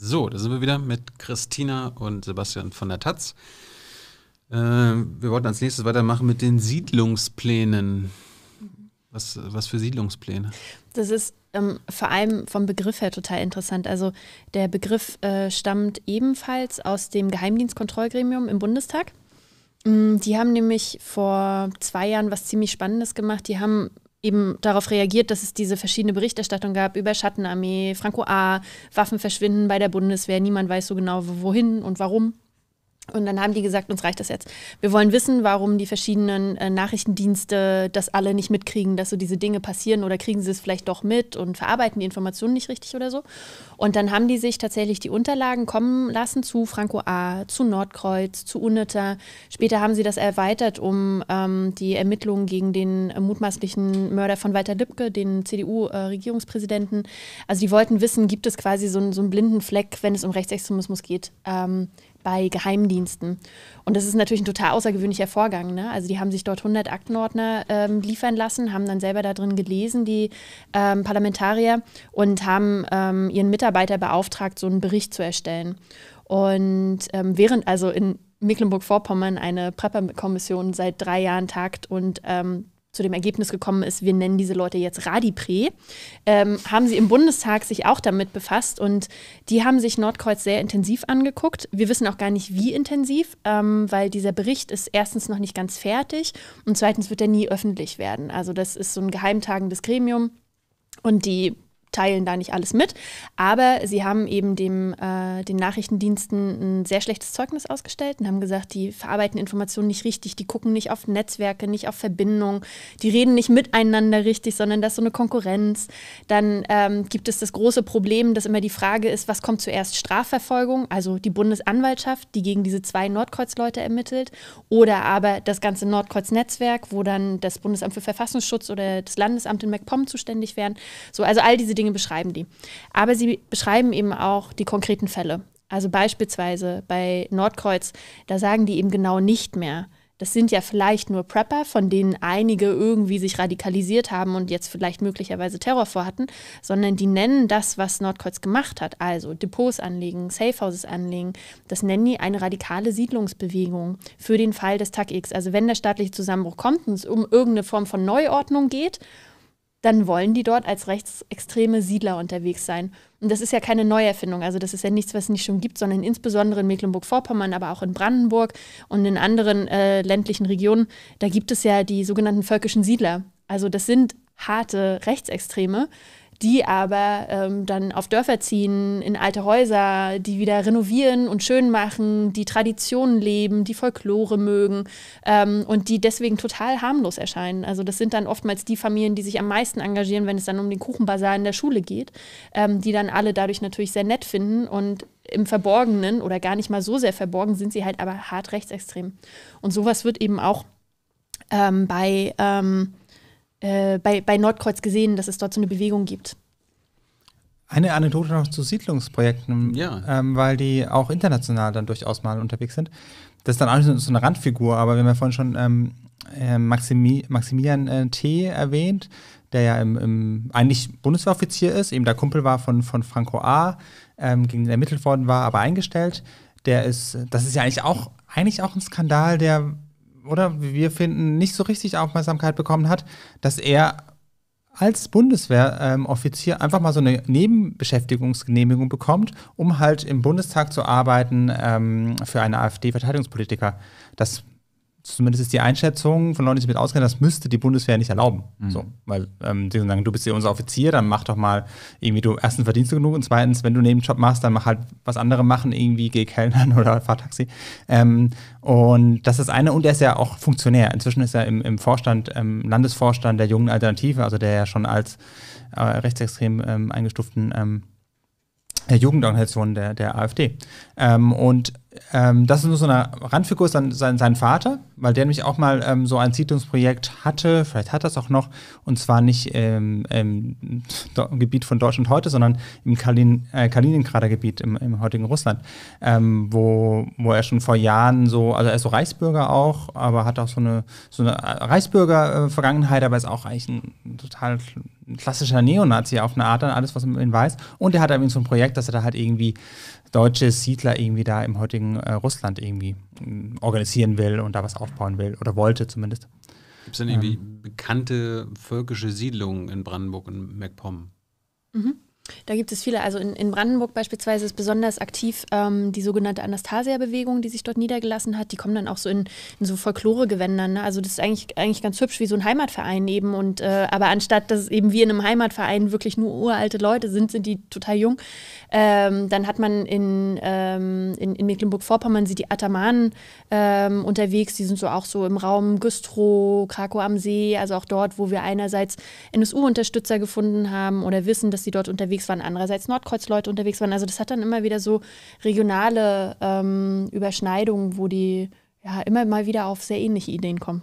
So, da sind wir wieder mit Christina und Sebastian von der Taz. Äh, wir wollten als nächstes weitermachen mit den Siedlungsplänen. Was, was für Siedlungspläne? Das ist ähm, vor allem vom Begriff her total interessant. Also der Begriff äh, stammt ebenfalls aus dem Geheimdienstkontrollgremium im Bundestag. Mm, die haben nämlich vor zwei Jahren was ziemlich Spannendes gemacht. Die haben eben darauf reagiert, dass es diese verschiedene Berichterstattung gab über Schattenarmee, Franco A., Waffen verschwinden bei der Bundeswehr, niemand weiß so genau wohin und warum. Und dann haben die gesagt, uns reicht das jetzt. Wir wollen wissen, warum die verschiedenen äh, Nachrichtendienste das alle nicht mitkriegen, dass so diese Dinge passieren oder kriegen sie es vielleicht doch mit und verarbeiten die Informationen nicht richtig oder so. Und dann haben die sich tatsächlich die Unterlagen kommen lassen zu Franco A., zu Nordkreuz, zu Uniter. Später haben sie das erweitert um ähm, die Ermittlungen gegen den mutmaßlichen Mörder von Walter Lübcke, den CDU-Regierungspräsidenten. Äh, also die wollten wissen, gibt es quasi so, so, einen blinden Fleck, wenn es um Rechtsextremismus geht. Ähm, bei Geheimdiensten. Und das ist natürlich ein total außergewöhnlicher Vorgang. Ne? Also die haben sich dort 100 Aktenordner ähm, liefern lassen, haben dann selber da drin gelesen, die ähm, Parlamentarier, und haben ähm, ihren Mitarbeiter beauftragt, so einen Bericht zu erstellen. Und ähm, während also in Mecklenburg-Vorpommern eine Prepper-Kommission seit drei Jahren tagt und ähm, zu dem Ergebnis gekommen ist, wir nennen diese Leute jetzt Radipre, ähm, haben sie im Bundestag sich auch damit befasst und die haben sich Nordkreuz sehr intensiv angeguckt. Wir wissen auch gar nicht, wie intensiv, ähm, weil dieser Bericht ist erstens noch nicht ganz fertig und zweitens wird er nie öffentlich werden. Also das ist so ein geheimtagendes Gremium. Und die teilen da nicht alles mit. Aber sie haben eben dem, äh, den Nachrichtendiensten ein sehr schlechtes Zeugnis ausgestellt und haben gesagt, die verarbeiten Informationen nicht richtig, die gucken nicht auf Netzwerke, nicht auf Verbindungen, die reden nicht miteinander richtig, sondern das ist so eine Konkurrenz. Dann ähm, gibt es das große Problem, dass immer die Frage ist, was kommt zuerst Strafverfolgung, also die Bundesanwaltschaft, die gegen diese zwei Nordkreuz-Leute ermittelt, oder aber das ganze Nordkreuz-Netzwerk, wo dann das Bundesamt für Verfassungsschutz oder das Landesamt in MacPom zuständig wären. So, also all diese Dinge Dinge beschreiben die. Aber sie beschreiben eben auch die konkreten Fälle. Also beispielsweise bei Nordkreuz, da sagen die eben genau nicht mehr, das sind ja vielleicht nur Prepper, von denen einige irgendwie sich radikalisiert haben und jetzt vielleicht möglicherweise Terror vorhatten, sondern die nennen das, was Nordkreuz gemacht hat, also Depots anlegen, Safehouses anlegen, das nennen die eine radikale Siedlungsbewegung für den Fall des Tag X. Also wenn der staatliche Zusammenbruch kommt und es um irgendeine Form von Neuordnung geht, dann wollen die dort als rechtsextreme Siedler unterwegs sein. Und das ist ja keine Neuerfindung, also das ist ja nichts, was es nicht schon gibt, sondern insbesondere in Mecklenburg-Vorpommern, aber auch in Brandenburg und in anderen äh, ländlichen Regionen, da gibt es ja die sogenannten völkischen Siedler. Also das sind harte Rechtsextreme, die aber ähm, dann auf Dörfer ziehen, in alte Häuser, die wieder renovieren und schön machen, die Traditionen leben, die Folklore mögen ähm, und die deswegen total harmlos erscheinen. Also das sind dann oftmals die Familien, die sich am meisten engagieren, wenn es dann um den Kuchenbazar in der Schule geht, ähm, die dann alle dadurch natürlich sehr nett finden und im Verborgenen oder gar nicht mal so sehr verborgen sind sie halt aber hart rechtsextrem. Und sowas wird eben auch ähm, bei Ähm, äh, bei, bei Nordkreuz gesehen, dass es dort so eine Bewegung gibt. Eine Anekdote noch zu Siedlungsprojekten, ja. ähm, weil die auch international dann durchaus mal unterwegs sind. Das ist dann auch so eine Randfigur, aber wir haben ja vorhin schon ähm, äh, Maximi Maximilian äh, T. erwähnt, der ja im, im eigentlich Bundeswehroffizier ist, eben der Kumpel war von, von Franco A., ähm, gegen den ermittelt worden war, aber eingestellt. Der ist, das ist ja eigentlich auch, eigentlich auch ein Skandal, der oder wie wir finden, nicht so richtig Aufmerksamkeit bekommen hat, dass er als Bundeswehroffizier ähm, einfach mal so eine Nebenbeschäftigungsgenehmigung bekommt, um halt im Bundestag zu arbeiten ähm, für einen AfD-Verteidigungspolitiker. Das zumindest ist die Einschätzung von Leuten, die sich mit auskennen, das müsste die Bundeswehr nicht erlauben. Mhm. So, weil ähm, die sagen, du bist ja unser Offizier, dann mach doch mal irgendwie, du erstens verdienst du genug und zweitens, wenn du einen Nebenjob machst, dann mach halt was andere machen, irgendwie geh Kellnern oder Fahrtaxi. Ähm, und das ist das eine, und er ist ja auch Funktionär. Inzwischen ist er im, im Vorstand, ähm, Landesvorstand der jungen Alternative, also der ja schon als äh, rechtsextrem ähm, eingestuften ähm, der Jugendorganisation der, der AfD. Ähm, und ähm, das ist nur so eine Randfigur, sein, sein, sein Vater, weil der nämlich auch mal ähm, so ein Siedlungsprojekt hatte, vielleicht hat er es auch noch, und zwar nicht ähm, im Gebiet von Deutschland heute, sondern im Kalin, äh, Kaliningrader Gebiet im, im heutigen Russland, ähm, wo, wo er schon vor Jahren so, also er ist so Reichsbürger auch, aber hat auch so eine, so eine äh, Reichsbürger-Vergangenheit, aber ist auch eigentlich ein total klassischer Neonazi auf eine Art, an alles, was man weiß. Und er hat eben so ein Projekt, dass er da halt irgendwie deutsche Siedler irgendwie da im heutigen äh, Russland irgendwie mm, organisieren will und da was aufbauen will oder wollte zumindest. Gibt es denn irgendwie ähm, bekannte völkische Siedlungen in Brandenburg und MacPom? Mhm. Da gibt es viele. Also in, in Brandenburg beispielsweise ist besonders aktiv ähm, die sogenannte Anastasia-Bewegung, die sich dort niedergelassen hat. Die kommen dann auch so in, in so Folklore-Gewändern. Ne? Also das ist eigentlich, eigentlich ganz hübsch, wie so ein Heimatverein eben. Und äh, aber anstatt, dass eben wir in einem Heimatverein wirklich nur uralte Leute sind, sind die total jung. Ähm, dann hat man in, ähm, in, in Mecklenburg-Vorpommern die Atamanen ähm, unterwegs. Die sind so auch so im Raum Güstrow, Krakow am See, also auch dort, wo wir einerseits NSU-Unterstützer gefunden haben oder wissen, dass sie dort unterwegs unterwegs waren, andererseits Nordkreuzleute unterwegs waren. Also das hat dann immer wieder so regionale ähm, Überschneidungen, wo die ja immer mal wieder auf sehr ähnliche Ideen kommen.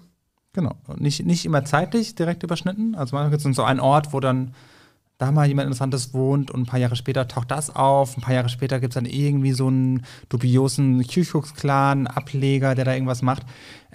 Genau. Nicht, nicht immer zeitlich direkt überschnitten. Also manchmal gibt es so einen Ort, wo dann da mal jemand Interessantes wohnt und ein paar Jahre später taucht das auf, ein paar Jahre später gibt es dann irgendwie so einen dubiosen Kyuchux-Clan-Ableger, der da irgendwas macht.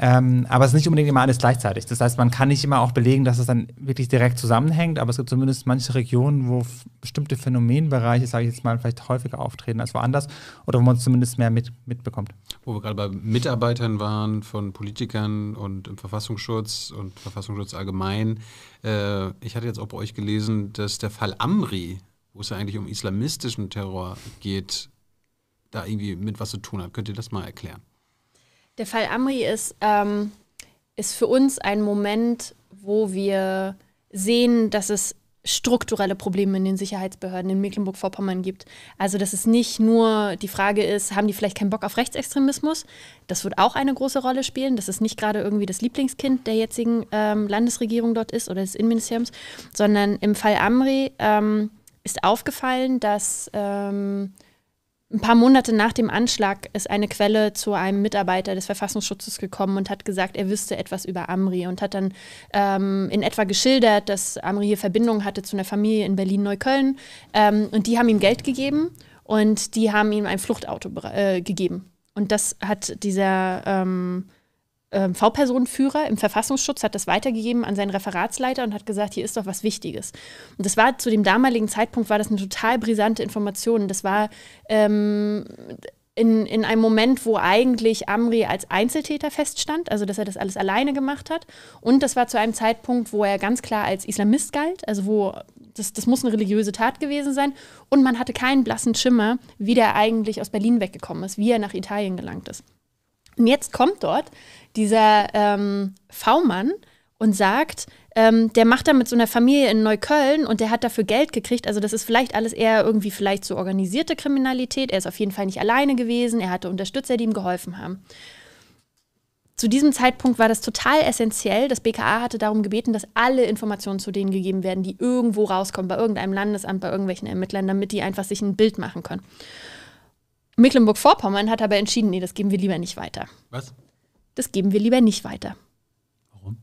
Ähm, aber es ist nicht unbedingt immer alles gleichzeitig. Das heißt, man kann nicht immer auch belegen, dass es dann wirklich direkt zusammenhängt, aber es gibt zumindest manche Regionen, wo bestimmte Phänomenbereiche, sage ich jetzt mal, vielleicht häufiger auftreten als woanders oder wo man es zumindest mehr mit, mitbekommt. Wo wir gerade bei Mitarbeitern waren, von Politikern und im Verfassungsschutz und Verfassungsschutz allgemein, äh, ich hatte jetzt auch bei euch gelesen, dass der Fall Amri, wo es ja eigentlich um islamistischen Terror geht, da irgendwie mit was zu tun hat. Könnt ihr das mal erklären? Der Fall Amri ist, ähm, ist für uns ein Moment, wo wir sehen, dass es strukturelle Probleme in den Sicherheitsbehörden in Mecklenburg-Vorpommern gibt. Also dass es nicht nur die Frage ist, haben die vielleicht keinen Bock auf Rechtsextremismus? Das wird auch eine große Rolle spielen. Das ist nicht gerade irgendwie das Lieblingskind der jetzigen ähm, Landesregierung dort ist oder des Innenministeriums, sondern im Fall Amri ähm, ist aufgefallen, dass ähm, ein paar Monate nach dem Anschlag ist eine Quelle zu einem Mitarbeiter des Verfassungsschutzes gekommen und hat gesagt, er wüsste etwas über Amri und hat dann ähm, in etwa geschildert, dass Amri hier Verbindungen hatte zu einer Familie in Berlin-Neukölln. Ähm, und die haben ihm Geld gegeben und die haben ihm ein Fluchtauto äh, gegeben. Und das hat dieser ähm, ähm, V-Personenführer im Verfassungsschutz hat das weitergegeben an seinen Referatsleiter und hat gesagt, hier ist doch was Wichtiges. Und das war zu dem damaligen Zeitpunkt war das eine total brisante Information. Das war ähm, in, in einem Moment, wo eigentlich Amri als Einzeltäter feststand, also dass er das alles alleine gemacht hat. Und das war zu einem Zeitpunkt, wo er ganz klar als Islamist galt, also wo das, das muss eine religiöse Tat gewesen sein. Und man hatte keinen blassen Schimmer, wie der eigentlich aus Berlin weggekommen ist, wie er nach Italien gelangt ist. Und jetzt kommt dort dieser ähm, V-Mann und sagt, ähm, der macht da mit so einer Familie in Neukölln und der hat dafür Geld gekriegt. Also das ist vielleicht alles eher irgendwie vielleicht so organisierte Kriminalität. Er ist auf jeden Fall nicht alleine gewesen. Er hatte Unterstützer, die ihm geholfen haben. Zu diesem Zeitpunkt war das total essentiell. Das BKA hatte darum gebeten, dass alle Informationen zu denen gegeben werden, die irgendwo rauskommen, bei irgendeinem Landesamt, bei irgendwelchen Ermittlern, damit die einfach sich ein Bild machen können. Mecklenburg-Vorpommern hat aber entschieden, nee, das geben wir lieber nicht weiter. Was? Das geben wir lieber nicht weiter. Warum?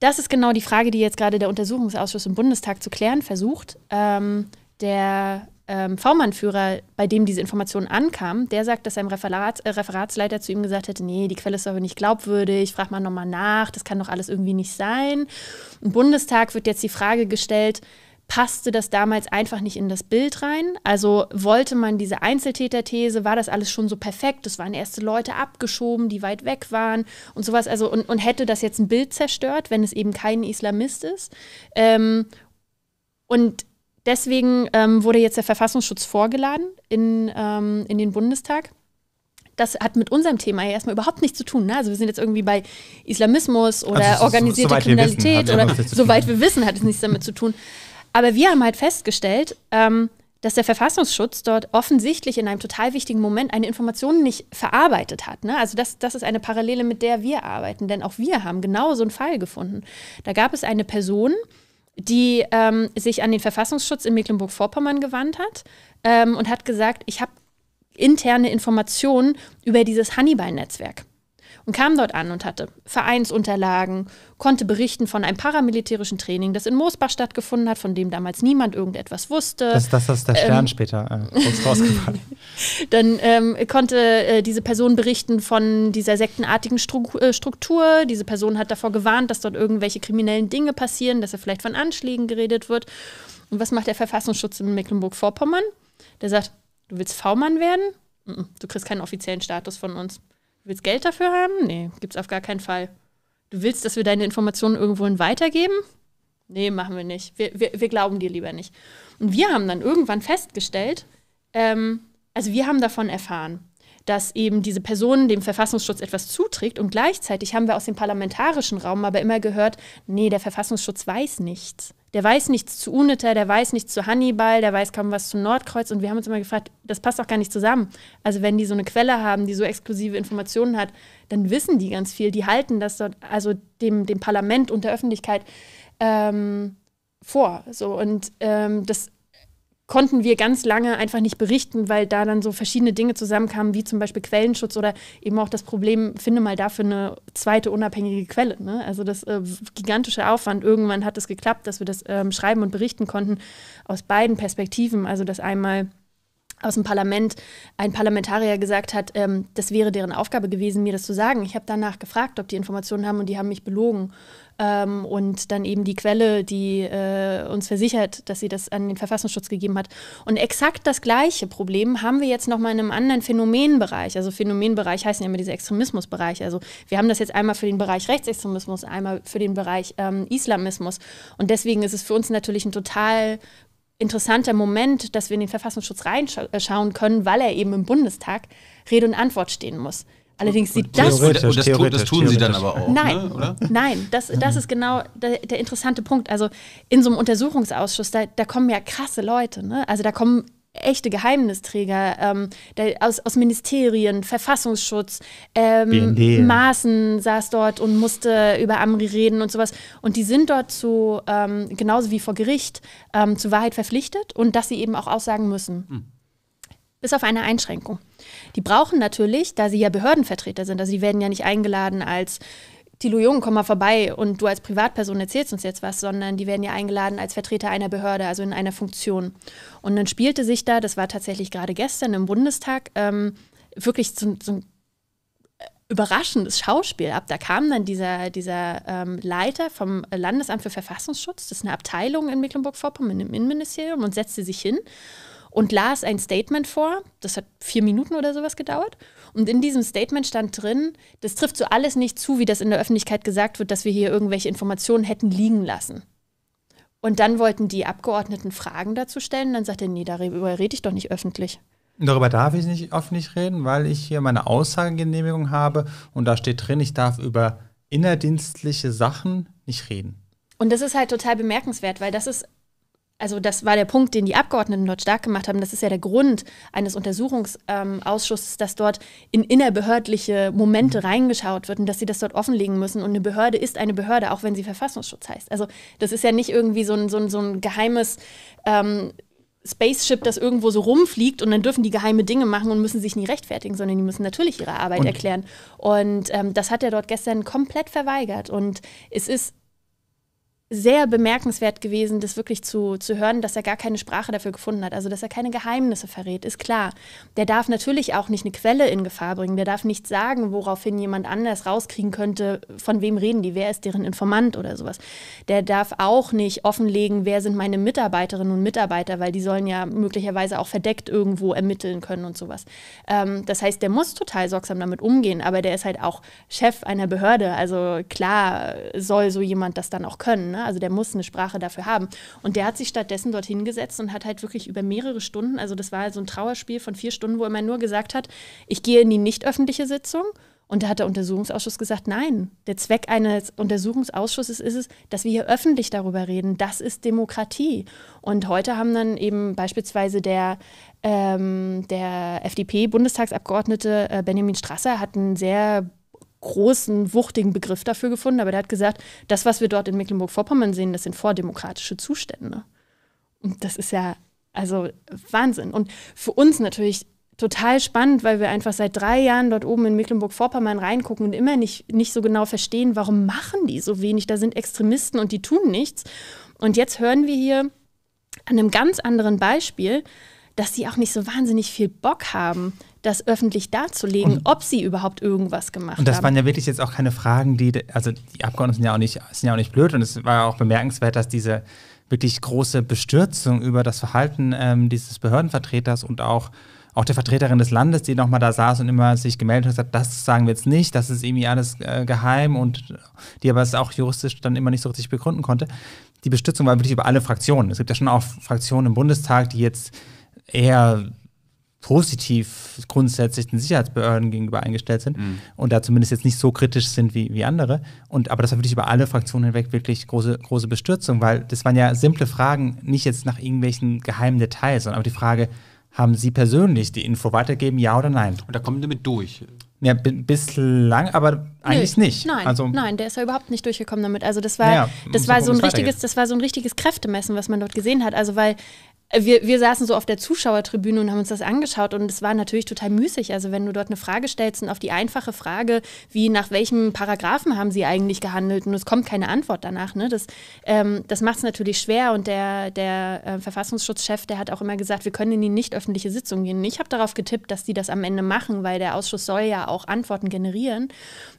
Das ist genau die Frage, die jetzt gerade der Untersuchungsausschuss im Bundestag zu klären versucht. Ähm, der ähm, V-Mann-Führer, bei dem diese Informationen ankamen, der sagt, dass sein Referats, äh, Referatsleiter zu ihm gesagt hätte, nee, die Quelle ist aber nicht glaubwürdig, frag mal nochmal nach, das kann doch alles irgendwie nicht sein. Im Bundestag wird jetzt die Frage gestellt, passte das damals einfach nicht in das Bild rein. Also wollte man diese Einzeltäterthese, war das alles schon so perfekt, es waren erste Leute abgeschoben, die weit weg waren und sowas. Also und, und hätte das jetzt ein Bild zerstört, wenn es eben kein Islamist ist. Ähm, und deswegen ähm, wurde jetzt der Verfassungsschutz vorgeladen in, ähm, in den Bundestag das hat mit unserem Thema ja erstmal überhaupt nichts zu tun. Ne? Also wir sind jetzt irgendwie bei Islamismus oder also, organisierte so, so Kriminalität wissen, oder soweit wir wissen, hat es nichts damit zu tun. Aber wir haben halt festgestellt, ähm, dass der Verfassungsschutz dort offensichtlich in einem total wichtigen Moment eine Information nicht verarbeitet hat. Ne? Also das, das ist eine Parallele, mit der wir arbeiten, denn auch wir haben genau so einen Fall gefunden. Da gab es eine Person, die ähm, sich an den Verfassungsschutz in Mecklenburg-Vorpommern gewandt hat ähm, und hat gesagt, ich habe interne Informationen über dieses Hannibal-Netzwerk und kam dort an und hatte Vereinsunterlagen, konnte berichten von einem paramilitärischen Training, das in Moosbach stattgefunden hat, von dem damals niemand irgendetwas wusste. Das, das ist der Stern ähm, später äh, rausgefallen. Dann ähm, konnte äh, diese Person berichten von dieser sektenartigen Stru äh, Struktur. Diese Person hat davor gewarnt, dass dort irgendwelche kriminellen Dinge passieren, dass er vielleicht von Anschlägen geredet wird. Und was macht der Verfassungsschutz in Mecklenburg-Vorpommern? Der sagt, du willst V-Mann werden? Du kriegst keinen offiziellen Status von uns willst Geld dafür haben? Nee, gibt's auf gar keinen Fall. Du willst, dass wir deine Informationen irgendwohin weitergeben? Nee, machen wir nicht. Wir, wir, wir glauben dir lieber nicht. Und wir haben dann irgendwann festgestellt, ähm, also wir haben davon erfahren, dass eben diese Person dem Verfassungsschutz etwas zuträgt und gleichzeitig haben wir aus dem parlamentarischen Raum aber immer gehört, nee, der Verfassungsschutz weiß nichts der weiß nichts zu Uniter, der weiß nichts zu Hannibal, der weiß kaum was zu Nordkreuz. Und wir haben uns immer gefragt, das passt doch gar nicht zusammen. Also wenn die so eine Quelle haben, die so exklusive Informationen hat, dann wissen die ganz viel. Die halten das dort, also dem, dem Parlament und der Öffentlichkeit ähm, vor. So, und ähm, das konnten wir ganz lange einfach nicht berichten, weil da dann so verschiedene Dinge zusammenkamen, wie zum Beispiel Quellenschutz oder eben auch das Problem, finde mal dafür eine zweite unabhängige Quelle. Ne? Also das äh, gigantische Aufwand. Irgendwann hat es geklappt, dass wir das ähm, schreiben und berichten konnten aus beiden Perspektiven. Also das einmal aus dem Parlament ein Parlamentarier gesagt hat, ähm, das wäre deren Aufgabe gewesen, mir das zu sagen. Ich habe danach gefragt, ob die Informationen haben und die haben mich belogen. Ähm, und dann eben die Quelle, die äh, uns versichert, dass sie das an den Verfassungsschutz gegeben hat. Und exakt das gleiche Problem haben wir jetzt nochmal in einem anderen Phänomenbereich. Also Phänomenbereich heißen ja immer diese Extremismusbereiche. Also wir haben das jetzt einmal für den Bereich Rechtsextremismus, einmal für den Bereich ähm, Islamismus. Und deswegen ist es für uns natürlich ein total interessanter Moment, dass wir in den Verfassungsschutz reinschauen äh, können, weil er eben im Bundestag Rede und Antwort stehen muss. Allerdings sieht das. Und das, tun, das tun sie dann aber auch. Nein, ne, nein das, mhm. das ist genau der, der, interessante Punkt. Also in so einem Untersuchungsausschuss, da, da kommen ja krasse Leute. Ne? Also da kommen echte Geheimnisträger ähm, der, aus, aus Ministerien, Verfassungsschutz, ähm, Maßen saß dort und musste über Amri reden und sowas. Und die sind dort zu, ähm, genauso wie vor Gericht, ähm, zur Wahrheit verpflichtet und dass sie eben auch aussagen müssen. Hm. Bis auf eine Einschränkung. Die brauchen natürlich, da sie ja Behördenvertreter sind, also sie werden ja nicht eingeladen als Tilo Jung, komm mal vorbei und du als Privatperson erzählst uns jetzt was, sondern die werden ja eingeladen als Vertreter einer Behörde, also in einer Funktion. Und dann spielte sich da, das war tatsächlich gerade gestern im Bundestag, ähm, wirklich so, so ein äh, überraschendes Schauspiel ab. Da kam dann dieser, dieser ähm, Leiter vom Landesamt für Verfassungsschutz, das ist eine Abteilung in Mecklenburg-Vorpommern im Innenministerium, und setzte sich hin und las ein Statement vor. Das hat vier Minuten oder sowas gedauert. Und in diesem Statement stand drin, das trifft so alles nicht zu, wie das in der Öffentlichkeit gesagt wird, dass wir hier irgendwelche Informationen hätten liegen lassen. Und dann wollten die Abgeordneten Fragen dazu stellen. Dann sagte er, nee, darüber rede ich doch nicht öffentlich. Darüber darf ich nicht öffentlich reden, weil ich hier meine Aussagengenehmigung habe und da steht drin, ich darf über innerdienstliche Sachen nicht reden. Und das ist halt total bemerkenswert, weil das ist also das war der Punkt, den die Abgeordneten dort stark gemacht haben. Das ist ja der Grund eines Untersuchungsausschusses, dass dort in innerbehördliche Momente mhm. reingeschaut wird und dass sie das dort offenlegen müssen. Und eine Behörde ist eine Behörde, auch wenn sie Verfassungsschutz heißt. Also das ist ja nicht irgendwie so ein, so ein, so ein geheimes ähm, Spaceship, das irgendwo so rumfliegt und dann dürfen die geheime Dinge machen und müssen sich nie rechtfertigen, sondern die müssen natürlich ihre Arbeit und? erklären. Und ähm, das hat er dort gestern komplett verweigert. Und es ist sehr bemerkenswert gewesen, das wirklich zu, zu hören, dass er gar keine Sprache dafür gefunden hat. Also, dass er keine Geheimnisse verrät, ist klar. Der darf natürlich auch nicht eine Quelle in Gefahr bringen. Der darf nicht sagen, woraufhin jemand anders rauskriegen könnte, von wem reden die, wer ist deren Informant oder sowas. Der darf auch nicht offenlegen, wer sind meine Mitarbeiterinnen und Mitarbeiter, weil die sollen ja möglicherweise auch verdeckt irgendwo ermitteln können und sowas. Ähm, das heißt, der muss total sorgsam damit umgehen, aber der ist halt auch Chef einer Behörde. Also, klar soll so jemand das dann auch können. Ne? Ne? Also der muss eine Sprache dafür haben. Und der hat sich stattdessen dorthin gesetzt und hat halt wirklich über mehrere Stunden, also das war halt so ein Trauerspiel von vier Stunden, wo er nur gesagt hat, ich gehe in die nicht öffentliche Sitzung. Und da hat der Untersuchungsausschuss gesagt, nein, der Zweck eines Untersuchungsausschusses ist es, dass wir hier öffentlich darüber reden. Das ist Demokratie. Und heute haben dann eben beispielsweise der, ähm, der FDP-Bundestagsabgeordnete äh, Benjamin Strasser hat einen sehr großen, wuchtigen Begriff dafür gefunden, aber der hat gesagt, das, was wir dort in Mecklenburg-Vorpommern sehen, das sind vordemokratische Zustände. Und das ist ja also Wahnsinn. Und für uns natürlich total spannend, weil wir einfach seit drei Jahren dort oben in Mecklenburg-Vorpommern reingucken und immer nicht, nicht so genau verstehen, warum machen die so wenig. Da sind Extremisten und die tun nichts. Und jetzt hören wir hier an einem ganz anderen Beispiel, dass sie auch nicht so wahnsinnig viel Bock haben, das öffentlich darzulegen, und, ob sie überhaupt irgendwas gemacht haben. Und das haben. waren ja wirklich jetzt auch keine Fragen, die, also die Abgeordneten sind ja auch nicht, sind ja auch nicht blöd und es war ja auch bemerkenswert, dass diese wirklich große Bestürzung über das Verhalten ähm, dieses Behördenvertreters und auch auch der Vertreterin des Landes, die nochmal da saß und immer sich gemeldet hat, und gesagt, das sagen wir jetzt nicht, das ist irgendwie alles äh, geheim und die aber es auch juristisch dann immer nicht so richtig begründen konnte. Die Bestürzung war wirklich über alle Fraktionen. Es gibt ja schon auch Fraktionen im Bundestag, die jetzt eher positiv grundsätzlich den Sicherheitsbehörden gegenüber eingestellt sind mhm. und da zumindest jetzt nicht so kritisch sind wie, wie andere. Und, aber das war wirklich über alle Fraktionen hinweg wirklich große, große Bestürzung, weil das waren ja simple Fragen, nicht jetzt nach irgendwelchen geheimen Details, sondern aber die Frage, haben Sie persönlich die Info weitergeben, ja oder nein? Und da kommen Sie mit durch. Ja, bislang, aber eigentlich Nö, nicht. Nein, also, nein, der ist ja überhaupt nicht durchgekommen damit. Also das war, ja, das war so ein richtiges, das war so ein richtiges Kräftemessen, was man dort gesehen hat. Also weil wir, wir saßen so auf der Zuschauertribüne und haben uns das angeschaut und es war natürlich total müßig. Also wenn du dort eine Frage stellst und auf die einfache Frage, wie nach welchem Paragraphen haben sie eigentlich gehandelt und es kommt keine Antwort danach, ne? das, ähm, das macht es natürlich schwer und der, der äh, Verfassungsschutzchef, der hat auch immer gesagt, wir können in die nicht öffentliche Sitzung gehen. Ich habe darauf getippt, dass die das am Ende machen, weil der Ausschuss soll ja auch Antworten generieren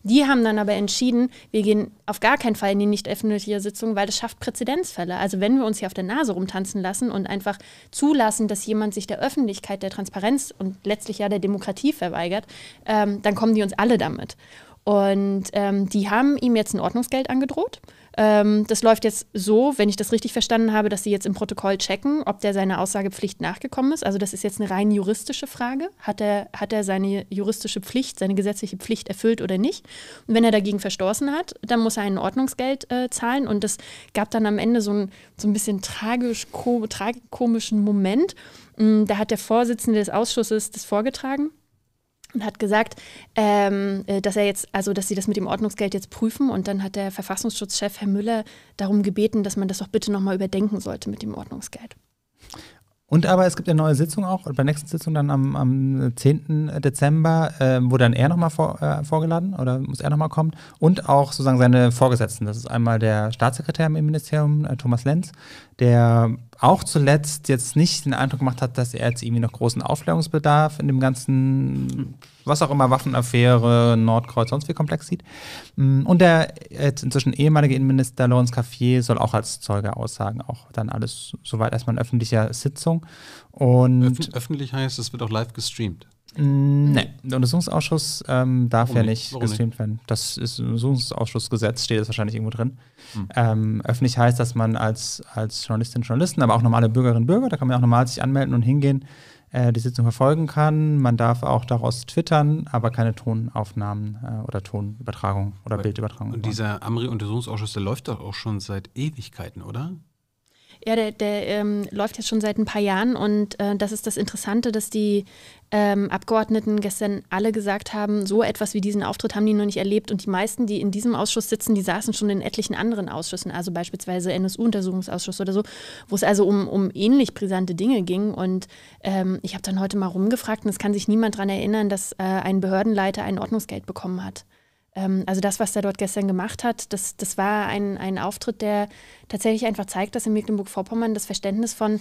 die haben dann aber entschieden, wir gehen auf gar keinen Fall in die nicht öffentliche Sitzung, weil das schafft Präzedenzfälle. Also wenn wir uns hier auf der Nase rumtanzen lassen und einfach zulassen, dass jemand sich der Öffentlichkeit, der Transparenz und letztlich ja der Demokratie verweigert, ähm, dann kommen die uns alle damit. Und ähm, die haben ihm jetzt ein Ordnungsgeld angedroht. Ähm, das läuft jetzt so, wenn ich das richtig verstanden habe, dass Sie jetzt im Protokoll checken, ob der seiner Aussagepflicht nachgekommen ist. Also das ist jetzt eine rein juristische Frage. Hat er, hat er seine juristische Pflicht, seine gesetzliche Pflicht erfüllt oder nicht? Und wenn er dagegen verstoßen hat, dann muss er ein Ordnungsgeld äh, zahlen. Und das gab dann am Ende so ein, so ein bisschen tragisch, ko tragikomischen Moment. Mm, da hat der Vorsitzende des Ausschusses das vorgetragen und hat gesagt, ähm, äh, dass er jetzt, also dass sie das mit dem Ordnungsgeld jetzt prüfen und dann hat der Verfassungsschutzchef Herr Müller darum gebeten, dass man das doch bitte nochmal überdenken sollte mit dem Ordnungsgeld. Und aber es gibt eine neue Sitzung auch, bei der nächsten Sitzung dann am, am 10. Dezember, äh, wo dann er nochmal vor, äh, vorgeladen oder muss er nochmal kommen und auch sozusagen seine Vorgesetzten. Das ist einmal der Staatssekretär im Ministerium, äh, Thomas Lenz, der auch zuletzt jetzt nicht den Eindruck gemacht hat, dass er jetzt irgendwie noch großen Aufklärungsbedarf in dem ganzen, was auch immer, Waffenaffäre, Nordkreuz, sonst wie komplex sieht. Mm, und der äh, jetzt inzwischen ehemalige Innenminister Lorenz Cafier soll auch als Zeuge aussagen, auch dann alles soweit erstmal in öffentlicher Sitzung. Und Öff öffentlich heißt, es wird auch live gestreamt. Hm, nee, der Untersuchungsausschuss ähm, darf Warum ja nicht, gestreamt werden. Das ist im Untersuchungsausschussgesetz, steht das wahrscheinlich irgendwo drin. Hm. Ähm, öffentlich heißt, dass man als, als Journalistin, Journalisten, aber auch normale Bürgerinnen und Bürger, da kann man auch normal sich anmelden und hingehen, äh, die Sitzung verfolgen kann. Man darf auch daraus twittern, aber keine Tonaufnahmen äh, oder Tonübertragung oder aber Bildübertragung. Und dieser Amri-Untersuchungsausschuss, der läuft doch auch schon seit Ewigkeiten, oder? Ja, der, der ähm, läuft jetzt schon seit ein paar Jahren und äh, das ist das Interessante, dass die ähm, Abgeordneten gestern alle gesagt haben, so etwas wie diesen Auftritt haben die noch nicht erlebt. Und die meisten, die in diesem Ausschuss sitzen, die saßen schon in etlichen anderen Ausschüssen, also beispielsweise NSU-Untersuchungsausschuss oder so, wo es also um, um ähnlich brisante Dinge ging. Und ähm, ich habe dann heute mal rumgefragt und es kann sich niemand daran erinnern, dass äh, ein Behördenleiter ein Ordnungsgeld bekommen hat. Ähm, also das, was er dort gestern gemacht hat, das, das war ein, ein Auftritt, der tatsächlich einfach zeigt, dass in Mecklenburg-Vorpommern das Verständnis von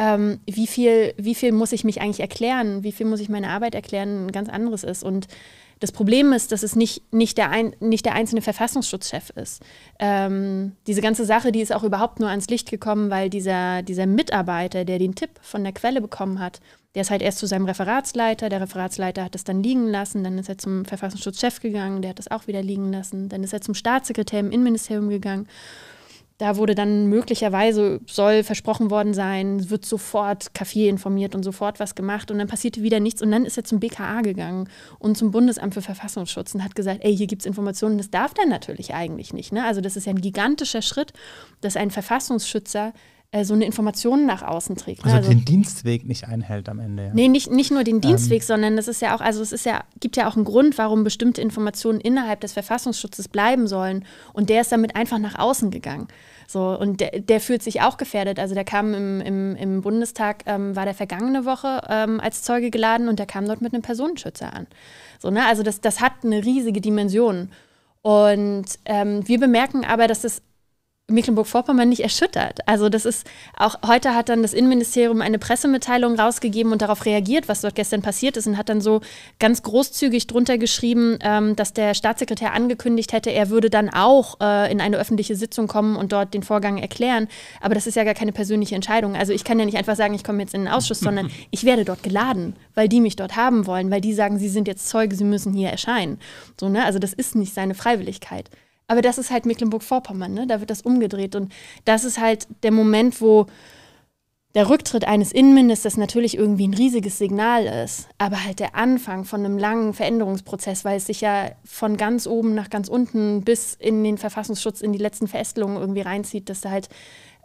ähm, wie, viel, wie viel muss ich mich eigentlich erklären, wie viel muss ich meine Arbeit erklären, ein ganz anderes ist. Und das Problem ist, dass es nicht, nicht, der, ein, nicht der einzelne Verfassungsschutzchef ist. Ähm, diese ganze Sache, die ist auch überhaupt nur ans Licht gekommen, weil dieser, dieser Mitarbeiter, der den Tipp von der Quelle bekommen hat, der ist halt erst zu seinem Referatsleiter, der Referatsleiter hat das dann liegen lassen, dann ist er zum Verfassungsschutzchef gegangen, der hat das auch wieder liegen lassen, dann ist er zum Staatssekretär im Innenministerium gegangen. Da wurde dann möglicherweise, soll versprochen worden sein, wird sofort Kaffee informiert und sofort was gemacht. Und dann passierte wieder nichts. Und dann ist er zum BKA gegangen und zum Bundesamt für Verfassungsschutz und hat gesagt, ey, hier gibt es Informationen. Das darf der natürlich eigentlich nicht. Ne? Also das ist ja ein gigantischer Schritt, dass ein Verfassungsschützer äh, so eine Information nach außen trägt. Ne? Also, also, den Dienstweg nicht einhält am Ende. Ja. Nee, nicht, nicht nur den ähm. Dienstweg, ähm. sondern das ist ja auch, also es ist ja, gibt ja auch einen Grund, warum bestimmte Informationen innerhalb des Verfassungsschutzes bleiben sollen. Und der ist damit einfach nach außen gegangen. So, und der, der fühlt sich auch gefährdet. Also der kam im, im, im Bundestag, ähm, war der vergangene Woche ähm, als Zeuge geladen und der kam dort mit einem Personenschützer an. So, ne? Also das, das hat eine riesige Dimension. Und ähm, wir bemerken aber, dass es Mecklenburg-Vorpommern nicht erschüttert. Also das ist auch heute hat dann das Innenministerium eine Pressemitteilung rausgegeben und darauf reagiert, was dort gestern passiert ist und hat dann so ganz großzügig drunter geschrieben, ähm, dass der Staatssekretär angekündigt hätte, er würde dann auch äh, in eine öffentliche Sitzung kommen und dort den Vorgang erklären. Aber das ist ja gar keine persönliche Entscheidung. Also ich kann ja nicht einfach sagen, ich komme jetzt in den Ausschuss, sondern ich werde dort geladen, weil die mich dort haben wollen, weil die sagen, sie sind jetzt Zeuge, sie müssen hier erscheinen. So ne? Also das ist nicht seine Freiwilligkeit. Aber das ist halt Mecklenburg-Vorpommern, ne? da wird das umgedreht. Und das ist halt der Moment, wo der Rücktritt eines Innenministers natürlich irgendwie ein riesiges Signal ist, aber halt der Anfang von einem langen Veränderungsprozess, weil es sich ja von ganz oben nach ganz unten bis in den Verfassungsschutz, in die letzten Verästelungen irgendwie reinzieht, dass da halt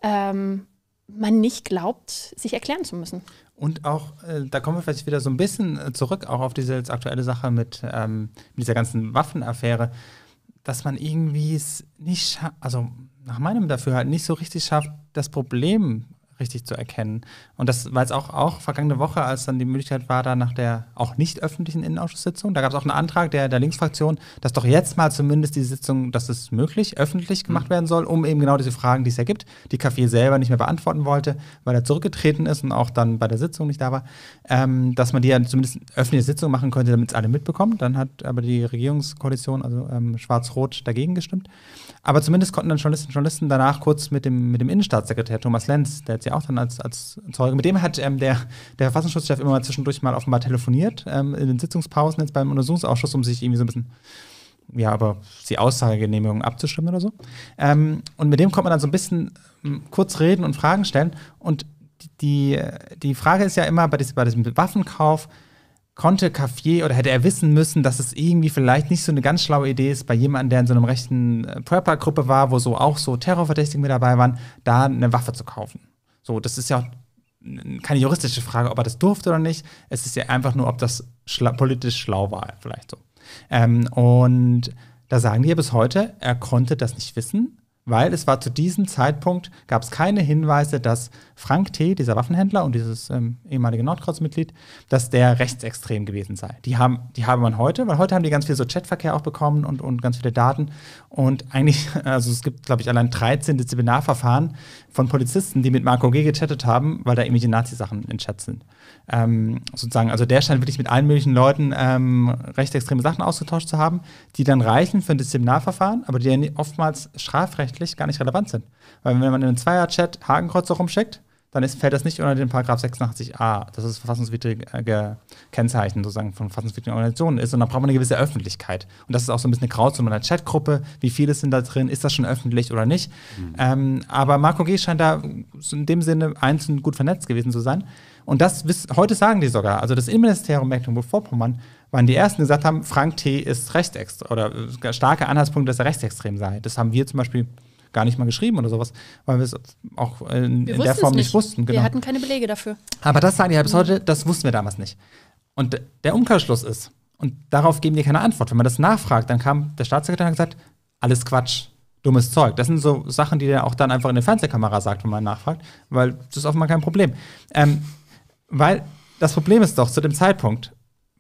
ähm, man nicht glaubt, sich erklären zu müssen. Und auch, äh, da kommen wir vielleicht wieder so ein bisschen äh, zurück, auch auf diese aktuelle Sache mit, ähm, mit dieser ganzen Waffenaffäre dass man irgendwie es nicht, also nach meinem Dafürhalten nicht so richtig schafft, das Problem richtig zu erkennen. Und das war jetzt auch, auch vergangene Woche, als dann die Möglichkeit war, da nach der auch nicht öffentlichen Innenausschusssitzung, da gab es auch einen Antrag der, der Linksfraktion, dass doch jetzt mal zumindest die Sitzung, dass es möglich, öffentlich gemacht mhm. werden soll, um eben genau diese Fragen, die es ja gibt, die Kaffee selber nicht mehr beantworten wollte, weil er zurückgetreten ist und auch dann bei der Sitzung nicht da war, ähm, dass man die ja zumindest öffentliche Sitzung machen könnte, damit es alle mitbekommen. Dann hat aber die Regierungskoalition, also ähm, Schwarz-Rot, dagegen gestimmt. Aber zumindest konnten dann Journalisten Journalisten danach kurz mit dem, mit dem Innenstaatssekretär Thomas Lenz, der jetzt ja auch dann als, als Zeuge, mit dem hat ähm, der, der Verfassungsschutzchef immer mal zwischendurch mal offenbar telefoniert, ähm, in den Sitzungspausen jetzt beim Untersuchungsausschuss, um sich irgendwie so ein bisschen ja, aber die Aussagegenehmigung abzustimmen oder so. Ähm, und mit dem konnte man dann so ein bisschen ähm, kurz reden und Fragen stellen. Und die, die äh, Frage ist ja immer bei diesem, bei diesem Waffenkauf, konnte Cafier oder hätte er wissen müssen, dass es irgendwie vielleicht nicht so eine ganz schlaue Idee ist, bei jemandem, der in so einem rechten äh, Prepper-Gruppe war, wo so auch so Terrorverdächtige mit dabei waren, da eine Waffe zu kaufen. So, das ist ja auch keine juristische Frage, ob er das durfte oder nicht. Es ist ja einfach nur, ob das schla politisch schlau war, vielleicht so. Ähm, und da sagen die ja bis heute, er konnte das nicht wissen weil es war zu diesem Zeitpunkt, gab es keine Hinweise, dass Frank T., dieser Waffenhändler und dieses ähm, ehemalige Nordkreuz-Mitglied, dass der rechtsextrem gewesen sei. Die haben, die haben man heute, weil heute haben die ganz viel so Chatverkehr auch bekommen und, und ganz viele Daten. Und eigentlich, also es gibt, glaube ich, allein 13 Disziplinarverfahren von Polizisten, die mit Marco G. gechattet haben, weil da irgendwie die Nazi-Sachen in Chat sind ähm, sozusagen, also der scheint wirklich mit allen möglichen Leuten ähm, rechtsextreme Sachen ausgetauscht zu haben, die dann reichen für ein Disziplinarverfahren, aber die ja oftmals strafrechtlich gar nicht relevant sind. Weil wenn man in einem Zweier-Chat Hakenkreuze rumschickt, dann ist, fällt das nicht unter den Paragraph 86a, das es verfassungswidrige äh, Kennzeichen sozusagen von verfassungswidrigen Organisationen ist. Und dann braucht man eine gewisse Öffentlichkeit. Und das ist auch so ein bisschen eine Grauzone einer Chatgruppe. Wie viele sind da drin? Ist das schon öffentlich oder nicht? Mhm. Ähm, aber Marco G. scheint da in dem Sinne einzeln gut vernetzt gewesen zu sein. Und das heute sagen die sogar. Also das Innenministerium Mecklenburg-Vorpommern waren die ersten, die gesagt haben, Frank T. ist rechtsextrem oder äh, starker Anhaltspunkt, dass er rechtsextrem sei. Das haben wir zum Beispiel gar nicht mal geschrieben oder sowas, weil wir es auch in, in der Form nicht. nicht. wussten. Genau. Wir hatten keine Belege dafür. Aber das sagen die halt bis mhm. heute, das wussten wir damals nicht. Und der Umkehrschluss ist, und darauf geben die keine Antwort. Wenn man das nachfragt, dann kam der Staatssekretär und hat gesagt, alles Quatsch, dummes Zeug. Das sind so Sachen, die der auch dann einfach in der Fernsehkamera sagt, wenn man nachfragt, weil das ist offenbar kein Problem. Ähm, weil das Problem ist doch, zu dem Zeitpunkt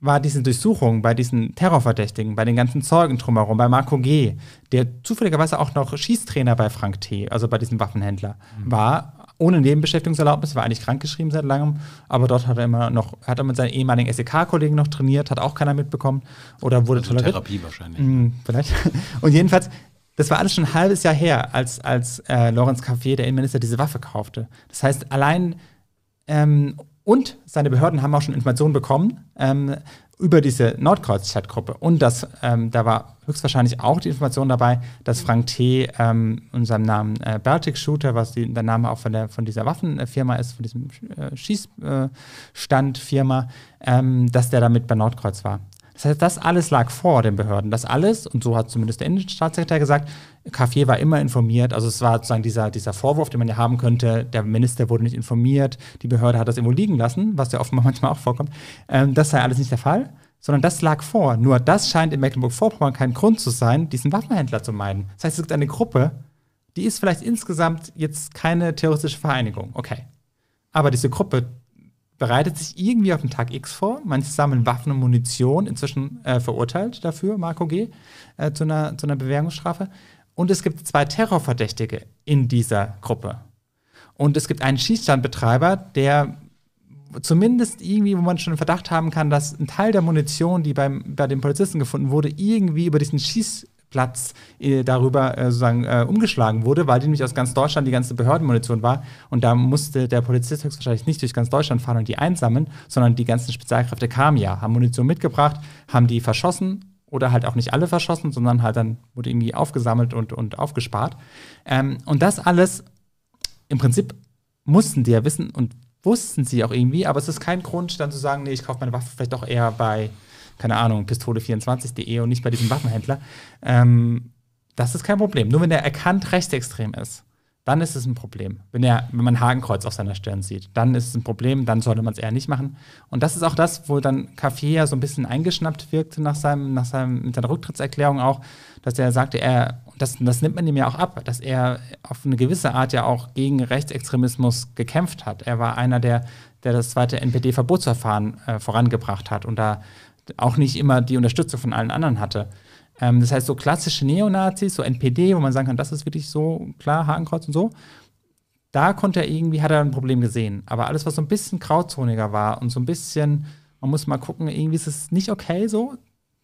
war diese Durchsuchung bei diesen Terrorverdächtigen, bei den ganzen Zeugen drumherum, bei Marco G., der zufälligerweise auch noch Schießtrainer bei Frank T., also bei diesem Waffenhändler, mhm. war ohne Nebenbeschäftigungserlaubnis, war eigentlich krankgeschrieben seit langem, aber dort hat er immer noch, hat er mit seinen ehemaligen SEK-Kollegen noch trainiert, hat auch keiner mitbekommen oder wurde also toleriert. Therapie wahrscheinlich. Mhm, vielleicht. Und jedenfalls, das war alles schon ein halbes Jahr her, als, als äh, Lorenz Café, der Innenminister, diese Waffe kaufte. Das heißt, allein ähm, und seine Behörden haben auch schon Informationen bekommen ähm, über diese Nordkreuz-Chatgruppe. Und das, ähm, da war höchstwahrscheinlich auch die Information dabei, dass Frank T. Ähm, unserem Namen äh, Baltic Shooter, was die, der Name auch von, der, von dieser Waffenfirma ist, von diesem äh, Schießstandfirma, äh, dass der damit bei Nordkreuz war. Das heißt, das alles lag vor den Behörden. Das alles, und so hat zumindest der Innenstaatssekretär gesagt, Kaffee war immer informiert. Also es war sozusagen dieser, dieser Vorwurf, den man ja haben könnte, der Minister wurde nicht informiert, die Behörde hat das irgendwo liegen lassen, was ja offenbar manchmal auch vorkommt. Ähm, das sei alles nicht der Fall sondern das lag vor. Nur das scheint in Mecklenburg-Vorpommern kein Grund zu sein, diesen Waffenhändler zu meiden. Das heißt, es gibt eine Gruppe, die ist vielleicht insgesamt jetzt keine terroristische Vereinigung, okay. Aber diese Gruppe bereitet sich irgendwie auf den Tag X vor. Manche sammeln Waffen und Munition, inzwischen äh, verurteilt dafür, Marco G., äh, zu, einer, zu einer Bewährungsstrafe. Und es gibt zwei Terrorverdächtige in dieser Gruppe. Und es gibt einen Schießstandbetreiber, der zumindest irgendwie, wo man schon Verdacht haben kann, dass ein Teil der Munition, die beim, bei den Polizisten gefunden wurde, irgendwie über diesen Schieß Platz äh, darüber äh, sozusagen äh, umgeschlagen wurde, weil die nämlich aus ganz Deutschland die ganze Behördenmunition war. Und da musste der Polizist höchstwahrscheinlich nicht durch ganz Deutschland fahren und die einsammeln, sondern die ganzen Spezialkräfte kamen ja, haben Munition mitgebracht, haben die verschossen oder halt auch nicht alle verschossen, sondern halt dann wurde irgendwie aufgesammelt und, und aufgespart. Ähm, und das alles im Prinzip mussten die ja wissen und wussten sie auch irgendwie, aber es ist kein Grund, dann zu sagen, nee, ich kaufe meine Waffe vielleicht doch eher bei keine Ahnung, Pistole24.de und nicht bei diesem Waffenhändler. Ähm, das ist kein Problem. Nur wenn er erkannt rechtsextrem ist, dann ist es ein Problem. Wenn, er, wenn man Hakenkreuz auf seiner Stirn sieht, dann ist es ein Problem, dann sollte man es eher nicht machen. Und das ist auch das, wo dann Café ja so ein bisschen eingeschnappt wirkte nach, seinem, nach seinem, seiner Rücktrittserklärung auch, dass er sagte, er, das, das nimmt man ihm ja auch ab, dass er auf eine gewisse Art ja auch gegen Rechtsextremismus gekämpft hat. Er war einer, der, der das zweite NPD-Verbotsverfahren äh, vorangebracht hat und da auch nicht immer die Unterstützung von allen anderen hatte. Ähm, das heißt, so klassische Neonazis, so NPD, wo man sagen kann, das ist wirklich so, klar, Hakenkreuz und so, da konnte er irgendwie, hat er ein Problem gesehen. Aber alles, was so ein bisschen grauzoniger war und so ein bisschen, man muss mal gucken, irgendwie ist es nicht okay so,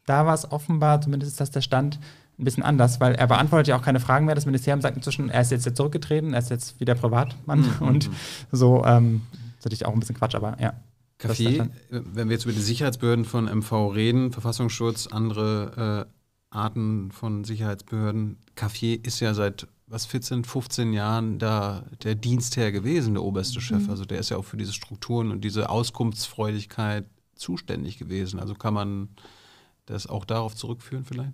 da war es offenbar, zumindest ist das der Stand, ein bisschen anders, weil er beantwortet ja auch keine Fragen mehr. Das Ministerium sagt inzwischen, er ist jetzt, zurückgetreten, er ist jetzt wieder Privatmann mhm. und mhm, mhm. so. Ähm, das ist natürlich auch ein bisschen Quatsch, aber ja. Kaffee, wenn wir jetzt über die Sicherheitsbehörden von MV reden, Verfassungsschutz, andere äh, Arten von Sicherheitsbehörden, Kaffee ist ja seit was 14, 15 Jahren da der Dienstherr gewesen, der oberste mhm. Chef. Also der ist ja auch für diese Strukturen und diese Auskunftsfreudigkeit zuständig gewesen. Also kann man das auch darauf zurückführen vielleicht?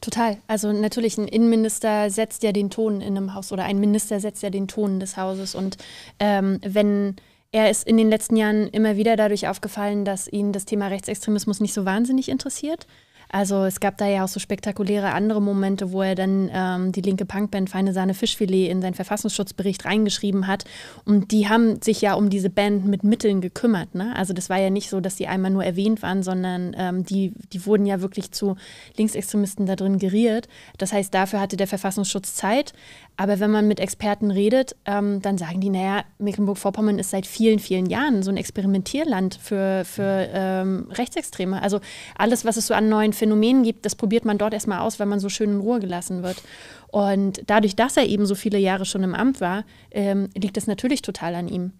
Total. Also natürlich, ein Innenminister setzt ja den Ton in einem Haus oder ein Minister setzt ja den Ton des Hauses. Und ähm, wenn er ist in den letzten Jahren immer wieder dadurch aufgefallen, dass ihn das Thema Rechtsextremismus nicht so wahnsinnig interessiert. Also es gab da ja auch so spektakuläre andere Momente, wo er dann ähm, die linke Punkband Feine Sahne Fischfilet in seinen Verfassungsschutzbericht reingeschrieben hat. Und die haben sich ja um diese Band mit Mitteln gekümmert. Ne? Also das war ja nicht so, dass die einmal nur erwähnt waren, sondern ähm, die, die wurden ja wirklich zu Linksextremisten da drin geriert. Das heißt, dafür hatte der Verfassungsschutz Zeit. Aber wenn man mit Experten redet, ähm, dann sagen die, naja, Mecklenburg-Vorpommern ist seit vielen, vielen Jahren so ein Experimentierland für, für ähm, Rechtsextreme. Also alles, was es so an neuen Phänomenen gibt, das probiert man dort erstmal aus, weil man so schön in Ruhe gelassen wird. Und dadurch, dass er eben so viele Jahre schon im Amt war, ähm, liegt das natürlich total an ihm.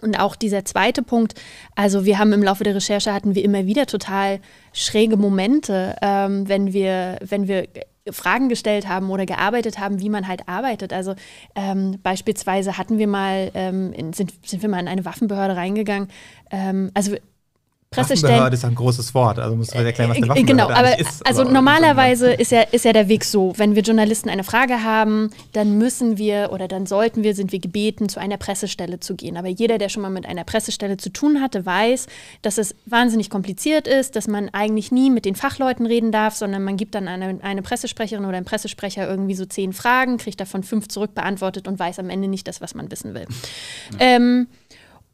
Und auch dieser zweite Punkt, also wir haben im Laufe der Recherche hatten wir immer wieder total schräge Momente, ähm, wenn wir, wenn wir Fragen gestellt haben oder gearbeitet haben, wie man halt arbeitet. Also ähm, beispielsweise hatten wir mal, ähm, sind, sind wir mal in eine Waffenbehörde reingegangen. Ähm, also Pressestellen. Waffenbehörde ist ein großes Wort, also muss man erklären, was äh, eine äh, äh, genau, Waffenbehörde genau, aber, ist. Also normalerweise ist ja, ist ja der Weg so, wenn wir Journalisten eine Frage haben, dann müssen wir oder dann sollten wir, sind wir gebeten, zu einer Pressestelle zu gehen. Aber jeder, der schon mal mit einer Pressestelle zu tun hatte, weiß, dass es wahnsinnig kompliziert ist, dass man eigentlich nie mit den Fachleuten reden darf, sondern man gibt dann eine, eine Pressesprecherin oder einen Pressesprecher irgendwie so zehn Fragen, kriegt davon fünf zurückbeantwortet und weiß am Ende nicht das, was man wissen will. Ja. Ähm,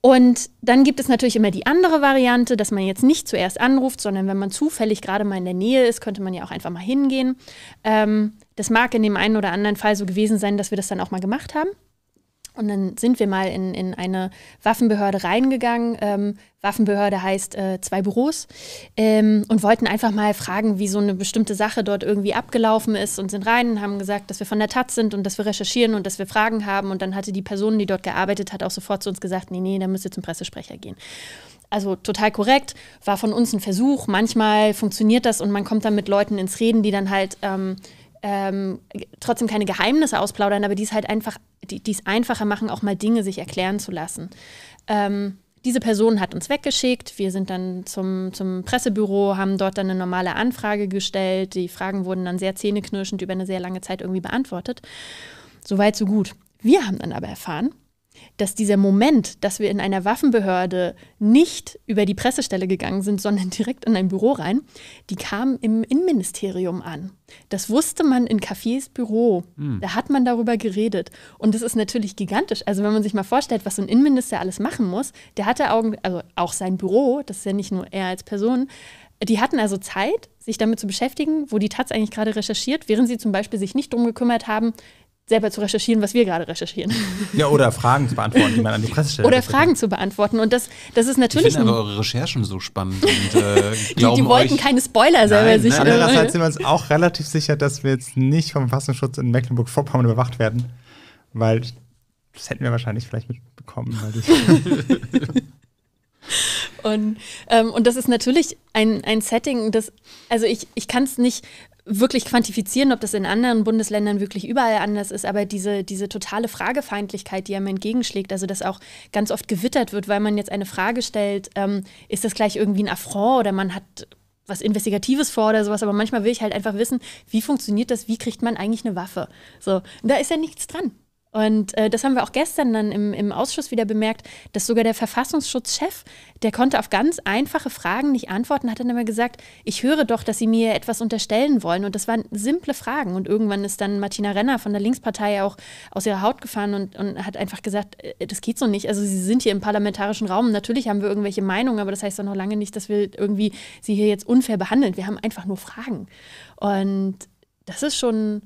und dann gibt es natürlich immer die andere Variante, dass man jetzt nicht zuerst anruft, sondern wenn man zufällig gerade mal in der Nähe ist, könnte man ja auch einfach mal hingehen. Ähm, das mag in dem einen oder anderen Fall so gewesen sein, dass wir das dann auch mal gemacht haben. Und dann sind wir mal in, in eine Waffenbehörde reingegangen. Ähm, Waffenbehörde heißt äh, zwei Büros. Ähm, und wollten einfach mal fragen, wie so eine bestimmte Sache dort irgendwie abgelaufen ist und sind rein und haben gesagt, dass wir von der Taz sind und dass wir recherchieren und dass wir Fragen haben. Und dann hatte die Person, die dort gearbeitet hat, auch sofort zu uns gesagt, nee, nee, da müsst ihr zum Pressesprecher gehen. Also total korrekt, war von uns ein Versuch. Manchmal funktioniert das und man kommt dann mit Leuten ins Reden, die dann halt... Ähm, ähm, trotzdem keine Geheimnisse ausplaudern, aber die es halt einfach, die, die es einfacher machen, auch mal Dinge sich erklären zu lassen. Ähm, diese Person hat uns weggeschickt. Wir sind dann zum, zum Pressebüro, haben dort dann eine normale Anfrage gestellt. Die Fragen wurden dann sehr zähneknirschend über eine sehr lange Zeit irgendwie beantwortet. Soweit, so gut. Wir haben dann aber erfahren, dass dieser Moment, dass wir in einer Waffenbehörde nicht über die Pressestelle gegangen sind, sondern direkt in ein Büro rein, die kam im Innenministerium an. Das wusste man in Cafés Büro. Mhm. Da hat man darüber geredet. Und das ist natürlich gigantisch. Also wenn man sich mal vorstellt, was so ein Innenminister alles machen muss, der hatte Augen, also auch sein Büro, das ist ja nicht nur er als Person, die hatten also Zeit, sich damit zu beschäftigen, wo die Taz eigentlich gerade recherchiert, während sie zum Beispiel sich nicht drum gekümmert haben, selber zu recherchieren, was wir gerade recherchieren. Ja, oder Fragen zu beantworten, die man an die Presse stellt. Oder Fragen zu beantworten. Und das, das ist natürlich. Ich finde aber eure Recherchen so spannend. Und, äh, die, die, wollten euch, keine Spoiler selber nein, sich. Ne? Andererseits sind wir uns auch relativ sicher, dass wir jetzt nicht vom Verfassungsschutz in Mecklenburg-Vorpommern überwacht werden, weil das hätten wir wahrscheinlich vielleicht mitbekommen. und, ähm, und das ist natürlich ein, ein Setting, das, also ich, ich kann es nicht wirklich quantifizieren, ob das in anderen Bundesländern wirklich überall anders ist, aber diese, diese totale Fragefeindlichkeit, die einem entgegenschlägt, also dass auch ganz oft gewittert wird, weil man jetzt eine Frage stellt, ähm, ist das gleich irgendwie ein Affront oder man hat was Investigatives vor oder sowas, aber manchmal will ich halt einfach wissen, wie funktioniert das, wie kriegt man eigentlich eine Waffe? So, da ist ja nichts dran. Und äh, das haben wir auch gestern dann im, im Ausschuss wieder bemerkt, dass sogar der Verfassungsschutzchef, der konnte auf ganz einfache Fragen nicht antworten, hat dann immer gesagt, ich höre doch, dass Sie mir etwas unterstellen wollen. Und das waren simple Fragen. Und irgendwann ist dann Martina Renner von der Linkspartei auch aus ihrer Haut gefahren und, und hat einfach gesagt, äh, das geht so nicht. Also Sie sind hier im parlamentarischen Raum. Natürlich haben wir irgendwelche Meinungen, aber das heißt doch noch lange nicht, dass wir irgendwie Sie hier jetzt unfair behandeln. Wir haben einfach nur Fragen. Und das ist schon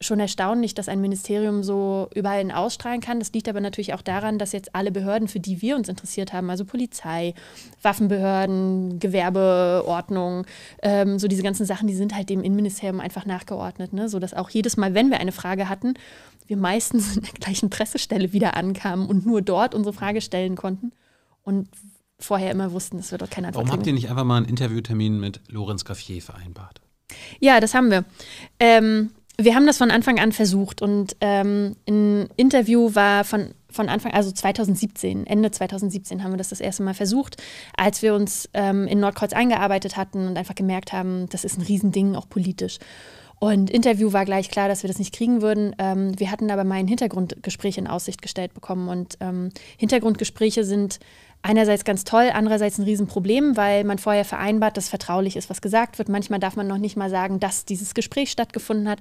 schon erstaunlich, dass ein Ministerium so überall hin ausstrahlen kann. Das liegt aber natürlich auch daran, dass jetzt alle Behörden, für die wir uns interessiert haben, also Polizei, Waffenbehörden, Gewerbeordnung, ähm, so diese ganzen Sachen, die sind halt dem Innenministerium einfach nachgeordnet, ne? sodass auch jedes Mal, wenn wir eine Frage hatten, wir meistens in der gleichen Pressestelle wieder ankamen und nur dort unsere Frage stellen konnten und vorher immer wussten, dass wir dort keine Antwort Warum habt ihr nicht einfach mal einen Interviewtermin mit Lorenz Gaffier vereinbart? Ja, das haben wir. Ähm, wir haben das von Anfang an versucht und ähm, ein Interview war von, von Anfang, also 2017, Ende 2017 haben wir das das erste Mal versucht, als wir uns ähm, in Nordkreuz eingearbeitet hatten und einfach gemerkt haben, das ist ein Riesending, auch politisch. Und Interview war gleich klar, dass wir das nicht kriegen würden. Ähm, wir hatten aber mal ein Hintergrundgespräch in Aussicht gestellt bekommen und ähm, Hintergrundgespräche sind einerseits ganz toll, andererseits ein Riesenproblem, weil man vorher vereinbart, dass vertraulich ist, was gesagt wird. Manchmal darf man noch nicht mal sagen, dass dieses Gespräch stattgefunden hat.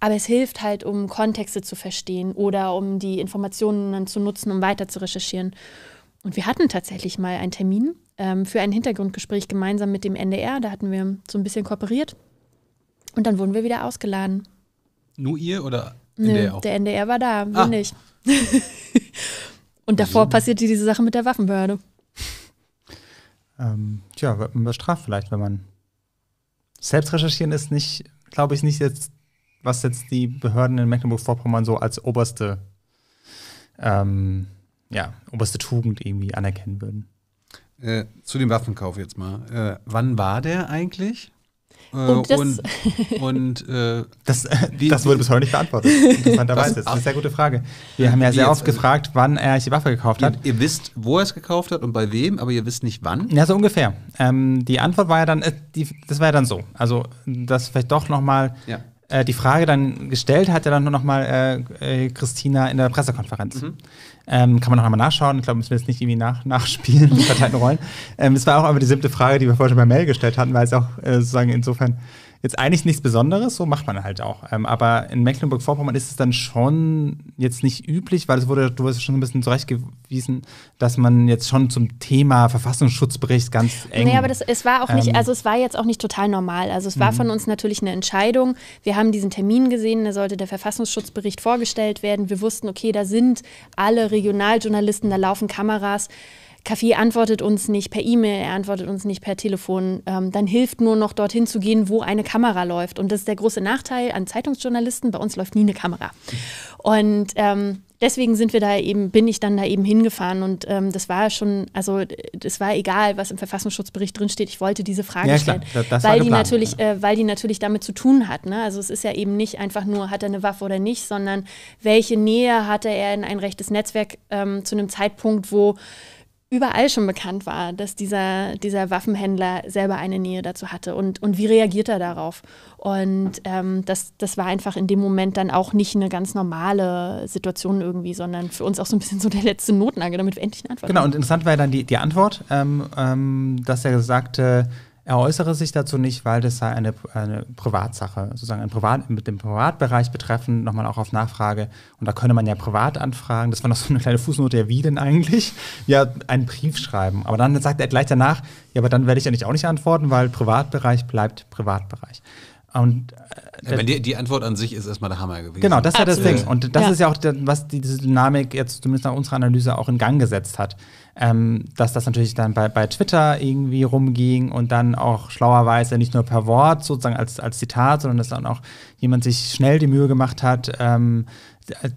Aber es hilft halt, um Kontexte zu verstehen oder um die Informationen dann zu nutzen, um weiter zu recherchieren. Und wir hatten tatsächlich mal einen Termin ähm, für ein Hintergrundgespräch gemeinsam mit dem NDR. Da hatten wir so ein bisschen kooperiert. Und dann wurden wir wieder ausgeladen. Nur ihr oder NDR Nö, auch? Der NDR war da, wir ah. nicht. Und davor also. passierte diese Sache mit der Waffenbehörde. Ähm, tja, wird man bestraft vielleicht, wenn man. Selbst recherchieren ist nicht, glaube ich, nicht jetzt, was jetzt die Behörden in Mecklenburg-Vorpommern so als oberste, ähm, ja, oberste Tugend irgendwie anerkennen würden. Äh, zu dem Waffenkauf jetzt mal. Äh, wann war der eigentlich? Äh, und, das, und, und äh, das, wie, das, wurde bis heute nicht beantwortet. Interessanterweise. Das, ist eine sehr gute Frage. Wir haben ja sehr oft also gefragt, wann er die Waffe gekauft hat. Ihr, ihr, wisst, wo er es gekauft hat und bei wem, aber ihr wisst nicht wann. Ja, so ungefähr. Ähm, die Antwort war ja dann, äh, die, das war ja dann so. Also das vielleicht doch nochmal ja äh, die Frage dann gestellt hat, ja dann nur nochmal äh, äh, Christina in der Pressekonferenz. Mhm. Ähm, kann man noch einmal nachschauen. Ich glaube, müssen wir jetzt nicht irgendwie nach, nachspielen, die verteilten rollen. Ähm, es war auch aber die siebte Frage, die wir vorher schon bei Mail gestellt hatten, weil es auch äh, sozusagen insofern jetzt eigentlich nichts Besonderes, so macht man halt auch. Ähm, aber in Mecklenburg-Vorpommern ist es dann schon jetzt nicht üblich, weil es wurde, du hast schon ein bisschen zurechtgewiesen, dass man jetzt schon zum Thema Verfassungsschutzbericht ganz eng. Nee, aber das, es war auch nicht, ähm, also es war jetzt auch nicht total normal. Also es war mhm. von uns natürlich eine Entscheidung. Wir haben diesen Termin gesehen, da sollte der Verfassungsschutzbericht vorgestellt werden. Wir wussten, okay, da sind alle Regionaljournalisten, da laufen Kameras. Kaffee antwortet uns nicht per E-Mail, er antwortet uns nicht per Telefon. Ähm, dann hilft nur noch dorthin zu gehen, wo eine Kamera läuft. Und das ist der große Nachteil an Zeitungsjournalisten. Bei uns läuft nie eine Kamera. Und ähm, deswegen sind wir da eben, bin ich dann da eben hingefahren und ähm, das war schon, also es war egal, was im Verfassungsschutzbericht drinsteht. Ich wollte diese Frage ja, stellen, klar, weil die natürlich, äh, weil die natürlich damit zu tun hat. Ne? Also es ist ja eben nicht einfach nur, hat er eine Waffe oder nicht, sondern welche Nähe hatte er in ein rechtes Netzwerk ähm, zu einem Zeitpunkt, wo überall schon bekannt war, dass dieser, dieser Waffenhändler selber eine Nähe dazu hatte und, und wie reagiert er darauf? Und ähm, das, das war einfach in dem Moment dann auch nicht eine ganz normale Situation irgendwie, sondern für uns auch so ein bisschen so der letzte Notnagel, damit wir endlich eine Antwort genau, haben. Genau, und interessant war ja dann die, die Antwort, ähm, ähm, dass er sagte, äh er äußere sich dazu nicht, weil das sei eine, eine Privatsache, sozusagen ein Privat, mit dem Privatbereich betreffend, nochmal auch auf Nachfrage. Und da könne man ja privat anfragen. Das war noch so eine kleine Fußnote, ja, wie denn eigentlich? Ja, einen Brief schreiben. Aber dann sagt er gleich danach, ja, aber dann werde ich ja nicht auch nicht antworten, weil Privatbereich bleibt Privatbereich. Und äh, die, die, Antwort an sich ist erstmal der Hammer gewesen. Genau, das ist ja das Ding. Und das ja. ist ja auch, das, was diese Dynamik jetzt zumindest nach unserer Analyse auch in Gang gesetzt hat. Ähm, dass das natürlich dann bei, bei Twitter irgendwie rumging und dann auch schlauerweise nicht nur per Wort sozusagen als, als Zitat, sondern dass dann auch jemand sich schnell die Mühe gemacht hat, ähm,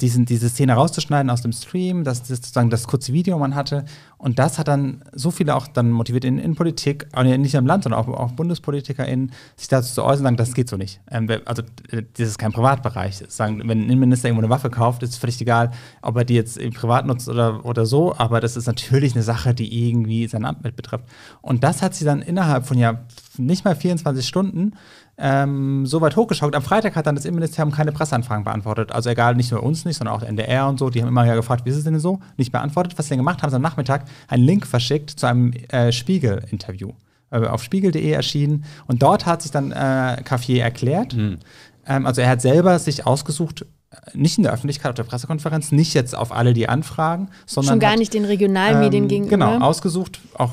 diesen, diese Szene rauszuschneiden aus dem Stream, dass das sozusagen das kurze Video man hatte und das hat dann so viele auch dann motiviert in Innenpolitik, nicht nur im Land, sondern auch, auch BundespolitikerInnen, sich dazu zu äußern sagen, das geht so nicht. Ähm, also das ist kein Privatbereich. Sagen, wenn ein Innenminister irgendwo eine Waffe kauft, ist es völlig egal, ob er die jetzt privat nutzt oder, oder so, aber das ist natürlich eine Sache, die irgendwie sein Amt mit betrifft. Und das hat sie dann innerhalb von ja nicht mal 24 Stunden ähm, so weit hochgeschockt. Am Freitag hat dann das Innenministerium keine Presseanfragen beantwortet. Also egal, nicht nur uns nicht, sondern auch der NDR und so. Die haben immer ja gefragt, wie ist es denn so? Nicht beantwortet. Was sie denn gemacht haben, sie am Nachmittag einen Link verschickt zu einem äh, Spiegel-Interview. Äh, auf spiegel.de erschienen. Und dort hat sich dann äh, Cafier erklärt. Mhm. Ähm, also er hat selber sich ausgesucht, nicht in der Öffentlichkeit auf der Pressekonferenz, nicht jetzt auf alle die Anfragen, sondern. Schon gar hat, nicht den Regionalmedien ähm, gegenüber. Genau, ausgesucht, auch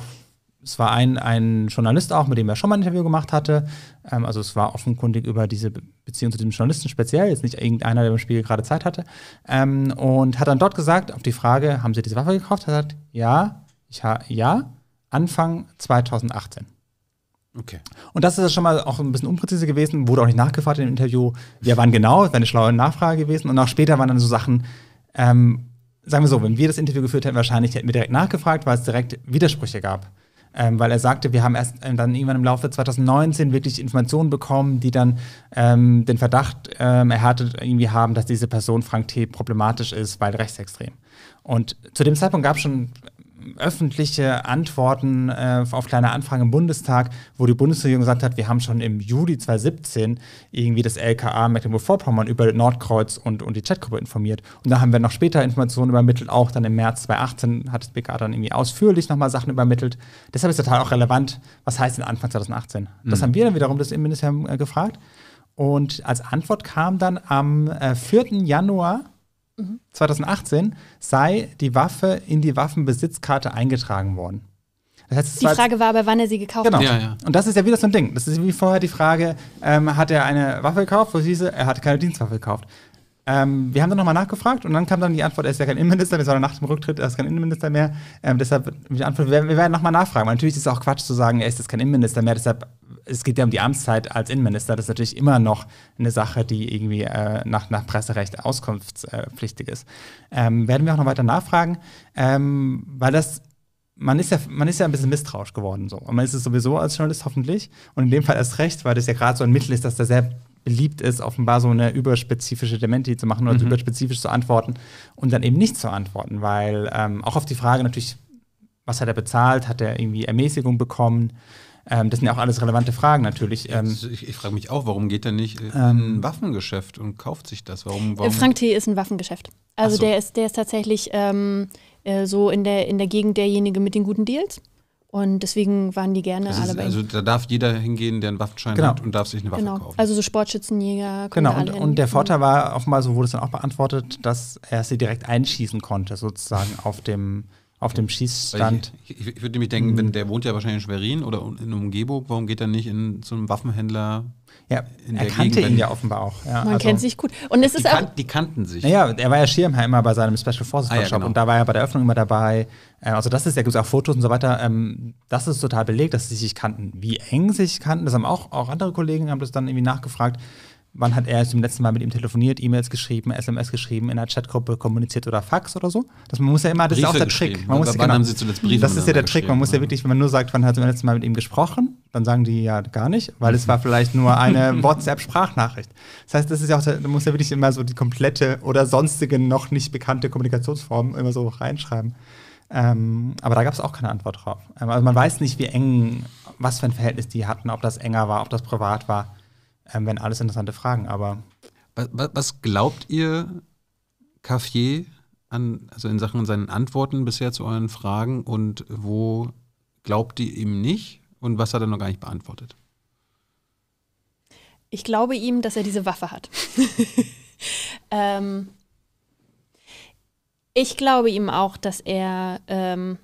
es war ein, ein Journalist auch, mit dem er schon mal ein Interview gemacht hatte. Ähm, also es war offenkundig über diese Beziehung zu diesem Journalisten speziell, jetzt nicht irgendeiner, der im Spiegel gerade Zeit hatte. Ähm, und hat dann dort gesagt, auf die Frage, haben Sie diese Waffe gekauft? Hat er gesagt, ja, ich ja, Anfang 2018. Okay. Und das ist schon mal auch ein bisschen unpräzise gewesen, wurde auch nicht nachgefragt im Interview, ja, wann genau, das wäre eine schlaue Nachfrage gewesen. Und auch später waren dann so Sachen, ähm, sagen wir so, wenn wir das Interview geführt hätten, wahrscheinlich hätten wir direkt nachgefragt, weil es direkt Widersprüche gab. Ähm, weil er sagte, wir haben erst ähm, dann irgendwann im Laufe 2019 wirklich Informationen bekommen, die dann ähm, den Verdacht ähm, erhärtet irgendwie haben, dass diese Person Frank T. problematisch ist, weil rechtsextrem. Und zu dem Zeitpunkt gab es schon öffentliche Antworten äh, auf kleine Anfragen im Bundestag, wo die Bundesregierung gesagt hat, wir haben schon im Juli 2017 irgendwie das LKA Mecklenburg-Vorpommern über Nordkreuz und, und die Chatgruppe informiert. Und da haben wir noch später Informationen übermittelt, auch dann im März 2018 hat das BKA dann irgendwie ausführlich nochmal Sachen übermittelt. Deshalb ist total auch relevant, was heißt denn Anfang 2018? Mhm. Das haben wir dann wiederum das Innenministerium äh, gefragt. Und als Antwort kam dann am äh, 4. Januar 2018, mhm. sei die Waffe in die Waffenbesitzkarte eingetragen worden. Das heißt, die Frage war aber, wann er sie gekauft genau. hat. Ja, ja. Und das ist ja wieder so ein Ding. Das ist wie vorher die Frage, ähm, hat er eine Waffe gekauft, wo es hieße, er hat keine Dienstwaffe gekauft. Ähm, wir haben dann nochmal nachgefragt und dann kam dann die Antwort, er ist ja kein Innenminister, wir sollen nach dem Rücktritt, er ist kein Innenminister mehr. Ähm, deshalb die Antwort, wir, wir werden nochmal nachfragen. Weil natürlich ist es auch Quatsch zu sagen, er ist jetzt kein Innenminister mehr, deshalb, es geht ja um die Amtszeit als Innenminister. Das ist natürlich immer noch eine Sache, die irgendwie äh, nach, nach Presserecht auskunftspflichtig ist. Ähm, werden wir auch noch weiter nachfragen, ähm, weil das man ist ja, man ist ja ein bisschen misstrauisch geworden so. Und man ist es sowieso als Journalist hoffentlich. Und in dem Fall erst recht, weil das ja gerade so ein Mittel ist, dass da sehr beliebt ist, offenbar so eine überspezifische Dementi zu machen oder mhm. überspezifisch zu antworten und dann eben nicht zu antworten, weil ähm, auch auf die Frage natürlich, was hat er bezahlt, hat er irgendwie Ermäßigung bekommen, ähm, das sind ja auch alles relevante Fragen natürlich. Ähm, ich, ich frage mich auch, warum geht er nicht in ähm. ein Waffengeschäft und kauft sich das? Warum, warum äh, Frank T. ist ein Waffengeschäft. Also so. der, ist, der ist tatsächlich ähm, äh, so in der, in der Gegend derjenige mit den guten Deals. Und deswegen waren die gerne ist, alle bei Also da darf jeder hingehen, der einen Waffenschein genau. hat und darf sich eine Waffe genau. kaufen. Also so Sportschützenjäger. Genau, und, und der genau. Vorteil war offenbar, so wurde es dann auch beantwortet, dass er sie direkt einschießen konnte, sozusagen auf dem, auf dem Schießstand. Ich, ich, ich würde nämlich denken, wenn, mhm. der wohnt ja wahrscheinlich in Schwerin oder in der Umgebung, warum geht er nicht in, so einem Waffenhändler ja, in er der kannte Gegend ihn. ja offenbar auch. Ja, Man also kennt sich gut. Und es die ist kan die kannten sich. Naja, er war ja Schirmherr immer bei seinem Special Forces ah, Workshop ja, genau. und da war er bei der Eröffnung immer dabei. Äh, also das ist ja, gibt es auch Fotos und so weiter. Ähm, das ist total belegt, dass sie sich kannten. Wie eng sie sich kannten, das haben auch, auch andere Kollegen haben das dann irgendwie nachgefragt. Wann hat er zum letzten Mal mit ihm telefoniert, E-Mails geschrieben, SMS geschrieben, in einer Chatgruppe kommuniziert oder Fax oder so? Das, man muss ja immer, das Briefe ist auch der Trick. Man muss, wann genau, haben Sie zuletzt Briefe Das ist ja der Trick. Man muss ja wirklich, wenn man nur sagt, wann hat er zum letzten Mal mit ihm gesprochen, dann sagen die ja gar nicht, weil es war mhm. vielleicht nur eine WhatsApp-Sprachnachricht. Das heißt, das ist ja auch, man muss ja wirklich immer so die komplette oder sonstige noch nicht bekannte Kommunikationsform immer so reinschreiben. Ähm, aber da gab es auch keine Antwort drauf. Ähm, also man weiß nicht, wie eng, was für ein Verhältnis die hatten, ob das enger war, ob das privat war ähm, wären alles interessante Fragen, aber. Was, was glaubt ihr, Cafier, an, also in Sachen seinen Antworten bisher zu euren Fragen und wo glaubt ihr ihm nicht und was hat er noch gar nicht beantwortet? Ich glaube ihm, dass er diese Waffe hat. ähm, ich glaube ihm auch, dass er, ähm,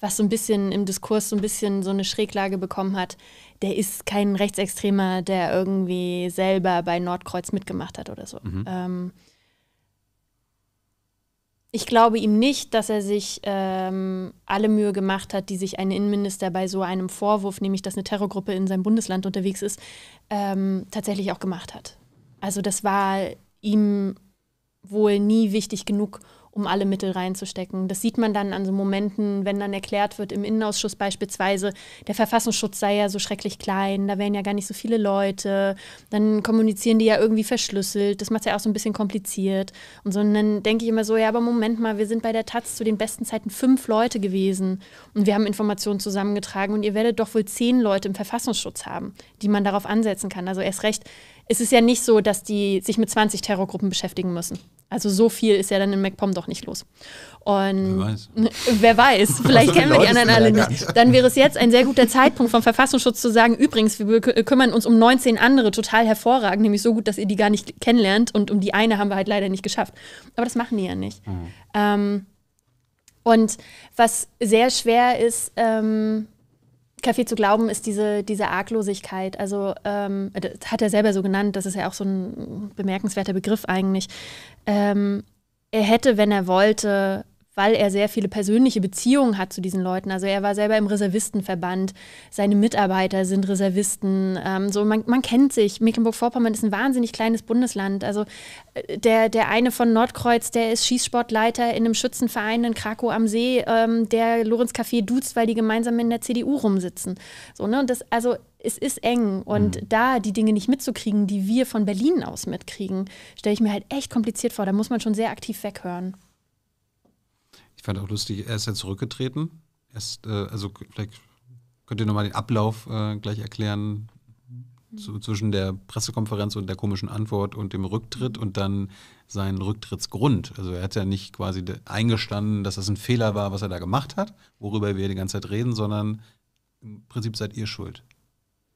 was so ein bisschen im Diskurs so ein bisschen so eine Schräglage bekommen hat, der ist kein Rechtsextremer, der irgendwie selber bei Nordkreuz mitgemacht hat oder so. Mhm. Ähm, ich glaube ihm nicht, dass er sich ähm, alle Mühe gemacht hat, die sich ein Innenminister bei so einem Vorwurf, nämlich dass eine Terrorgruppe in seinem Bundesland unterwegs ist, ähm, tatsächlich auch gemacht hat. Also das war ihm wohl nie wichtig genug, um alle Mittel reinzustecken. Das sieht man dann an so Momenten, wenn dann erklärt wird, im Innenausschuss beispielsweise, der Verfassungsschutz sei ja so schrecklich klein, da wären ja gar nicht so viele Leute, dann kommunizieren die ja irgendwie verschlüsselt, das macht es ja auch so ein bisschen kompliziert. Und so, und dann denke ich immer so, ja, aber Moment mal, wir sind bei der Taz zu den besten Zeiten fünf Leute gewesen und wir haben Informationen zusammengetragen und ihr werdet doch wohl zehn Leute im Verfassungsschutz haben, die man darauf ansetzen kann. Also erst recht, es ist ja nicht so, dass die sich mit 20 Terrorgruppen beschäftigen müssen. Also so viel ist ja dann in MacPom doch nicht los. Und wer weiß, wer weiß also vielleicht kennen wir die anderen alle nicht. Dann wäre es jetzt ein sehr guter Zeitpunkt vom Verfassungsschutz zu sagen, übrigens, wir kümmern uns um 19 andere total hervorragend, nämlich so gut, dass ihr die gar nicht kennenlernt und um die eine haben wir halt leider nicht geschafft. Aber das machen die ja nicht. Mhm. Ähm, und was sehr schwer ist, ähm, Kaffee zu glauben, ist diese, diese Arglosigkeit. Also ähm, das hat er selber so genannt, das ist ja auch so ein bemerkenswerter Begriff eigentlich. Ähm, er hätte, wenn er wollte, weil er sehr viele persönliche Beziehungen hat zu diesen Leuten. Also er war selber im Reservistenverband, seine Mitarbeiter sind Reservisten. Ähm, so man, man, kennt sich. Mecklenburg-Vorpommern ist ein wahnsinnig kleines Bundesland. Also äh, der, der eine von Nordkreuz, der ist Schießsportleiter in einem Schützenverein in Krakow am See, ähm, der Lorenz Café duzt, weil die gemeinsam in der CDU rumsitzen. So, ne? das, also es ist eng und mhm. da die Dinge nicht mitzukriegen, die wir von Berlin aus mitkriegen, stelle ich mir halt echt kompliziert vor. Da muss man schon sehr aktiv weghören. Ich fand auch lustig, er ist ja zurückgetreten. Erst, äh, also vielleicht könnt ihr nochmal den Ablauf äh, gleich erklären so, zwischen der Pressekonferenz und der komischen Antwort und dem Rücktritt und dann seinen Rücktrittsgrund. Also er hat ja nicht quasi eingestanden, dass das ein Fehler war, was er da gemacht hat, worüber wir die ganze Zeit reden, sondern im Prinzip seid ihr schuld.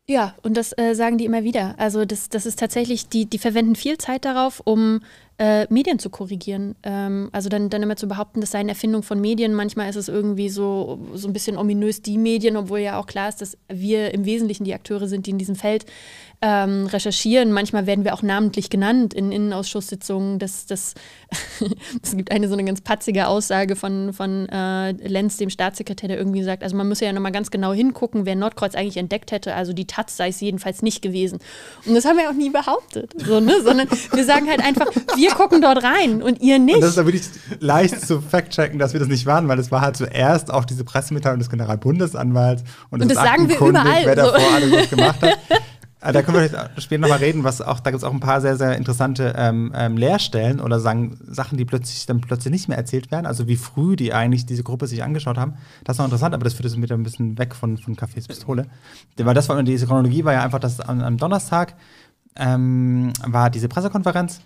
Ja, und das äh, sagen die immer wieder. Also das, das ist tatsächlich, die, die verwenden viel Zeit darauf, um äh, Medien zu korrigieren. Ähm, also dann, dann immer zu behaupten, das sei eine Erfindung von Medien. Manchmal ist es irgendwie so, so ein bisschen ominös, die Medien, obwohl ja auch klar ist, dass wir im Wesentlichen die Akteure sind, die in diesem Feld ähm, recherchieren. Manchmal werden wir auch namentlich genannt in Innenausschusssitzungen. Das, das es gibt eine so eine ganz patzige Aussage von, von äh, Lenz, dem Staatssekretär, der irgendwie sagt, also man müsse ja nochmal ganz genau hingucken, wer Nordkreuz eigentlich entdeckt hätte. Also die Taz sei es jedenfalls nicht gewesen. Und das haben wir auch nie behauptet. So, ne? Sondern wir sagen halt einfach, wir gucken dort rein und ihr nicht. Und das ist da wirklich leicht zu fact-checken, dass wir das nicht waren, weil es war halt zuerst auch diese Pressemitteilung des Generalbundesanwalts und, und das, sagen wir überall. Wer davor alles gemacht hat. Äh, da können wir später nochmal reden, was auch, da gibt es auch ein paar sehr, sehr interessante ähm, ähm, Leerstellen oder sagen, Sachen, die plötzlich dann plötzlich nicht mehr erzählt werden, also wie früh die eigentlich diese Gruppe sich angeschaut haben. Das ist noch interessant, aber das führt jetzt wieder ein bisschen weg von, von Cafés Pistole. Weil das war diese Chronologie war ja einfach, dass am, am Donnerstag ähm, war diese Pressekonferenz.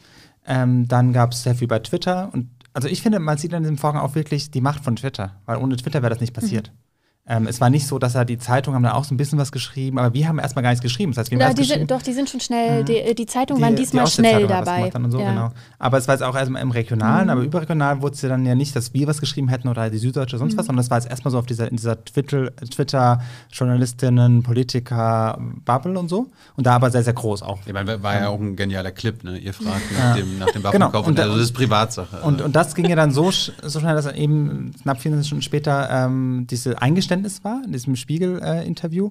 Ähm, dann gab es sehr viel bei Twitter und also ich finde, man sieht in diesem Vorgang auch wirklich die Macht von Twitter, weil ohne Twitter wäre das nicht passiert. Mhm. Ähm, es war nicht so, dass er die Zeitung haben da auch so ein bisschen was geschrieben, aber wir haben erstmal gar nichts geschrieben. Das heißt, wir haben ja, die sind, doch, die sind schon schnell, mhm. die, äh, die Zeitung die, waren diesmal die schnell dabei. So, ja. genau. Aber es war jetzt auch erstmal im Regionalen, mhm. aber überregional wurde es ja dann ja nicht, dass wir was geschrieben hätten oder die Süddeutsche oder sonst mhm. was, sondern es war jetzt erstmal so auf dieser, in dieser Twitter-Journalistinnen, Twitter, journalistinnen politiker bubble und so. Und da aber sehr, sehr groß auch. Ich meine, war ja auch ein genialer Clip, ne? Ihr fragt nach, dem, nach dem Waffenkauf. Genau. Und, also das ist Privatsache. Und, also. und das ging ja dann so, so schnell, dass eben knapp 14 Stunden später ähm, diese eingestellte Missverständnis war, in diesem Spiegel-Interview.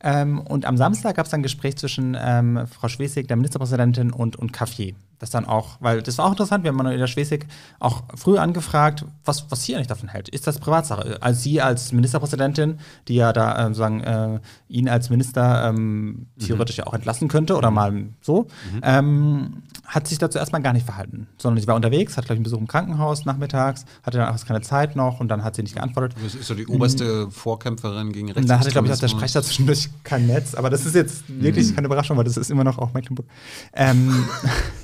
Ähm, und am Samstag gab es ein Gespräch zwischen ähm, Frau Schwesig, der Ministerpräsidentin, und, und Café das dann auch, weil das war auch interessant, wir haben Manuela Schwesig auch früh angefragt, was, was sie eigentlich davon hält. Ist das Privatsache? Also sie als Ministerpräsidentin, die ja da ähm, sagen, äh, ihn als Minister ähm, mhm. theoretisch mhm. ja auch entlassen könnte oder mhm. mal so, mhm. ähm, hat sich dazu erstmal gar nicht verhalten, sondern sie war unterwegs, hat, glaube ich, einen Besuch im Krankenhaus nachmittags, hatte dann auch keine Zeit noch und dann hat sie nicht geantwortet. Das ist so die oberste mhm. Vorkämpferin gegen Rechtsextremismus. Da hatte, glaube ich, auch der Sprecher zwischendurch kein Netz, aber das ist jetzt wirklich mhm. keine Überraschung, weil das ist immer noch auch Mecklenburg. Ähm,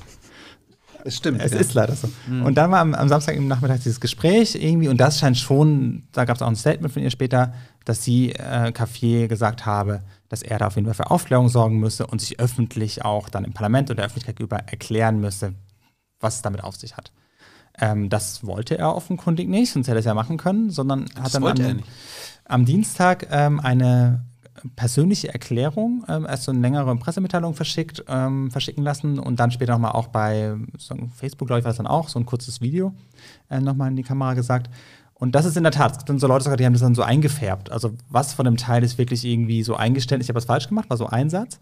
Es stimmt. Es ja. ist leider so. Mhm. Und dann war am, am Samstag im Nachmittag dieses Gespräch irgendwie und das scheint schon, da gab es auch ein Statement von ihr später, dass sie äh, Cafier gesagt habe, dass er da auf jeden Fall für Aufklärung sorgen müsse und sich öffentlich auch dann im Parlament und der Öffentlichkeit über erklären müsse, was es damit auf sich hat. Ähm, das wollte er offenkundig nicht, sonst hätte er es ja machen können, sondern das hat dann am, am, Dienstag ähm, eine persönliche Erklärung ähm, erst so eine längere Pressemitteilung verschickt, ähm, verschicken lassen und dann später nochmal auch bei so Facebook, glaube ich, war es dann auch, so ein kurzes Video äh, nochmal in die Kamera gesagt. Und das ist in der Tat, es gibt dann so Leute die haben das dann so eingefärbt. Also was von dem Teil ist wirklich irgendwie so eingestellt, ich habe was falsch gemacht, war so ein Satz.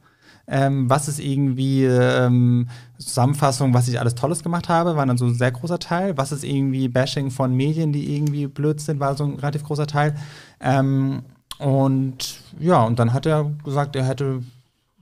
Ähm, was ist irgendwie ähm, Zusammenfassung, was ich alles Tolles gemacht habe, war dann so ein sehr großer Teil. Was ist irgendwie Bashing von Medien, die irgendwie blöd sind, war so ein relativ großer Teil. Ähm, und ja, und dann hat er gesagt, er hätte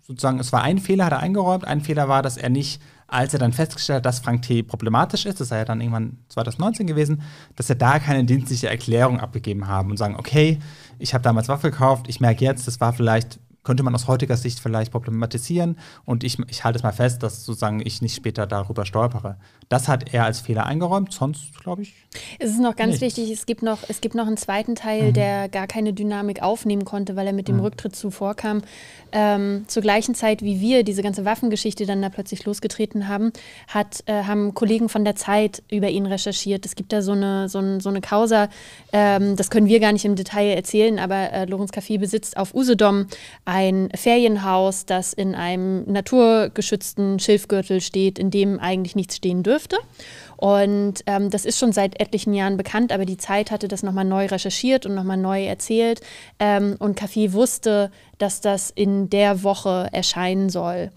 sozusagen, es war ein Fehler, hat er eingeräumt. Ein Fehler war, dass er nicht, als er dann festgestellt hat, dass Frank T. problematisch ist, das sei ja dann irgendwann 2019 gewesen, dass er da keine dienstliche Erklärung abgegeben haben und sagen, okay, ich habe damals Waffe gekauft, ich merke jetzt, das war vielleicht könnte man aus heutiger Sicht vielleicht problematisieren. Und ich, ich halte es mal fest, dass sozusagen ich nicht später darüber stolpere. Das hat er als Fehler eingeräumt, sonst glaube ich. Es ist noch ganz nichts. wichtig, es gibt noch, es gibt noch einen zweiten Teil, mhm. der gar keine Dynamik aufnehmen konnte, weil er mit dem mhm. Rücktritt zuvorkam. Ähm, zur gleichen Zeit, wie wir diese ganze Waffengeschichte dann da plötzlich losgetreten haben, hat, äh, haben Kollegen von der Zeit über ihn recherchiert. Es gibt da so eine, so, ein, so eine Causa, ähm, das können wir gar nicht im Detail erzählen, aber äh, Lorenz Café besitzt auf Usedom ein ein Ferienhaus, das in einem naturgeschützten Schilfgürtel steht, in dem eigentlich nichts stehen dürfte. Und ähm, das ist schon seit etlichen Jahren bekannt, aber die Zeit hatte das nochmal neu recherchiert und nochmal neu erzählt. Ähm, und Café wusste, dass das in der Woche erscheinen soll.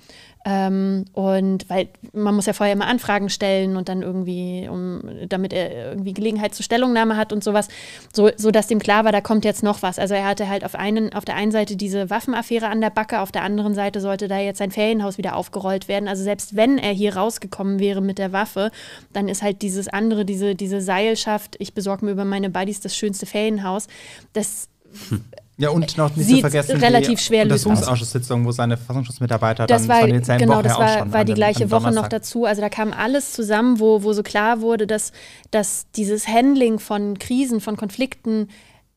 Ähm, und weil man muss ja vorher immer Anfragen stellen und dann irgendwie, um, damit er irgendwie Gelegenheit zur Stellungnahme hat und sowas, so, so dass dem klar war, da kommt jetzt noch was. Also er hatte halt auf, einen, auf der einen Seite diese Waffenaffäre an der Backe, auf der anderen Seite sollte da jetzt sein Ferienhaus wieder aufgerollt werden. Also selbst wenn er hier rausgekommen wäre mit der Waffe, dann ist halt dieses andere, diese, diese Seilschaft, ich besorge mir über meine Buddies das schönste Ferienhaus, das hm. Ja, und noch nicht zu vergessen relativ die schwer Untersuchungsausschusssitzung, wo seine Verfassungsschutzmitarbeiter das dann war, den Zellen Genau, das war, war an, die gleiche Woche Donnerstag. noch dazu. Also da kam alles zusammen, wo, wo so klar wurde, dass, dass dieses Handling von Krisen, von Konflikten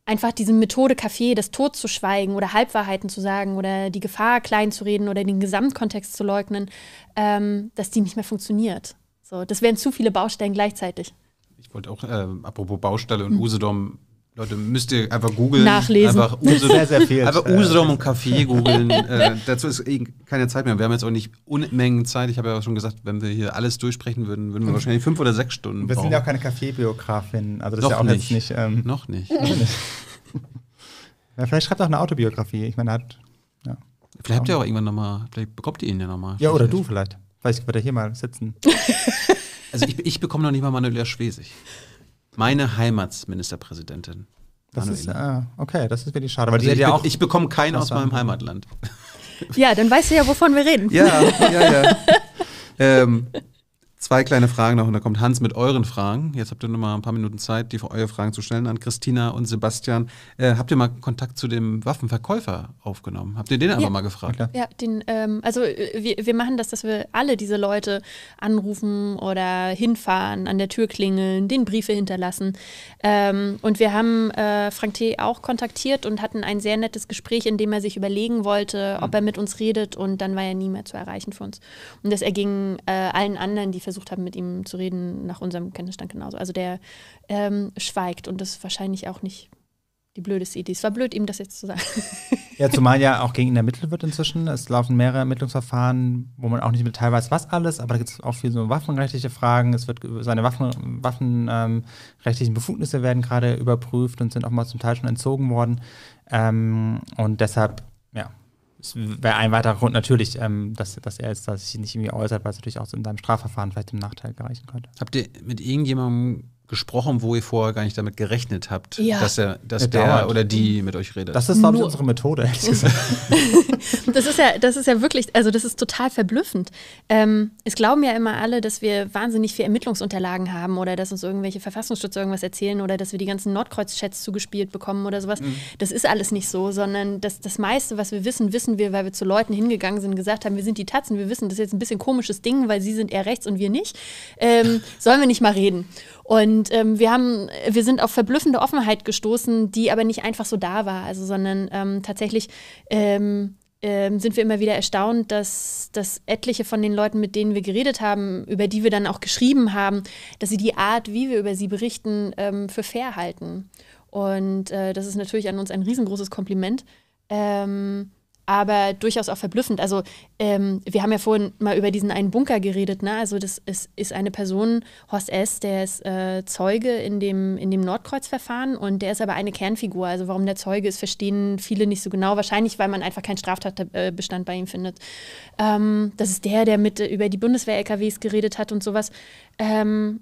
einfach diese Methode Kaffee, das Tod zu schweigen oder Halbwahrheiten zu sagen oder die Gefahr klein zu reden oder den Gesamtkontext zu leugnen, ähm, dass die nicht mehr funktioniert. So, das wären zu viele Baustellen gleichzeitig. Ich wollte auch, äh, apropos Baustelle und hm. Usedom, Leute, müsst ihr einfach googeln. Nachlesen. Einfach Usedom, sehr, sehr viel. Einfach äh, Usedom und Kaffee googeln. äh, dazu ist eh keine Zeit mehr. Wir haben jetzt auch nicht Unmengen Zeit. Ich habe ja auch schon gesagt, wenn wir hier alles durchsprechen würden, würden wir mhm. wahrscheinlich fünf oder sechs Stunden Wir brauchen. sind ja auch keine Kaffeebiografin. Also das Noch ist ja auch nicht. nicht ähm, Noch nicht. ja, vielleicht schreibt er auch eine Autobiografie. Ich meine, hat. Ja. Vielleicht habt ihr auch irgendwann nochmal, vielleicht bekommt ihr ihn ja nochmal. Ja, oder du vielleicht. Vielleicht wird er hier mal sitzen. also ich, ich bekomme noch nicht mal Manuela Schwesig. Meine Heimatsministerpräsidentin. Das Manuela. ist, ah, äh, okay, das ist wirklich schade. Weil also die ich, ja auch ich bekomme keinen aus meinem Heimatland. Ja, dann weißt du ja, wovon wir reden. Ja, ja, ja. ähm, Zwei kleine Fragen noch und da kommt Hans mit euren Fragen. Jetzt habt ihr noch mal ein paar Minuten Zeit, die für eure Fragen zu stellen an Christina und Sebastian. Äh, habt ihr mal Kontakt zu dem Waffenverkäufer aufgenommen? Habt ihr den ja. einfach mal gefragt? Okay. Ja, den, ähm, also äh, wir, wir machen das, dass wir alle diese Leute anrufen oder hinfahren, an der Tür klingeln, den Briefe hinterlassen. Ähm, und wir haben äh, Frank T. auch kontaktiert und hatten ein sehr nettes Gespräch, in dem er sich überlegen wollte, mhm. ob hm. er mit uns redet und dann war er nie mehr zu erreichen für uns. Und das erging äh, allen anderen, die für versucht haben, mit ihm zu reden, nach unserem Kenntnisstand genauso. Also der ähm, schweigt und das ist wahrscheinlich auch nicht die blödeste Idee. Es war blöd, ihm das jetzt zu sagen. Ja, zumal ja auch gegen ihn ermittelt wird inzwischen. Es laufen mehrere Ermittlungsverfahren, wo man auch nicht mit teilweise was alles, aber da gibt es auch viel so waffenrechtliche Fragen. Es wird seine waffenrechtlichen Waffen, ähm, Befugnisse werden gerade überprüft und sind auch mal zum Teil schon entzogen worden. Ähm, und deshalb wäre ein weiterer Grund natürlich, ähm, dass, dass er jetzt dass sich nicht irgendwie äußert, weil es natürlich auch so in seinem Strafverfahren vielleicht im Nachteil gereichen könnte. Habt ihr mit irgendjemandem gesprochen, wo ihr vorher gar nicht damit gerechnet habt, ja. dass, er, dass der, der oder die mit euch redet. Das ist, glaube ich, unsere Methode, ehrlich gesagt. das, ist ja, das ist ja wirklich, also das ist total verblüffend. Ähm, es glauben ja immer alle, dass wir wahnsinnig viel Ermittlungsunterlagen haben oder dass uns irgendwelche Verfassungsschützer irgendwas erzählen oder dass wir die ganzen Nordkreuz-Chats zugespielt bekommen oder sowas. Mhm. Das ist alles nicht so, sondern das, das meiste, was wir wissen, wissen wir, weil wir zu Leuten hingegangen sind und gesagt haben, wir sind die Tatzen, wir wissen, das ist jetzt ein bisschen komisches Ding, weil sie sind eher rechts und wir nicht. Ähm, sollen wir nicht mal reden? Und ähm, wir haben, wir sind auf verblüffende Offenheit gestoßen, die aber nicht einfach so da war, also sondern ähm, tatsächlich ähm, ähm, sind wir immer wieder erstaunt, dass, dass etliche von den Leuten, mit denen wir geredet haben, über die wir dann auch geschrieben haben, dass sie die Art, wie wir über sie berichten, ähm, für fair halten. Und äh, das ist natürlich an uns ein riesengroßes Kompliment. Ähm, aber durchaus auch verblüffend. Also ähm, wir haben ja vorhin mal über diesen einen Bunker geredet. Ne? Also das ist, ist eine Person, Horst S., der ist äh, Zeuge in dem, in dem Nordkreuzverfahren und der ist aber eine Kernfigur. Also warum der Zeuge ist, verstehen viele nicht so genau. Wahrscheinlich, weil man einfach keinen Straftatbestand äh, bei ihm findet. Ähm, das ist der, der mit äh, über die Bundeswehr-LKWs geredet hat und sowas. Ähm,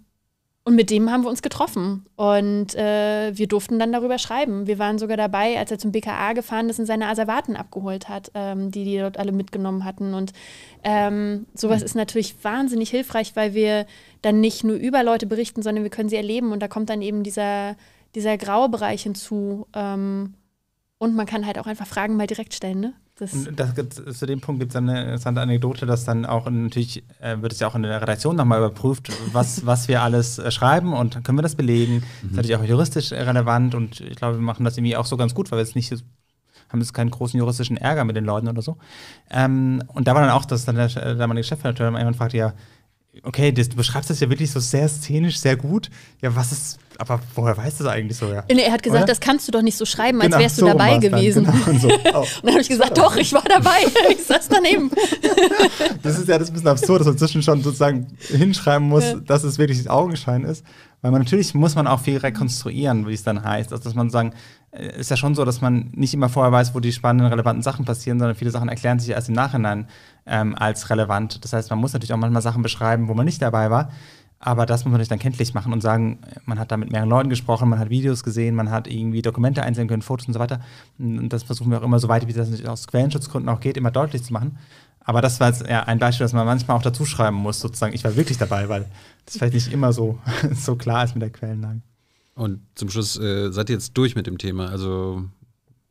und mit dem haben wir uns getroffen und äh, wir durften dann darüber schreiben. Wir waren sogar dabei, als er zum BKA gefahren ist und seine Asservaten abgeholt hat, ähm, die die dort alle mitgenommen hatten. Und ähm, sowas ist natürlich wahnsinnig hilfreich, weil wir dann nicht nur über Leute berichten, sondern wir können sie erleben. Und da kommt dann eben dieser, dieser graue Bereich hinzu. Ähm, und man kann halt auch einfach Fragen mal direkt stellen. Ne? Das und das, zu dem Punkt gibt es eine interessante Anekdote, dass dann auch natürlich äh, wird es ja auch in der Redaktion nochmal überprüft, was, was wir alles äh, schreiben und können wir das belegen. Mhm. Das ist natürlich auch juristisch relevant und ich glaube, wir machen das irgendwie auch so ganz gut, weil wir jetzt nicht haben jetzt keinen großen juristischen Ärger mit den Leuten oder so. Ähm, und da war dann auch, dass dann der, damalige Chefredakteur jemand fragte, ja, okay, das, du beschreibst das ja wirklich so sehr szenisch, sehr gut. Ja, was ist, aber woher weißt du das eigentlich so? Ja? Nee, er hat gesagt, Oder? das kannst du doch nicht so schreiben, genau, als wärst so du dabei gewesen. Dann, genau, so. oh. und dann habe ich gesagt, doch, ich war dabei. ich saß daneben. das ist ja das ist ein bisschen absurd, dass man zwischen schon sozusagen hinschreiben muss, ja. dass es wirklich Augenschein ist. Weil man natürlich muss man auch viel rekonstruieren, wie es dann heißt. Also dass man sagen, äh, ist ja schon so, dass man nicht immer vorher weiß, wo die spannenden, relevanten Sachen passieren, sondern viele Sachen erklären sich erst im Nachhinein ähm, als relevant. Das heißt, man muss natürlich auch manchmal Sachen beschreiben, wo man nicht dabei war. Aber das muss man sich dann kenntlich machen und sagen, man hat da mit mehreren Leuten gesprochen, man hat Videos gesehen, man hat irgendwie Dokumente einsehen können, Fotos und so weiter. Und das versuchen wir auch immer so weit, wie das aus Quellenschutzgründen auch geht, immer deutlich zu machen. Aber das war jetzt eher ein Beispiel, das man manchmal auch dazu schreiben muss, sozusagen. Ich war wirklich dabei, weil das vielleicht nicht immer so, so klar ist mit der Quellenlage. Und zum Schluss äh, seid ihr jetzt durch mit dem Thema? Also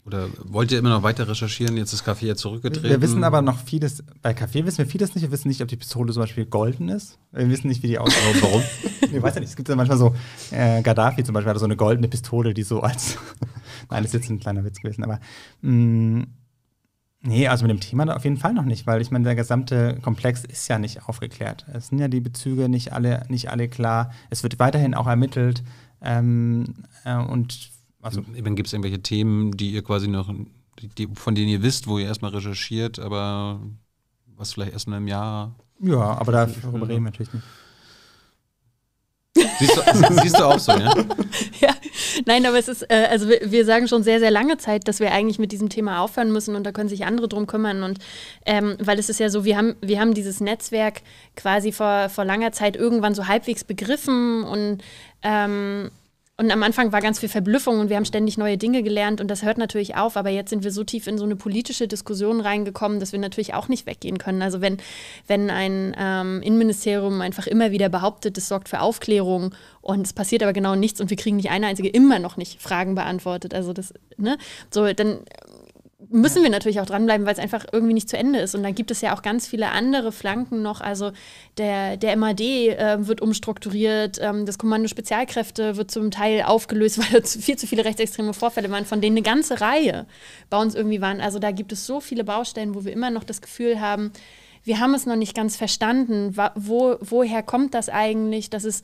oder wollt ihr immer noch weiter recherchieren? Jetzt ist Kaffee ja zurückgetreten. Wir wissen aber noch vieles. Bei Kaffee wissen wir vieles nicht. Wir wissen nicht, ob die Pistole zum Beispiel golden ist. Wir wissen nicht, wie die aussieht. Warum? ich weiß ja nicht. Es gibt ja manchmal so, äh, Gaddafi zum Beispiel hatte so eine goldene Pistole, die so als. Nein, das ist jetzt ein kleiner Witz gewesen, aber. Mh, mm, Nee, also mit dem Thema auf jeden Fall noch nicht, weil ich meine, der gesamte Komplex ist ja nicht aufgeklärt. Es sind ja die Bezüge nicht alle, nicht alle klar. Es wird weiterhin auch ermittelt. Ähm, äh, und also Eben gibt es irgendwelche Themen, die ihr quasi noch, die, von denen ihr wisst, wo ihr erstmal recherchiert, aber was vielleicht erst in einem Jahr. Ja, aber äh, darüber reden wir natürlich nicht. Siehst du, siehst du auch so, ja? ja. Nein, aber es ist, äh, also wir, wir, sagen schon sehr, sehr lange Zeit, dass wir eigentlich mit diesem Thema aufhören müssen und da können sich andere drum kümmern. Und ähm, weil es ist ja so, wir haben, wir haben dieses Netzwerk quasi vor, vor langer Zeit irgendwann so halbwegs begriffen und ähm, und am Anfang war ganz viel Verblüffung und wir haben ständig neue Dinge gelernt und das hört natürlich auf. Aber jetzt sind wir so tief in so eine politische Diskussion reingekommen, dass wir natürlich auch nicht weggehen können. Also wenn, wenn ein ähm, Innenministerium einfach immer wieder behauptet, es sorgt für Aufklärung und es passiert aber genau nichts und wir kriegen nicht eine einzige immer noch nicht Fragen beantwortet. Also das, ne? So, dann müssen ja. wir natürlich auch dranbleiben, weil es einfach irgendwie nicht zu Ende ist. Und dann gibt es ja auch ganz viele andere Flanken noch. Also der, der MAD äh, wird umstrukturiert, ähm, das Kommando Spezialkräfte wird zum Teil aufgelöst, weil da viel zu viele rechtsextreme Vorfälle waren, von denen eine ganze Reihe bei uns irgendwie waren. Also da gibt es so viele Baustellen, wo wir immer noch das Gefühl haben, wir haben es noch nicht ganz verstanden. Wo, woher kommt das eigentlich, dass es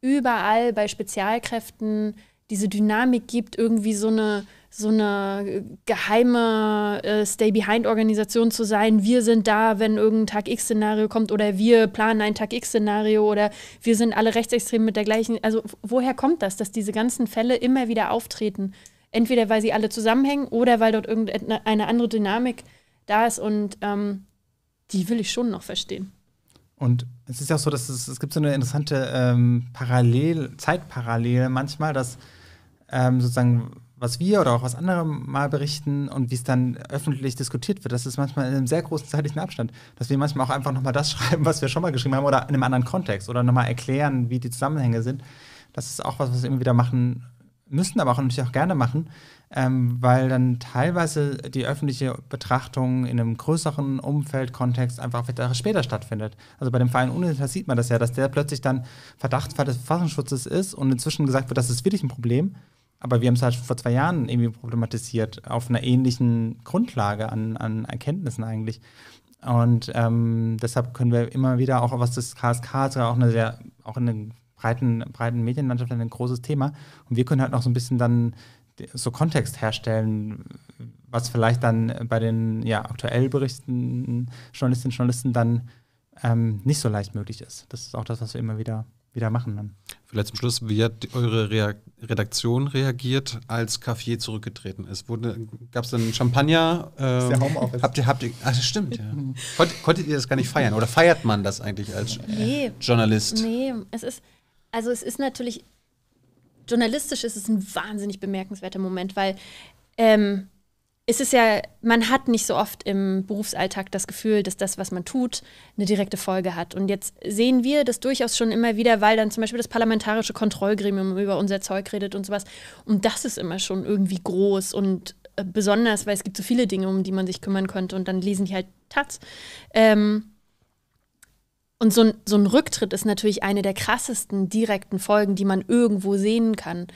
überall bei Spezialkräften diese Dynamik gibt, irgendwie so eine so eine geheime äh, Stay-Behind-Organisation zu sein. Wir sind da, wenn irgendein Tag X-Szenario kommt oder wir planen ein Tag X-Szenario oder wir sind alle rechtsextrem mit der gleichen. Also woher kommt das, dass diese ganzen Fälle immer wieder auftreten? Entweder weil sie alle zusammenhängen oder weil dort irgendeine andere Dynamik da ist und ähm, die will ich schon noch verstehen. Und es ist ja auch so, dass es, es gibt so eine interessante ähm, Parallel, Zeitparallele manchmal, dass ähm, sozusagen was wir oder auch was andere mal berichten und wie es dann öffentlich diskutiert wird, das ist manchmal in einem sehr großen zeitlichen Abstand, dass wir manchmal auch einfach nochmal das schreiben, was wir schon mal geschrieben haben oder in einem anderen Kontext oder nochmal erklären, wie die Zusammenhänge sind. Das ist auch was, was wir immer wieder machen müssen, aber auch natürlich auch gerne machen, ähm, weil dann teilweise die öffentliche Betrachtung in einem größeren Umfeld, Kontext einfach vielleicht später stattfindet. Also bei dem Verein Unitas sieht man das ja, dass der plötzlich dann Verdachtsfall des Verfassungsschutzes ist und inzwischen gesagt wird, das ist wirklich ein Problem. Aber wir haben es halt vor zwei Jahren irgendwie problematisiert, auf einer ähnlichen Grundlage an, an Erkenntnissen eigentlich. Und ähm, deshalb können wir immer wieder, auch was das KSK ist, auch, eine sehr, auch in der breiten, breiten Medienlandschaft ein großes Thema. Und wir können halt noch so ein bisschen dann so Kontext herstellen, was vielleicht dann bei den ja, aktuell berichten Journalistinnen und Journalisten dann ähm, nicht so leicht möglich ist. Das ist auch das, was wir immer wieder, wieder machen dann. Vielleicht zum Schluss, wie hat eure Reak Redaktion reagiert, als Cafier zurückgetreten ist? Gab es dann Champagner? Ähm, ist ja habt ihr, habt ihr, ach, stimmt, ja. Konnt, konntet ihr das gar nicht feiern? Oder feiert man das eigentlich als nee, Journalist? Nee, es ist, also es ist natürlich, journalistisch ist es ein wahnsinnig bemerkenswerter Moment, weil ähm, es ja, man hat nicht so oft im Berufsalltag das Gefühl, dass das, was man tut, eine direkte Folge hat. Und jetzt sehen wir das durchaus schon immer wieder, weil dann zum Beispiel das parlamentarische Kontrollgremium über unser Zeug redet und sowas. Und das ist immer schon irgendwie groß und äh, besonders, weil es gibt so viele Dinge, um die man sich kümmern könnte. Und dann lesen die halt Taz. Ähm, und so ein, so ein Rücktritt ist natürlich eine der krassesten direkten Folgen, die man irgendwo sehen kann.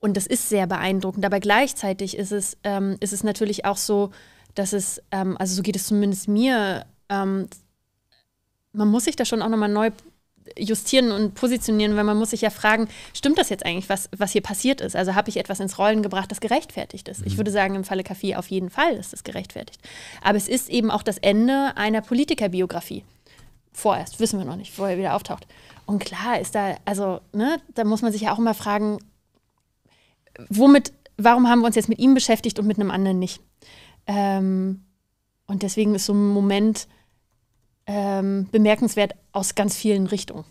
Und das ist sehr beeindruckend. Aber gleichzeitig ist es, ähm, ist es natürlich auch so, dass es, ähm, also so geht es zumindest mir, ähm, man muss sich da schon auch nochmal neu justieren und positionieren, weil man muss sich ja fragen, stimmt das jetzt eigentlich, was, was hier passiert ist? Also habe ich etwas ins Rollen gebracht, das gerechtfertigt ist? Mhm. Ich würde sagen, im Falle Kaffee auf jeden Fall ist das gerechtfertigt. Aber es ist eben auch das Ende einer Politikerbiografie. Vorerst, wissen wir noch nicht, wo er wieder auftaucht. Und klar ist da, also, ne, da muss man sich ja auch immer fragen, womit, warum haben wir uns jetzt mit ihm beschäftigt und mit einem anderen nicht? Ähm, und deswegen ist so ein Moment ähm, bemerkenswert aus ganz vielen Richtungen.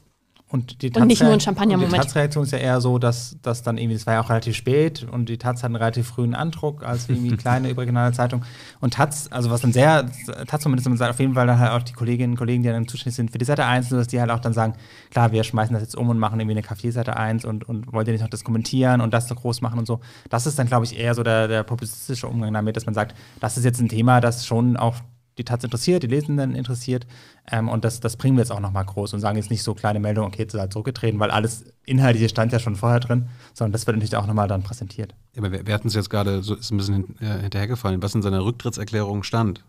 Und, die Taz und nicht nur ein Champagner-Moment. Die Taz-Reaktion ist ja eher so, dass, dass dann irgendwie, das war ja auch relativ spät und die Taz hat einen relativ frühen Andruck als irgendwie kleine überregionale Zeitung. Und Taz, also was dann sehr, Taz moment ist, man sagt, auf jeden Fall dann halt auch die Kolleginnen und Kollegen, die dann zuständig sind für die Seite 1, dass die halt auch dann sagen, klar, wir schmeißen das jetzt um und machen irgendwie eine Kaffeeseite 1 und, und wollt ihr nicht noch das kommentieren und das so groß machen und so. Das ist dann, glaube ich, eher so der, der populistische Umgang damit, dass man sagt, das ist jetzt ein Thema, das schon auch die Taz interessiert, die Lesenden interessiert. Ähm, und das, das bringen wir jetzt auch nochmal groß und sagen jetzt nicht so kleine Meldungen, okay, jetzt ist halt zurückgetreten, weil alles Inhaltliche stand ja schon vorher drin, sondern das wird natürlich auch nochmal dann präsentiert. Ja, aber wir, wir hatten es jetzt gerade, so ist ein bisschen hin, äh, hinterhergefallen, was in seiner Rücktrittserklärung stand.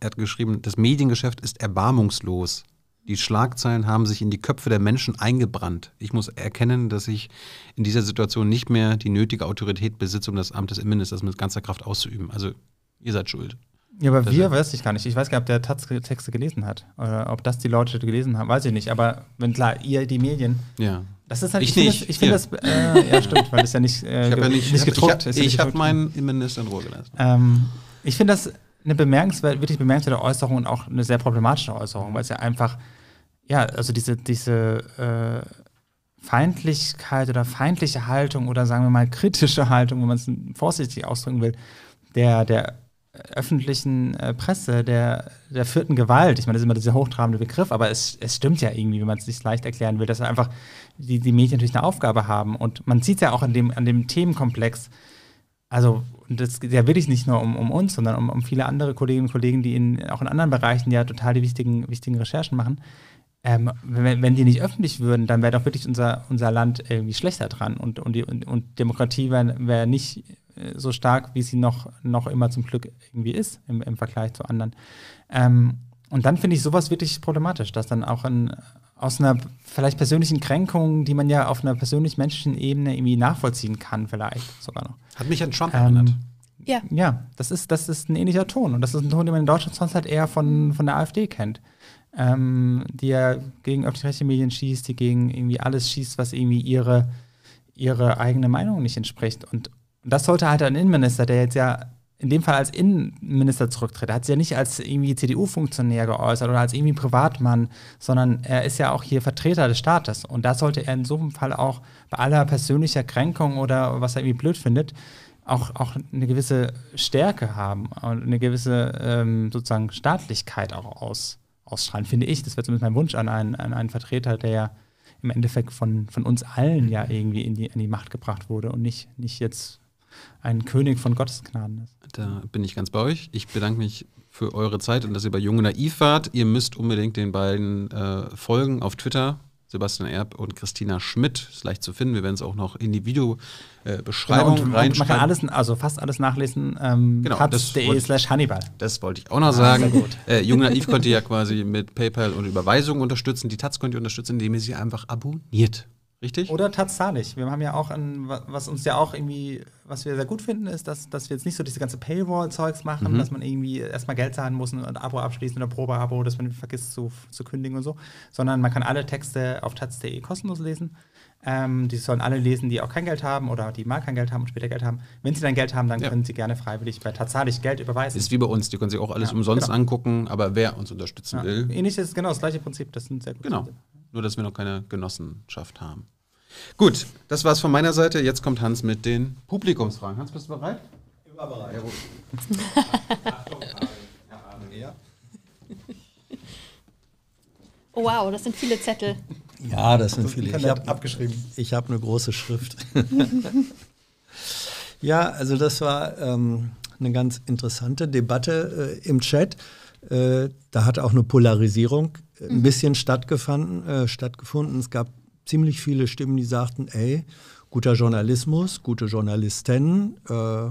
Er hat geschrieben, das Mediengeschäft ist erbarmungslos. Die Schlagzeilen haben sich in die Köpfe der Menschen eingebrannt. Ich muss erkennen, dass ich in dieser Situation nicht mehr die nötige Autorität besitze, um das Amt des Innenministers mit ganzer Kraft auszuüben. Also ihr seid schuld. Ja, aber wir weiß ich gar nicht. Ich weiß gar nicht, ob der Taz Texte gelesen hat. Oder ob das die Leute gelesen haben, weiß ich nicht. Aber wenn klar, ihr die Medien. Ja. Das ist halt, ich, ich nicht. Find, ich finde das, äh, ja stimmt, weil es ja nicht, äh, ich ja nicht, gedruckt ist. Ich habe meinen Minister in Ruhe gelassen. Ähm, ich finde das eine bemerkenswert, wirklich bemerkenswerte Äußerung und auch eine sehr problematische Äußerung, weil es ja einfach, ja, also diese, diese äh, Feindlichkeit oder feindliche Haltung oder sagen wir mal kritische Haltung, wenn man es vorsichtig ausdrücken will, der, der öffentlichen äh, Presse der, der vierten Gewalt. Ich meine, das ist immer dieser hochtrabende Begriff, aber es, es stimmt ja irgendwie, wenn man es sich leicht erklären will, dass einfach die, die Medien natürlich eine Aufgabe haben. Und man sieht es ja auch an dem, an dem Themenkomplex, also und das geht ja wirklich nicht nur um, um uns, sondern um, um viele andere Kolleginnen und Kollegen, die in, auch in anderen Bereichen ja total die wichtigen, wichtigen Recherchen machen. Ähm, wenn, wenn, die nicht öffentlich würden, dann wäre doch wirklich unser, unser Land irgendwie schlechter dran und, und, die, und, und Demokratie wäre wär nicht, äh, so stark, wie sie noch, noch immer zum Glück irgendwie ist im, im Vergleich zu anderen. Ähm, und dann finde ich sowas wirklich problematisch, dass dann auch ein, aus einer vielleicht persönlichen Kränkung, die man ja auf einer persönlich-menschlichen Ebene irgendwie nachvollziehen kann, vielleicht sogar noch. Hat mich an Trump ähm, erinnert. Ja. Ja, das ist, das ist ein ähnlicher Ton. Und das ist ein Ton, den man in Deutschland sonst halt eher von, von der AfD kennt. Ähm, die ja gegen öffentlich-rechtliche Medien schießt, die gegen irgendwie alles schießt, was irgendwie ihre, ihre eigene Meinung nicht entspricht. Und, und das sollte halt ein Innenminister, der jetzt ja in dem Fall als Innenminister zurücktritt. Er hat sich ja nicht als irgendwie CDU-Funktionär geäußert oder als irgendwie Privatmann, sondern er ist ja auch hier Vertreter des Staates. Und da sollte er in so einem Fall auch bei aller persönlicher Kränkung oder was er irgendwie blöd findet, auch, auch eine gewisse Stärke haben und eine gewisse ähm, sozusagen Staatlichkeit auch aus, ausstrahlen, finde ich. Das wäre zumindest mein Wunsch an einen, an einen Vertreter, der ja im Endeffekt von, von uns allen ja irgendwie in die, in die Macht gebracht wurde und nicht, nicht jetzt ein König von Gottes Gnaden ist. Da bin ich ganz bei euch. Ich bedanke mich für eure Zeit und dass ihr bei Junge Naiv wart. Ihr müsst unbedingt den beiden äh, folgen auf Twitter. Sebastian Erb und Christina Schmidt. Ist leicht zu finden. Wir werden es auch noch in die Videobeschreibung äh, genau, reinschreiben. man kann alles, also fast alles nachlesen. Ähm, genau, slash Hannibal. Das wollte ich auch noch ah, sagen. Ah, äh, Jung Naiv könnt ihr ja quasi mit PayPal und Überweisungen unterstützen. Die Taz könnt ihr unterstützen, indem ihr sie einfach abonniert. Richtig? Oder tatsächlich. Wir haben ja auch, ein, was uns ja auch irgendwie, was wir sehr gut finden, ist, dass, dass wir jetzt nicht so diese ganze Paywall-Zeugs machen, mhm. dass man irgendwie erstmal Geld zahlen muss und ein Abo abschließen oder Probeabo, dass man vergisst zu, zu kündigen und so, sondern man kann alle Texte auf taz.de kostenlos lesen. Ähm, die sollen alle lesen, die auch kein Geld haben oder die mal kein Geld haben und später Geld haben. Wenn sie dann Geld haben, dann ja. können sie gerne freiwillig bei tatsächlich Geld überweisen. Ist wie bei uns, die können sich auch alles ja, umsonst genau. angucken, aber wer uns unterstützen ja. will. Ähnliches, genau, das gleiche Prinzip, das sind sehr gute Genau. Nur, dass wir noch keine Genossenschaft haben. Gut, das war's von meiner Seite. Jetzt kommt Hans mit den Publikumsfragen. Hans, bist du bereit? Immer bereit. Ja, oh, wow, das sind viele Zettel. Ja, das sind also, viele. Ich habe abgeschrieben. Ich habe eine große Schrift. ja, also das war ähm, eine ganz interessante Debatte äh, im Chat. Äh, da hat auch eine Polarisierung äh, ein mhm. bisschen stattgefunden, äh, stattgefunden. Es gab ziemlich viele Stimmen, die sagten, ey, guter Journalismus, gute Journalisten, äh,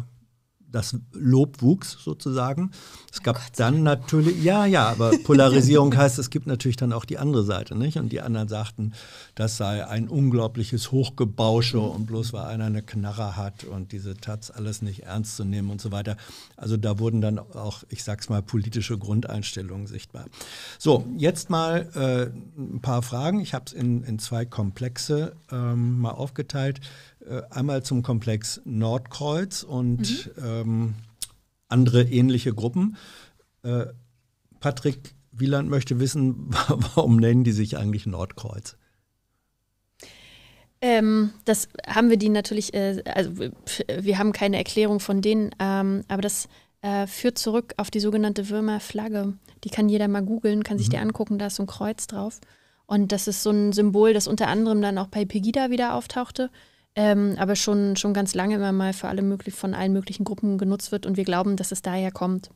das Lob wuchs sozusagen. Es gab oh dann natürlich, ja, ja, aber Polarisierung heißt, es gibt natürlich dann auch die andere Seite, nicht? Und die anderen sagten, das sei ein unglaubliches Hochgebausche mhm. und bloß weil einer eine Knarre hat und diese Taz alles nicht ernst zu nehmen und so weiter. Also da wurden dann auch, ich sag's mal, politische Grundeinstellungen sichtbar. So, jetzt mal äh, ein paar Fragen. Ich habe es in, in zwei Komplexe ähm, mal aufgeteilt. Äh, einmal zum Komplex Nordkreuz und mhm. ähm, andere ähnliche Gruppen. Äh, Patrick Wieland möchte wissen, warum nennen die sich eigentlich Nordkreuz? Ähm, das haben wir die natürlich, äh, also wir haben keine Erklärung von denen, ähm, aber das äh, führt zurück auf die sogenannte Würmerflagge. Die kann jeder mal googeln, kann mhm. sich die mhm. angucken, da ist so ein Kreuz drauf. Und das ist so ein Symbol, das unter anderem dann auch bei Pegida wieder auftauchte ähm, aber schon, schon ganz lange immer mal für alle möglich, von allen möglichen Gruppen genutzt wird und wir glauben, dass es daher kommt.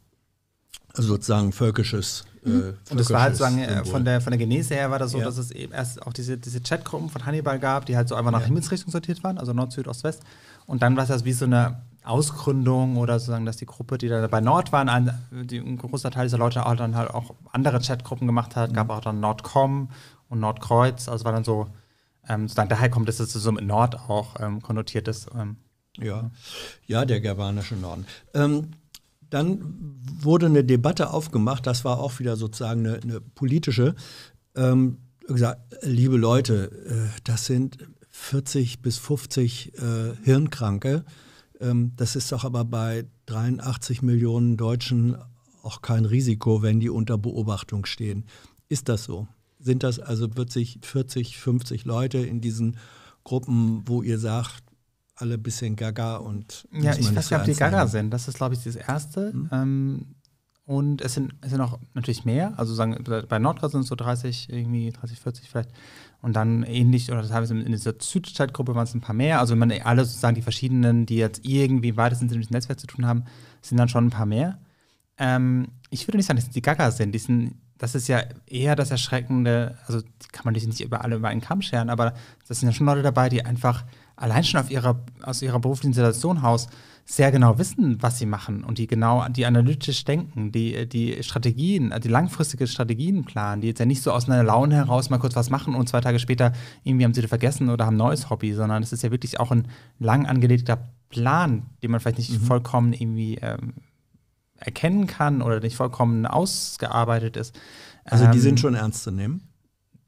Also sozusagen völkisches. Äh, mhm. und das war halt sozusagen äh, von der, von der Genese her war das so, ja. dass es eben erst auch diese, diese Chatgruppen von Hannibal gab, die halt so einfach nach ja. Himmelsrichtung sortiert waren, also Nord, Süd, Ost, West. Und dann war es das wie so eine Ausgründung oder sozusagen, dass die Gruppe, die da bei Nord waren, ein, die, ein großer Teil dieser Leute auch dann halt auch andere Chatgruppen gemacht hat, mhm. gab auch dann Nordcom und Nordkreuz, also war dann so ähm, daher kommt, dass es so mit Nord auch ähm, konnotiert ist. Ähm. ja. ja, der germanische Norden. Ähm, dann wurde eine Debatte aufgemacht, das war auch wieder sozusagen eine, eine politische. gesagt, liebe Leute, äh, das sind 40 bis 50 äh, Hirnkranke. Ähm, das ist doch aber bei 83 Millionen Deutschen auch kein Risiko, wenn die unter Beobachtung stehen. Ist das so? sind das also wirklich 40, 50 Leute in diesen Gruppen, wo ihr sagt, alle ein bisschen gaga und. Ja, ich weiß gar nicht, ob die gaga sind. Das ist, glaube ich, das Erste. Mhm. Ähm, und es sind, es sind auch natürlich mehr. Also sagen, bei Nordgras sind es so 30, irgendwie 30, 40 vielleicht. Und dann ähnlich, oder teilweise in dieser Südstadtgruppe waren es ein paar mehr. Also wenn man alle sozusagen die verschiedenen, die jetzt irgendwie weitestens mit dem Netzwerk zu tun haben, sind dann schon ein paar mehr. Ähm, ich würde nicht sagen, dass die Gaga sind. Die sind das ist ja eher das Erschreckende, also kann man nicht über alle über einen Kamm scheren, aber das sind ja schon Leute dabei, die einfach allein schon auf ihrer, aus ihrer beruflichen Situation aus sehr genau wissen, was sie machen und die genau, die analytisch denken, die, die Strategien, äh, die langfristige Strategien planen, die jetzt ja nicht so aus einer Laune heraus mal kurz was machen und zwei Tage später irgendwie haben sie das vergessen oder haben ein neues Hobby, sondern es ist ja wirklich auch ein lang angelegter Plan, den man vielleicht nicht mhm. vollkommen irgendwie ähm, erkennen kann oder nicht vollkommen ausgearbeitet ist. Also die ähm, sind schon ernst zu nehmen.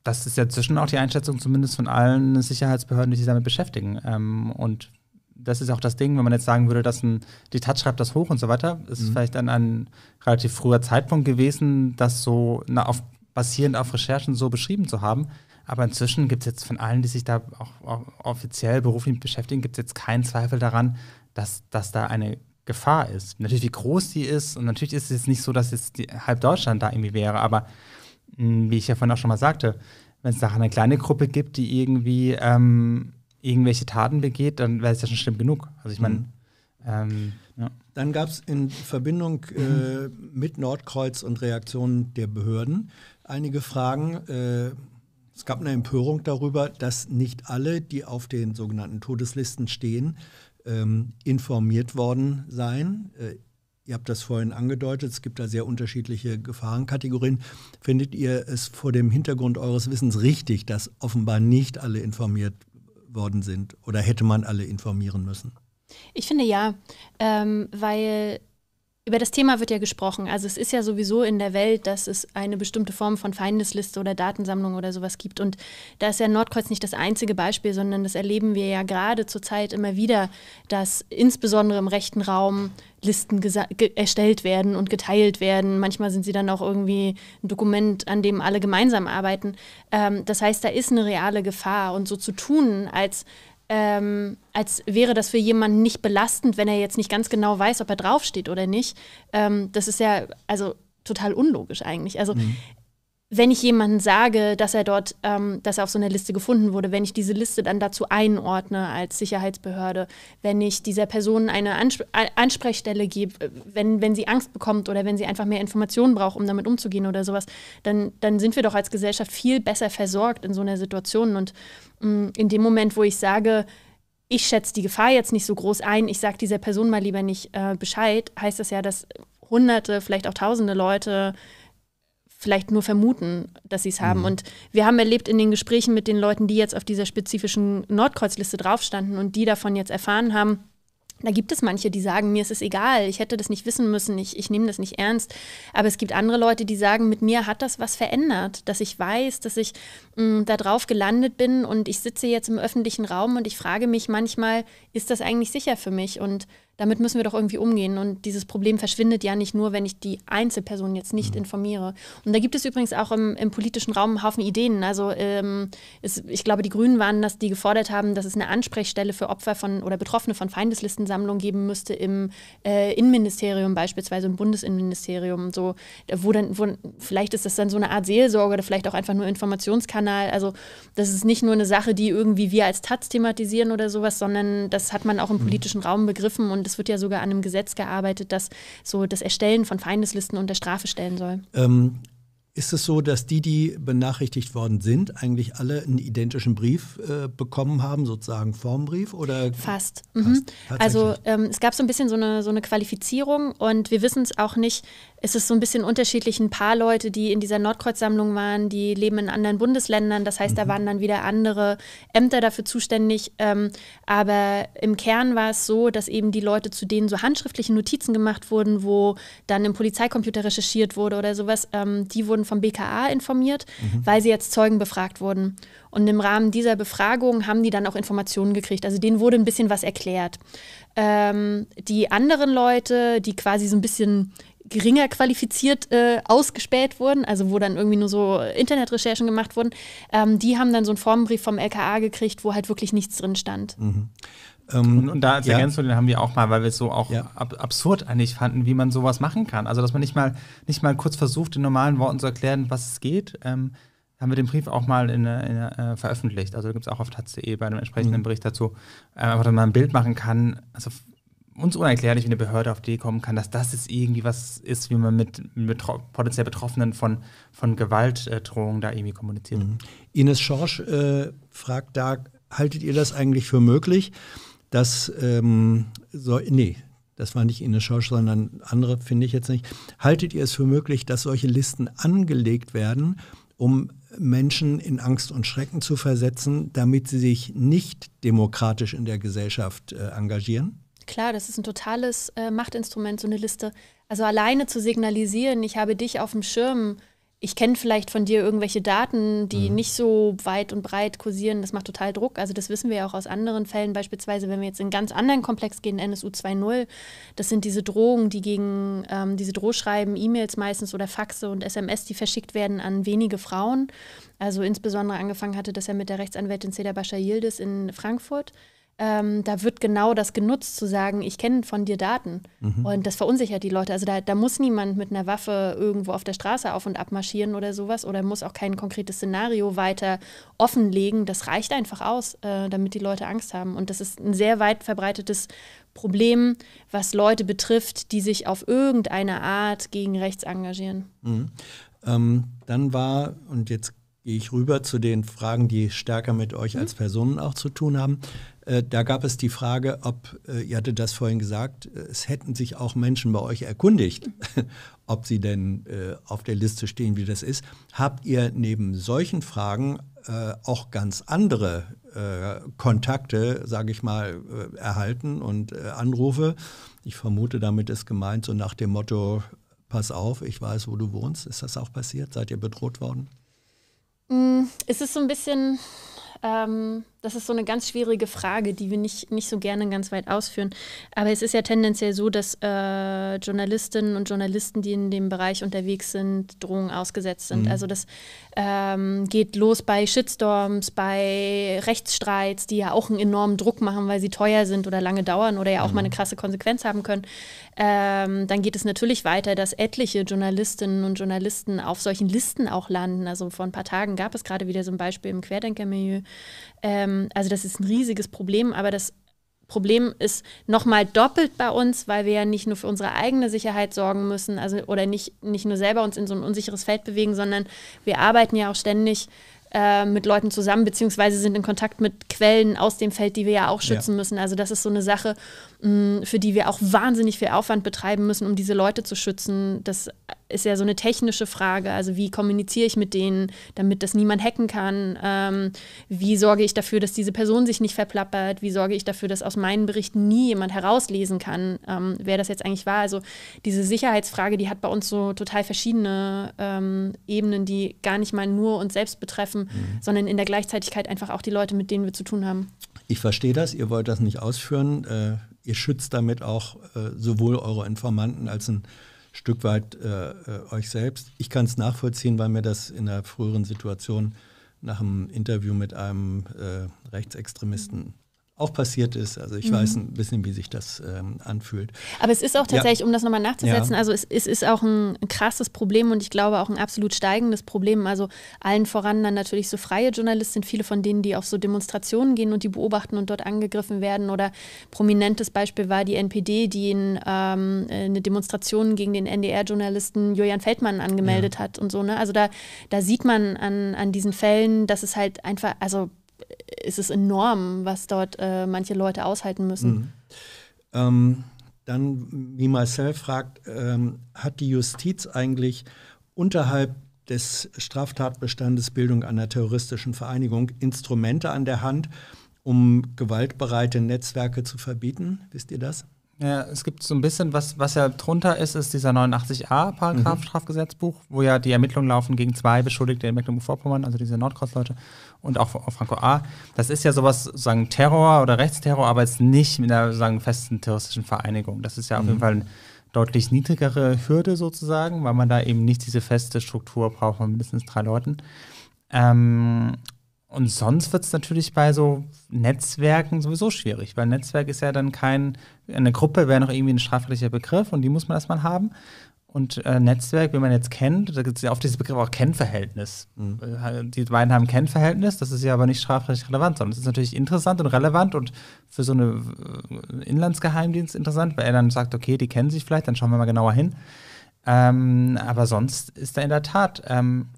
Das ist ja zwischen auch die Einschätzung zumindest von allen Sicherheitsbehörden, die sich damit beschäftigen. Ähm, und das ist auch das Ding, wenn man jetzt sagen würde, dass ein, die Tat schreibt das hoch und so weiter, ist mhm. vielleicht dann ein relativ früher Zeitpunkt gewesen, das so na, auf, basierend auf Recherchen so beschrieben zu haben. Aber inzwischen gibt es jetzt von allen, die sich da auch, auch offiziell beruflich beschäftigen, gibt es jetzt keinen Zweifel daran, dass, dass da eine Gefahr ist. Natürlich, wie groß die ist, und natürlich ist es jetzt nicht so, dass jetzt die, halb Deutschland da irgendwie wäre, aber hm, wie ich ja vorhin auch schon mal sagte, wenn es da eine kleine Gruppe gibt, die irgendwie ähm, irgendwelche Taten begeht, dann wäre es ja schon schlimm genug. Also ich meine. Mhm. Ähm, ja. Dann gab es in Verbindung mhm. äh, mit Nordkreuz und Reaktionen der Behörden einige Fragen. Äh, es gab eine Empörung darüber, dass nicht alle, die auf den sogenannten Todeslisten stehen, ähm, informiert worden sein. Äh, ihr habt das vorhin angedeutet, es gibt da sehr unterschiedliche Gefahrenkategorien. Findet ihr es vor dem Hintergrund eures Wissens richtig, dass offenbar nicht alle informiert worden sind oder hätte man alle informieren müssen? Ich finde ja, ähm, weil über das Thema wird ja gesprochen. Also es ist ja sowieso in der Welt, dass es eine bestimmte Form von Feindesliste oder Datensammlung oder sowas gibt. Und da ist ja Nordkreuz nicht das einzige Beispiel, sondern das erleben wir ja gerade zurzeit immer wieder, dass insbesondere im rechten Raum Listen erstellt werden und geteilt werden. Manchmal sind sie dann auch irgendwie ein Dokument, an dem alle gemeinsam arbeiten. Ähm, das heißt, da ist eine reale Gefahr. Und so zu tun, als ähm, als wäre das für jemanden nicht belastend, wenn er jetzt nicht ganz genau weiß, ob er draufsteht oder nicht. Ähm, das ist ja also total unlogisch eigentlich. Also mhm. wenn ich jemanden sage, dass er dort, ähm, dass er auf so einer Liste gefunden wurde, wenn ich diese Liste dann dazu einordne als Sicherheitsbehörde, wenn ich dieser Person eine Ansp Ansprechstelle gebe, äh, wenn, wenn sie Angst bekommt oder wenn sie einfach mehr Informationen braucht, um damit umzugehen oder sowas, dann, dann sind wir doch als Gesellschaft viel besser versorgt in so einer Situation und Mm, in dem Moment, wo ich sage, ich schätze die Gefahr jetzt nicht so groß ein, ich sage dieser Person mal lieber nicht äh, Bescheid, heißt das ja, dass Hunderte, vielleicht auch Tausende Leute vielleicht nur vermuten, dass sie es haben. Mhm. Und wir haben erlebt in den Gesprächen mit den Leuten, die jetzt auf dieser spezifischen Nordkreuzliste draufstanden und die davon jetzt erfahren haben, da gibt es manche, die sagen, mir ist es egal, ich hätte das nicht wissen müssen, ich, ich nehme das nicht ernst. Aber es gibt andere Leute, die sagen, mit mir hat das was verändert, dass ich weiß, dass ich mh, mm, da drauf gelandet bin und ich sitze jetzt im öffentlichen Raum und ich frage mich manchmal, ist das eigentlich sicher für mich? Und damit müssen wir doch irgendwie umgehen. Und dieses Problem verschwindet ja nicht nur, wenn ich die Einzelperson jetzt nicht mhm. informiere. Und da gibt es übrigens auch im, im politischen Raum einen Haufen Ideen. Also ähm, es, ich glaube, die Grünen waren das, die gefordert haben, dass es eine Ansprechstelle für Opfer von oder Betroffene von Feindeslistensammlungen geben müsste im äh, Innenministerium beispielsweise, im Bundesinnenministerium. So, wo dann, wo, vielleicht ist das dann so eine Art Seelsorge oder vielleicht auch einfach nur Informationskanal. Also das ist nicht nur eine Sache, die irgendwie wir als Taz thematisieren oder sowas, sondern das hat man auch im mhm. politischen mhm. Raum begriffen und und es wird ja sogar an einem Gesetz gearbeitet, das so das Erstellen von Feindeslisten unter Strafe stellen soll. Ähm, ist es so, dass die, die benachrichtigt worden sind, eigentlich alle einen identischen Brief äh, bekommen haben, sozusagen Formbrief? Oder Fast. Fast. Mhm. Also ähm, es gab so ein bisschen so eine, so eine Qualifizierung und wir wissen es auch nicht ist es so ein bisschen unterschiedlich. Ein paar Leute, die in dieser Nordkreuz-Sammlung waren, die leben in anderen Bundesländern. Das heißt, mhm. da waren dann wieder andere Ämter dafür zuständig. Ähm, aber im Kern war es so, dass eben die Leute, zu denen so handschriftliche Notizen gemacht wurden, wo dann im Polizeicomputer recherchiert wurde oder sowas, ähm, die wurden vom BKA informiert, mhm. weil sie jetzt Zeugen befragt wurden. Und im Rahmen dieser Befragung haben die dann auch Informationen gekriegt. Also denen wurde ein bisschen was erklärt. Ähm, die anderen Leute, die quasi so ein bisschen geringer qualifiziert äh, ausgespäht wurden, also wo dann irgendwie nur so Internetrecherchen gemacht wurden, ähm, die haben dann so einen Formbrief vom LKA gekriegt, wo halt wirklich nichts drin stand. Mhm. Ähm, und, da als ja. Ergänzung, den haben wir auch mal, weil wir es so auch ja. ab absurd eigentlich fanden, wie man sowas machen kann. Also dass man nicht mal, nicht mal kurz versucht, in normalen Worten zu erklären, was es geht. Ähm, haben wir den Brief auch mal in, äh, in, äh, veröffentlicht. Also da gibt es auch auf taz.de bei einem entsprechenden mhm. Bericht dazu, äh, einfach, dass man ein Bild machen kann. Also uns unerklärlich, wie eine Behörde auf die kommen kann, dass das jetzt irgendwie was ist, wie man mit, mit potenziell Betroffenen von, von Gewaltdrohungen äh, da irgendwie kommuniziert. Mhm. Ines Schorsch äh, fragt da, haltet ihr das eigentlich für möglich, dass, ähm, so, nee, das war nicht Ines Schorsch, sondern andere finde ich jetzt nicht, haltet ihr es für möglich, dass solche Listen angelegt werden, um Menschen in Angst und Schrecken zu versetzen, damit sie sich nicht demokratisch in der Gesellschaft äh, engagieren? Klar, das ist ein totales äh, Machtinstrument, so eine Liste. Also alleine zu signalisieren, ich habe dich auf dem Schirm, ich kenne vielleicht von dir irgendwelche Daten, die mhm. nicht so weit und breit kursieren, das macht total Druck. Also das wissen wir ja auch aus anderen Fällen, beispielsweise wenn wir jetzt in einen ganz anderen Komplex gehen, NSU 2.0, das sind diese Drohungen, die gegen ähm, diese Drohschreiben, E-Mails meistens oder Faxe und SMS, die verschickt werden an wenige Frauen. Also insbesondere angefangen hatte das ja mit der Rechtsanwältin Seda Bascha Yildiz in Frankfurt ähm, da wird genau das genutzt, zu sagen, ich kenne von dir Daten. Mhm. Und das verunsichert die Leute. Also da, da, muss niemand mit einer Waffe irgendwo auf der Straße auf und ab marschieren oder sowas oder muss auch kein konkretes Szenario weiter offenlegen. Das reicht einfach aus, äh, damit die Leute Angst haben. Und das ist ein sehr weit verbreitetes Problem, was Leute betrifft, die sich auf irgendeine Art gegen rechts engagieren. Mhm. Ähm, dann war, und jetzt gehe ich rüber zu den Fragen, die stärker mit euch mhm. als Personen auch zu tun haben. Äh, da gab es die Frage, ob, äh, ihr hattet das vorhin gesagt, äh, es hätten sich auch Menschen bei euch erkundigt, ob sie denn auf der Liste stehen, wie das ist. Habt ihr neben solchen Fragen auch ganz andere Kontakte, sage ich mal, erhalten und Anrufe? Ich vermute, damit ist gemeint so nach dem Motto, pass auf, ich weiß, wo du wohnst. Ist das auch passiert? Seid ihr bedroht worden? Mm, es ist so ein bisschen... Ähm das ist so eine ganz schwierige Frage, die wir nicht, nicht so gerne ganz weit ausführen. Aber es ist ja tendenziell so, dass äh, Journalistinnen und Journalisten, die in dem Bereich unterwegs sind, Drohungen ausgesetzt sind. Mhm. Also das ähm, geht los bei Shitstorms, bei Rechtsstreits, die ja auch einen enormen Druck machen, weil sie teuer sind oder lange dauern oder ja auch mhm. mal eine krasse Konsequenz haben können. Ähm, dann geht es natürlich weiter, dass etliche Journalistinnen und Journalisten auf solchen Listen auch landen. Also vor ein paar Tagen gab es gerade wieder so ein Beispiel im Querdenkermilieu. Ähm, ähm, also das ist ein riesiges Problem, aber das Problem ist nochmal doppelt bei uns, weil wir ja nicht nur für unsere eigene Sicherheit sorgen müssen, also oder nicht, nicht nur selber uns in so ein unsicheres Feld bewegen, sondern wir arbeiten ja auch ständig äh, mit Leuten zusammen, beziehungsweise sind in Kontakt mit Quellen aus dem Feld, die wir ja auch schützen ja. müssen. Also das ist so eine Sache, für die wir auch wahnsinnig viel Aufwand betreiben müssen, um diese Leute zu schützen. Das ist ja so eine technische Frage. Also wie kommuniziere ich mit denen, damit das niemand hacken kann? Ähm, wie sorge ich dafür, dass diese Person sich nicht verplappert? Wie sorge ich dafür, dass aus meinen Berichten nie jemand herauslesen kann, ähm, wer das jetzt eigentlich war? Also diese Sicherheitsfrage, die hat bei uns so total verschiedene ähm, Ebenen, die gar nicht mal nur uns selbst betreffen, mhm. sondern in der Gleichzeitigkeit einfach auch die Leute, mit denen wir zu tun haben. Ich verstehe das, ihr wollt das nicht ausführen. Äh ihr schützt damit auch äh, sowohl eure Informanten als ein Stück weit äh, äh, euch selbst. Ich kann es nachvollziehen, weil mir das in der früheren Situation nach einem Interview mit einem äh, Rechtsextremisten auch passiert ist. Also ich mhm. weiß ein bisschen, wie sich das ähm, anfühlt. Aber es ist auch tatsächlich, ja. um das nochmal nachzusetzen, ja. also es, es, ist auch ein, krasses Problem und ich glaube auch ein absolut steigendes Problem. Also allen voran dann natürlich so freie Journalisten, viele von denen, die auf so Demonstrationen gehen und die beobachten und dort angegriffen werden. Oder prominentes Beispiel war die NPD, die in, ähm, eine Demonstration gegen den NDR-Journalisten Julian Feldmann angemeldet ja. hat und so. Ne? Also da, da sieht man an, an diesen Fällen, dass es halt einfach, also ist es enorm, was dort äh, manche Leute aushalten müssen. Mhm. Ähm, dann, wie Marcel fragt, ähm, hat die Justiz eigentlich unterhalb des Straftatbestandes Bildung einer terroristischen Vereinigung Instrumente an der Hand, um gewaltbereite Netzwerke zu verbieten? Wisst ihr das? Ja, es gibt so ein bisschen, was, was ja drunter ist, ist dieser 89a Paragraph mhm. Strafgesetzbuch, wo ja die Ermittlungen laufen gegen zwei Beschuldigte in Mecklenburg-Vorpommern, also diese Nordkreuz-Leute und auch Franco A. Das ist ja sowas, sagen Terror oder Rechtsterror, aber jetzt nicht mit einer sagen, festen terroristischen Vereinigung. Das ist ja auf jeden mhm. Fall eine deutlich niedrigere Hürde sozusagen, weil man da eben nicht diese feste Struktur braucht von mindestens drei Leuten. Ähm, und sonst wird es natürlich bei so Netzwerken sowieso schwierig, weil Netzwerk ist ja dann kein, eine Gruppe wäre noch irgendwie ein strafrechtlicher Begriff und die muss man erstmal haben und äh, Netzwerk, wie man jetzt kennt, da gibt es ja oft diesen Begriff auch Kennverhältnis. Mhm. Äh, die beiden haben Kennverhältnis, das ist ja aber nicht strafrechtlich relevant, sondern es ist natürlich interessant und relevant und für so einen äh, Inlandsgeheimdienst interessant, weil er dann sagt, okay, die kennen sich vielleicht, dann schauen wir mal genauer hin. Ähm, aber sonst ist da in der Tat, ähm,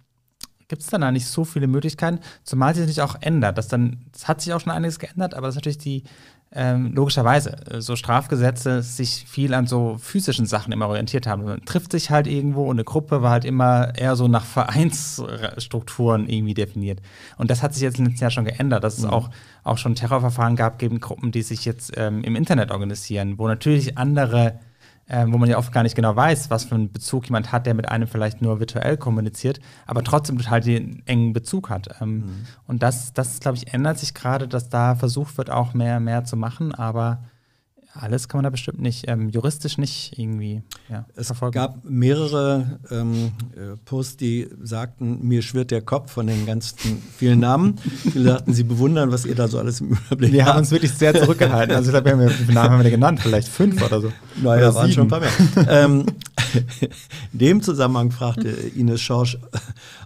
gibt es dann da nicht so viele Möglichkeiten, zumal sich das natürlich auch ändert. Das dann, das hat sich auch schon einiges geändert, aber das ist natürlich die, ähm, logischerweise äh, so Strafgesetze sich viel an so physischen Sachen immer orientiert haben. Man trifft sich halt irgendwo und eine Gruppe war halt immer eher so nach Vereinsstrukturen irgendwie definiert. Und das hat sich jetzt letztes Jahr schon geändert, dass mhm. es auch, auch schon Terrorverfahren gab gegen Gruppen, die sich jetzt ähm, im Internet organisieren, wo natürlich andere äh, wo man ja oft gar nicht genau weiß, was für einen Bezug jemand hat, der mit einem vielleicht nur virtuell kommuniziert, aber trotzdem total den engen Bezug hat. Ähm, mhm. Und das, das glaube ich, ändert sich gerade, dass da versucht wird, auch mehr, mehr zu machen, aber alles kann man da bestimmt nicht, ähm, juristisch nicht irgendwie ja, Es verfolgen. gab mehrere ähm, äh, Posts, die sagten, mir schwirrt der Kopf von den ganzen vielen Namen. Viele sagten, sie bewundern, was ihr da so alles im Überblick habt. Wir haben uns wirklich sehr zurückgehalten. Also ich glaube, wir haben, wie Namen haben wir genannt? Vielleicht fünf oder so. Naja, oder waren sieben. schon ein paar mehr. ähm, in dem Zusammenhang fragte Ines Schorsch,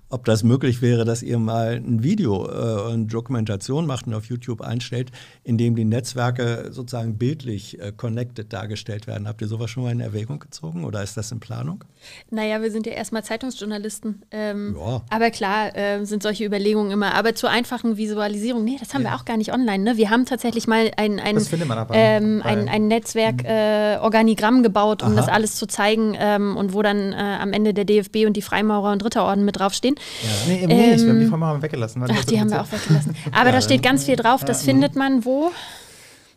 ob das möglich wäre, dass ihr mal ein Video, äh, eine Dokumentation macht und auf YouTube einstellt, in dem die Netzwerke sozusagen bildlich äh, connected dargestellt werden. Habt ihr sowas schon mal in Erwägung gezogen oder ist das in Planung? Naja, wir sind ja erstmal Zeitungsjournalisten. Ähm, ja. Aber klar äh, sind solche Überlegungen immer. Aber zur einfachen Visualisierung, nee, das haben ja. wir auch gar nicht online. Ne? Wir haben tatsächlich mal ein, ein, ähm, ein, ein Netzwerk-Organigramm mhm. äh, gebaut, um Aha. das alles zu zeigen ähm, und wo dann äh, am Ende der DFB und die Freimaurer und Ritterorden mit draufstehen. Ja. Nee, eben ähm, nicht. Wir haben die Form ähm, haben weggelassen. Ach, die haben wir auch weggelassen. Aber da steht ganz viel drauf. Das findet man wo?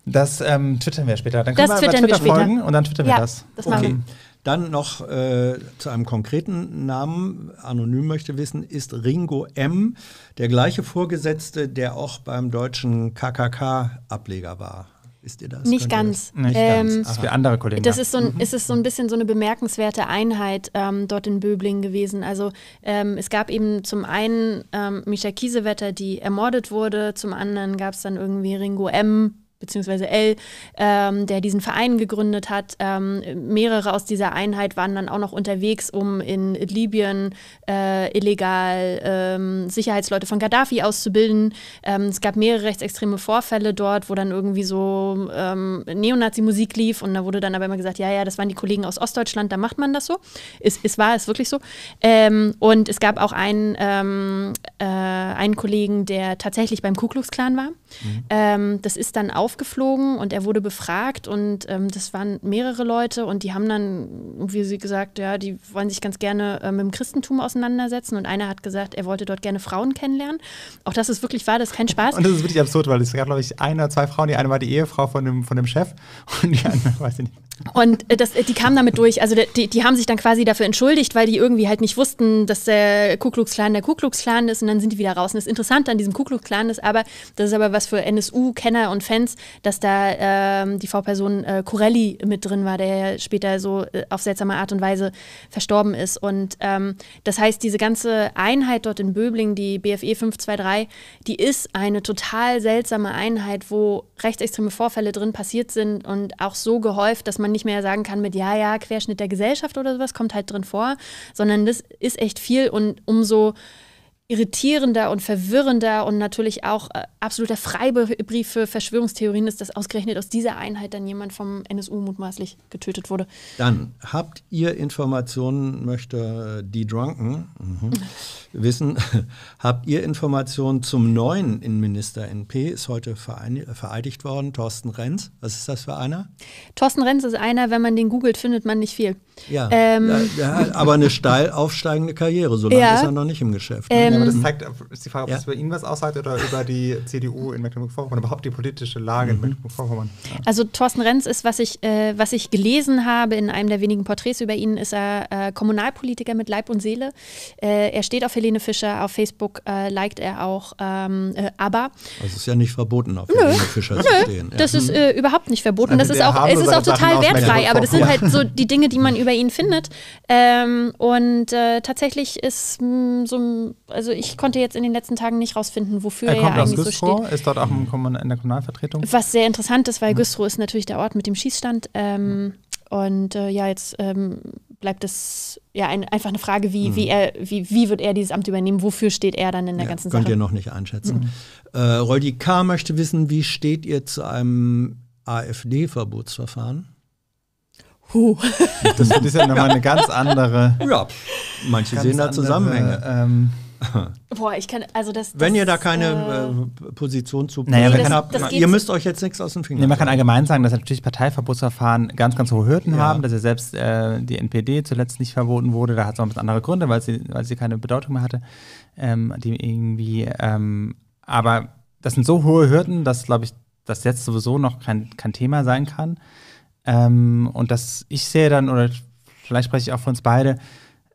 Das ähm, twittern wir später. Dann können das wir twittern Twitter wir folgen und dann twittern wir das. das okay. Dann noch äh, zu einem konkreten Namen, anonym möchte wissen, ist Ringo M. der gleiche Vorgesetzte, der auch beim deutschen KKK-Ableger war. Wisst ihr das? Nicht ganz. Das? Nicht ist ähm, andere Kollegen. Das ist so, ein, mhm. ist es so ein bisschen so eine bemerkenswerte Einheit ähm, dort in Böblingen gewesen. Also ähm, es gab eben zum einen ähm, Micha Kiesewetter, die ermordet wurde, zum anderen gab es dann irgendwie Ringo M., beziehungsweise L, ähm, der diesen Verein gegründet hat. Ähm, mehrere aus dieser Einheit waren dann auch noch unterwegs, um in Libyen äh, illegal ähm, Sicherheitsleute von Gaddafi auszubilden. Ähm, es gab mehrere rechtsextreme Vorfälle dort, wo dann irgendwie so ähm, Neonazi-Musik lief und da wurde dann aber immer gesagt, ja, ja, das waren die Kollegen aus Ostdeutschland, da macht man das so. Es, es war es wirklich so. Ähm, und es gab auch einen, äh, einen Kollegen, der tatsächlich beim Ku Klux Klan war. Mhm. das ist dann auch aufgeflogen und er wurde befragt und ähm, das waren mehrere Leute und die haben dann, wie sie gesagt, ja, die wollen sich ganz gerne äh, mit dem Christentum auseinandersetzen und einer hat gesagt, er wollte dort gerne Frauen kennenlernen. Auch das ist wirklich wahr, das ist kein Spaß. Und das ist wirklich absurd, weil es gab, glaube ich, eine, zwei Frauen, die eine war die Ehefrau von dem, von dem Chef und die andere, weiß ich nicht. Und äh, das, äh, die kamen damit durch. Also die, die haben sich dann quasi dafür entschuldigt, weil die irgendwie halt nicht wussten, dass der Ku Klux Klan der Ku Klux Klan ist. Und dann sind die wieder raus. Und das Interessante an diesem Ku Klux Klan ist aber, das ist aber was für NSU-Kenner und Fans, dass da ähm, die V-Person äh, Corelli mit drin war, der später so äh, auf seltsame Art und Weise verstorben ist. Und ähm, das heißt, diese ganze Einheit dort in Böbling, die BFE 523, die ist eine total seltsame Einheit, wo rechtsextreme Vorfälle drin passiert sind und auch so gehäuft, dass man man nicht mehr sagen kann mit, ja, ja, Querschnitt der Gesellschaft oder sowas, kommt halt drin vor, sondern das ist echt viel und umso irritierender und verwirrender und natürlich auch äh, absoluter Freibrief für Verschwörungstheorien ist, dass ausgerechnet aus dieser Einheit dann jemand vom NSU mutmaßlich getötet wurde. Dann habt ihr Informationen, möchte äh, die Drunken mhm. wissen, habt ihr Informationen zum neuen Innenminister NP, ist heute äh, vereidigt worden, Thorsten Renz. Was ist das für einer? Thorsten Renz ist einer, wenn man den googelt, findet man nicht viel. Ja, ähm, ja, aber eine steil aufsteigende Karriere, so lange ja. ist er noch nicht im Geschäft. Ne? Ähm, ja, aber das zeigt, ist die Frage, ob das über ihn was aussagt oder über die CDU in Mecklenburg-Vorpommern, überhaupt die politische Lage mhm. in Mecklenburg-Vorpommern. Also Thorsten Renz ist, was ich, äh, was ich gelesen habe in einem der wenigen Porträts über ihn, ist er äh, Kommunalpolitiker mit Leib und Seele. Äh, er steht auf Helene Fischer, auf Facebook äh, liked er auch ähm, äh, Aber. Also es ist ja nicht verboten, auf Nö. Helene Fischer Nö. zu stehen. Das ist mhm. äh, überhaupt nicht verboten. Also das ist auch, es ist auch total wertfrei, aber das sind halt so die Dinge, die man über über ihn findet. Ähm, und äh, tatsächlich ist mh, hm, so, also ich konnte jetzt in den letzten Tagen nicht rausfinden, wofür er, er kommt eigentlich Güstrow, so steht. Ist dort auch in der Kommunalvertretung? Was sehr interessant ist, weil mhm. Güstrow ist natürlich der Ort mit dem Schießstand. Ähm, mhm. und äh, ja, jetzt ähm, bleibt es ja ein, einfach eine Frage, wie, mhm. wie, er, wie, wie wird er dieses Amt übernehmen, wofür steht er dann in der ja, ganzen könnt Sache? Könnt ihr noch nicht einschätzen. Mhm. Äh, Roldi K. möchte wissen, wie steht ihr zu einem AfD-Verbotsverfahren? Huh. Das, ist ja nochmal eine ganz andere. Ja, manche sehen da Zusammenhänge. ähm, Boah, ich kann, also das. das Wenn ihr da keine äh, äh, Position zu naja, nee, das, habt, das ihr müsst euch jetzt nichts aus dem Finger. Nee, man kann allgemein sagen, dass natürlich Parteiverbotsverfahren ganz, ganz hohe Hürden ja. haben, dass ja selbst äh, die NPD zuletzt nicht verboten wurde. Da hat es auch ein bisschen andere Gründe, weil sie, weil sie keine Bedeutung mehr hatte. Ähm, die irgendwie, ähm, aber das sind so hohe Hürden, dass, glaube ich, das jetzt sowieso noch kein, kein Thema sein kann. Ähm, und dass ich sehe dann, oder vielleicht spreche ich auch für uns beide,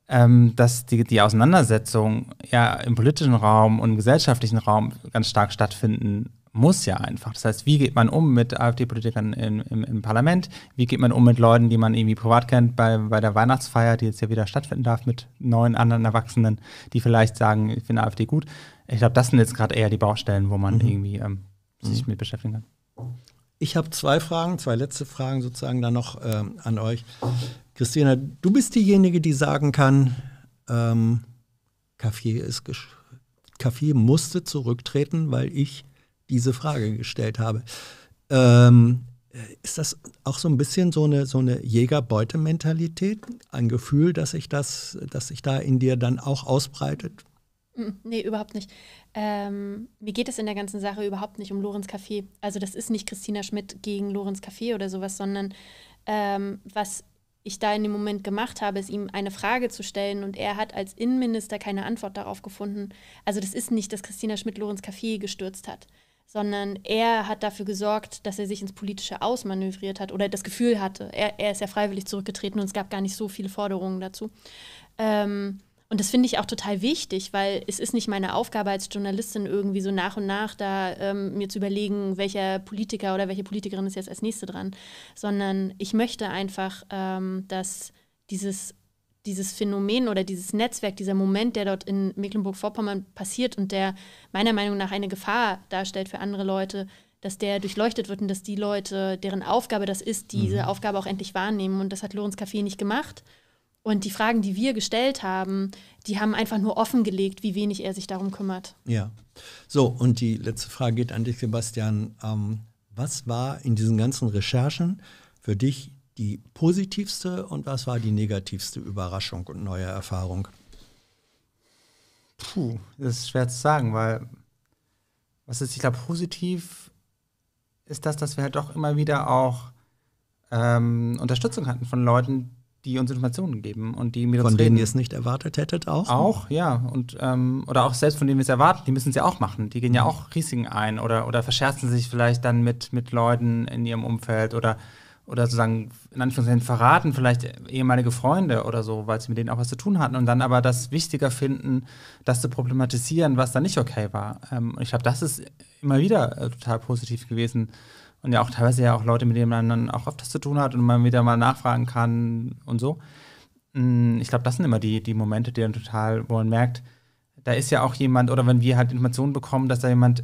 ähm, dass die, die Auseinandersetzung ja im politischen Raum und im gesellschaftlichen Raum ganz stark stattfinden muss ja einfach. Das heißt, wie geht man um mit AfD-Politikern im, im, im, Parlament? Wie geht man um mit Leuten, die man irgendwie privat kennt, bei, bei der Weihnachtsfeier, die jetzt ja wieder stattfinden darf, mit neuen anderen Erwachsenen, die vielleicht sagen, ich finde AfD gut? Ich glaube, das sind jetzt gerade eher die Baustellen, wo man mhm. irgendwie ähm, sich mhm. mit beschäftigen kann. Ich habe zwei Fragen, zwei letzte Fragen sozusagen dann noch ähm, an euch. Christina, du bist diejenige, die sagen kann, ähm, Kaffee, ist Kaffee musste zurücktreten, weil ich diese Frage gestellt habe. Ähm, ist das auch so ein bisschen so eine, so eine jäger Ein Gefühl, dass sich das, dass sich da in dir dann auch ausbreitet? Hm, nee, überhaupt nicht. Ähm, mir geht es in der ganzen Sache überhaupt nicht um Lorenz Café. Also das ist nicht Christina Schmidt gegen Lorenz Café oder sowas, sondern ähm, was ich da in dem Moment gemacht habe, ist ihm eine Frage zu stellen und er hat als Innenminister keine Antwort darauf gefunden. Also das ist nicht, dass Christina Schmidt Lorenz Café gestürzt hat, sondern er hat dafür gesorgt, dass er sich ins politische Ausmanövriert hat oder das Gefühl hatte. Er, er ist ja freiwillig zurückgetreten und es gab gar nicht so viele Forderungen dazu. Ähm, und das finde ich auch total wichtig, weil es ist nicht meine Aufgabe als Journalistin irgendwie so nach und nach da ähm, mir zu überlegen, welcher Politiker oder welche Politikerin ist jetzt als nächste dran, sondern ich möchte einfach, ähm, dass dieses, dieses Phänomen oder dieses Netzwerk, dieser Moment, der dort in Mecklenburg-Vorpommern passiert und der meiner Meinung nach eine Gefahr darstellt für andere Leute, dass der durchleuchtet wird und dass die Leute, deren Aufgabe das ist, diese mhm. Aufgabe auch endlich wahrnehmen. Und das hat Lorenz Café nicht gemacht. Und die Fragen, die wir gestellt haben, die haben einfach nur offengelegt, wie wenig er sich darum kümmert. Ja. So, und die letzte Frage geht an dich, Sebastian. Ähm, was war in diesen ganzen Recherchen für dich die positivste und was war die negativste Überraschung und neue Erfahrung? Puh, das ist schwer zu sagen, weil was ist, ich glaube, positiv ist das, dass wir halt doch immer wieder auch ähm, Unterstützung hatten von Leuten, die uns Informationen geben und die mit von uns denen ihr es nicht erwartet hättet auch. Auch ja und ähm, oder auch selbst von denen wir es erwarten, die müssen es ja auch machen. Die gehen ja mhm. auch Risiken ein oder oder verscherzen sich vielleicht dann mit mit Leuten in ihrem Umfeld oder oder sozusagen in Anführungszeichen verraten vielleicht ehemalige Freunde oder so, weil sie mit denen auch was zu tun hatten und dann aber das wichtiger finden, das zu problematisieren, was da nicht okay war. Ähm, ich glaube, das ist immer wieder äh, total positiv gewesen und ja auch teilweise ja auch Leute, mit denen man dann auch öfters zu tun hat und man wieder mal nachfragen kann und so. Mm, ich glaube, das sind immer die, die Momente, die man total, wo man merkt, da ist ja auch jemand, oder wenn wir halt Informationen bekommen, dass da jemand,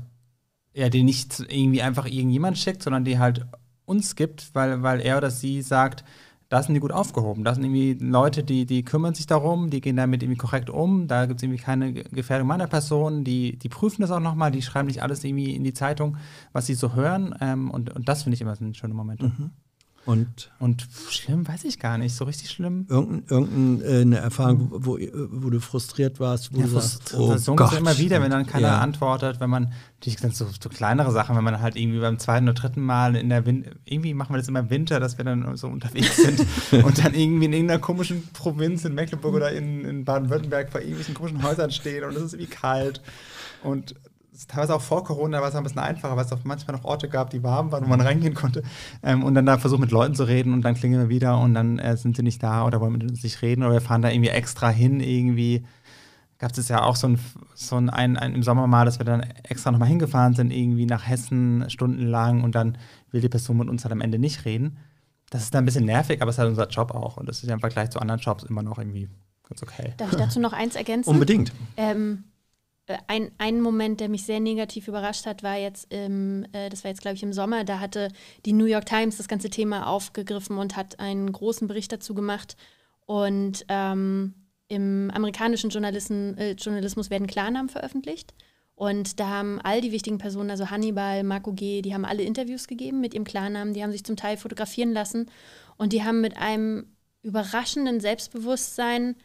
ja, den nicht irgendwie einfach irgendjemand schickt, sondern die halt uns gibt, weil, weil er oder sie sagt, da sind die gut aufgehoben. Da sind irgendwie Leute, die, die kümmern sich darum, die gehen damit irgendwie korrekt um, da gibt es irgendwie keine Gefährdung meiner Person, die, die prüfen das auch nochmal, die schreiben nicht alles irgendwie in die Zeitung, was sie so hören. Ähm, und, und das finde ich immer sind schöne Momente. Mhm. Und, und schlimm weiß ich gar nicht, so richtig schlimm. Irgendeine irgendein, äh, Erfahrung, wo, wo du frustriert warst, wo ja, du sagst, oh das Gott. immer wieder, wenn dann keiner ja. antwortet, wenn man, die sind so, so, kleinere Sachen, wenn man halt irgendwie beim zweiten oder dritten Mal in der Win irgendwie machen wir das immer im Winter, dass wir dann so unterwegs sind und dann irgendwie in irgendeiner komischen Provinz in Mecklenburg oder in, in Baden-Württemberg vor irgendwelchen komischen Häusern stehen und es ist irgendwie kalt und teilweise auch vor Corona war es ein bisschen einfacher, weil es auch manchmal noch Orte gab, die warm waren, wo man reingehen konnte. Ähm, und dann da versucht mit Leuten zu reden und dann klingeln wir wieder und dann äh, sind sie nicht da oder wollen mit uns nicht reden oder wir fahren da irgendwie extra hin irgendwie. Gab es ja auch so ein, so ein, ein, ein, im Sommer mal, dass wir dann extra nochmal hingefahren sind, irgendwie nach Hessen stundenlang und dann will die Person mit uns halt am Ende nicht reden. Das ist dann ein bisschen nervig, aber es ist halt unser Job auch und das ist ja im Vergleich zu anderen Jobs immer noch irgendwie ganz okay. Darf ich dazu noch eins ergänzen? Unbedingt. Ähm, äh, ein, ein Moment, der mich sehr negativ überrascht hat, war jetzt, im, äh, das war jetzt, glaube ich, im Sommer, da hatte die New York Times das ganze Thema aufgegriffen und hat einen großen Bericht dazu gemacht. Und ähm, im amerikanischen äh, Journalismus werden Klarnamen veröffentlicht. Und da haben all die wichtigen Personen, also Hannibal, Marco G., die haben alle Interviews gegeben mit ihrem Klarnamen, die haben sich zum Teil fotografieren lassen und die haben mit einem überraschenden Selbstbewusstsein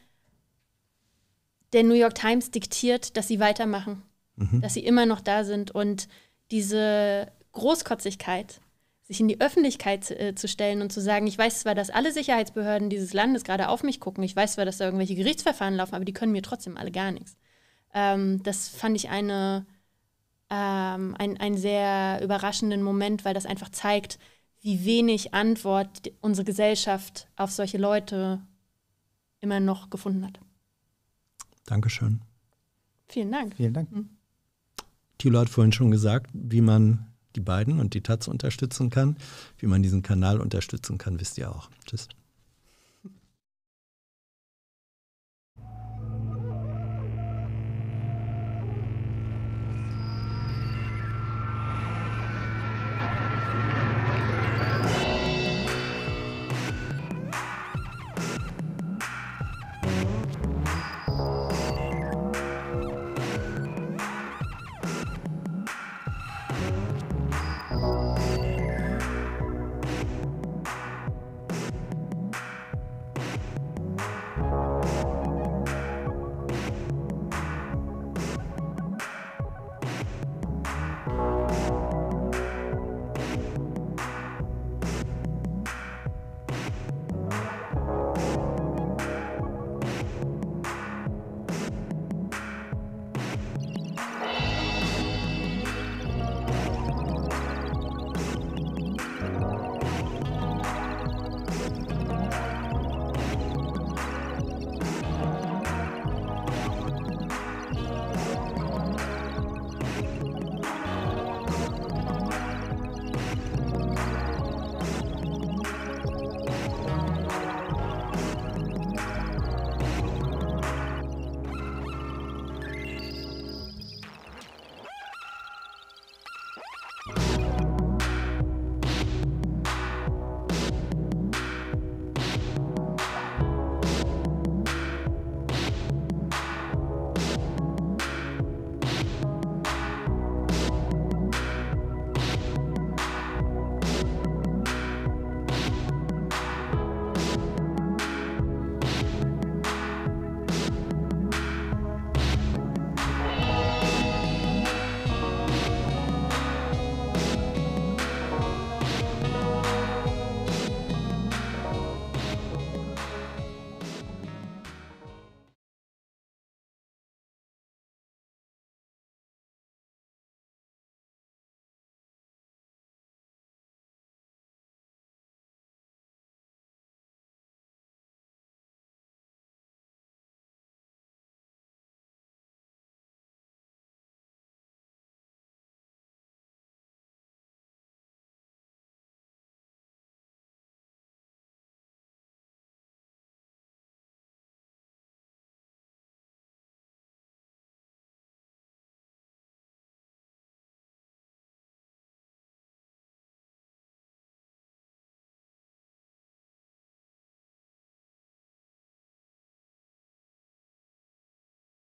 der New York Times diktiert, dass sie weitermachen, mhm. dass sie immer noch da sind. Und diese Großkotzigkeit, sich in die Öffentlichkeit äh, zu stellen und zu sagen, ich weiß zwar, dass alle Sicherheitsbehörden dieses Landes gerade auf mich gucken, ich weiß zwar, dass da irgendwelche Gerichtsverfahren laufen, aber die können mir trotzdem alle gar nichts. Ähm, das fand ich eine, ähm, ein, einen sehr überraschenden Moment, weil das einfach zeigt, wie wenig Antwort unsere Gesellschaft auf solche Leute immer noch gefunden hat. Dankeschön. Vielen Dank. Vielen Dank. Mhm. Thilo hat vorhin schon gesagt, wie man die beiden und die Taz unterstützen kann. Wie man diesen Kanal unterstützen kann, wisst ihr auch. Tschüss.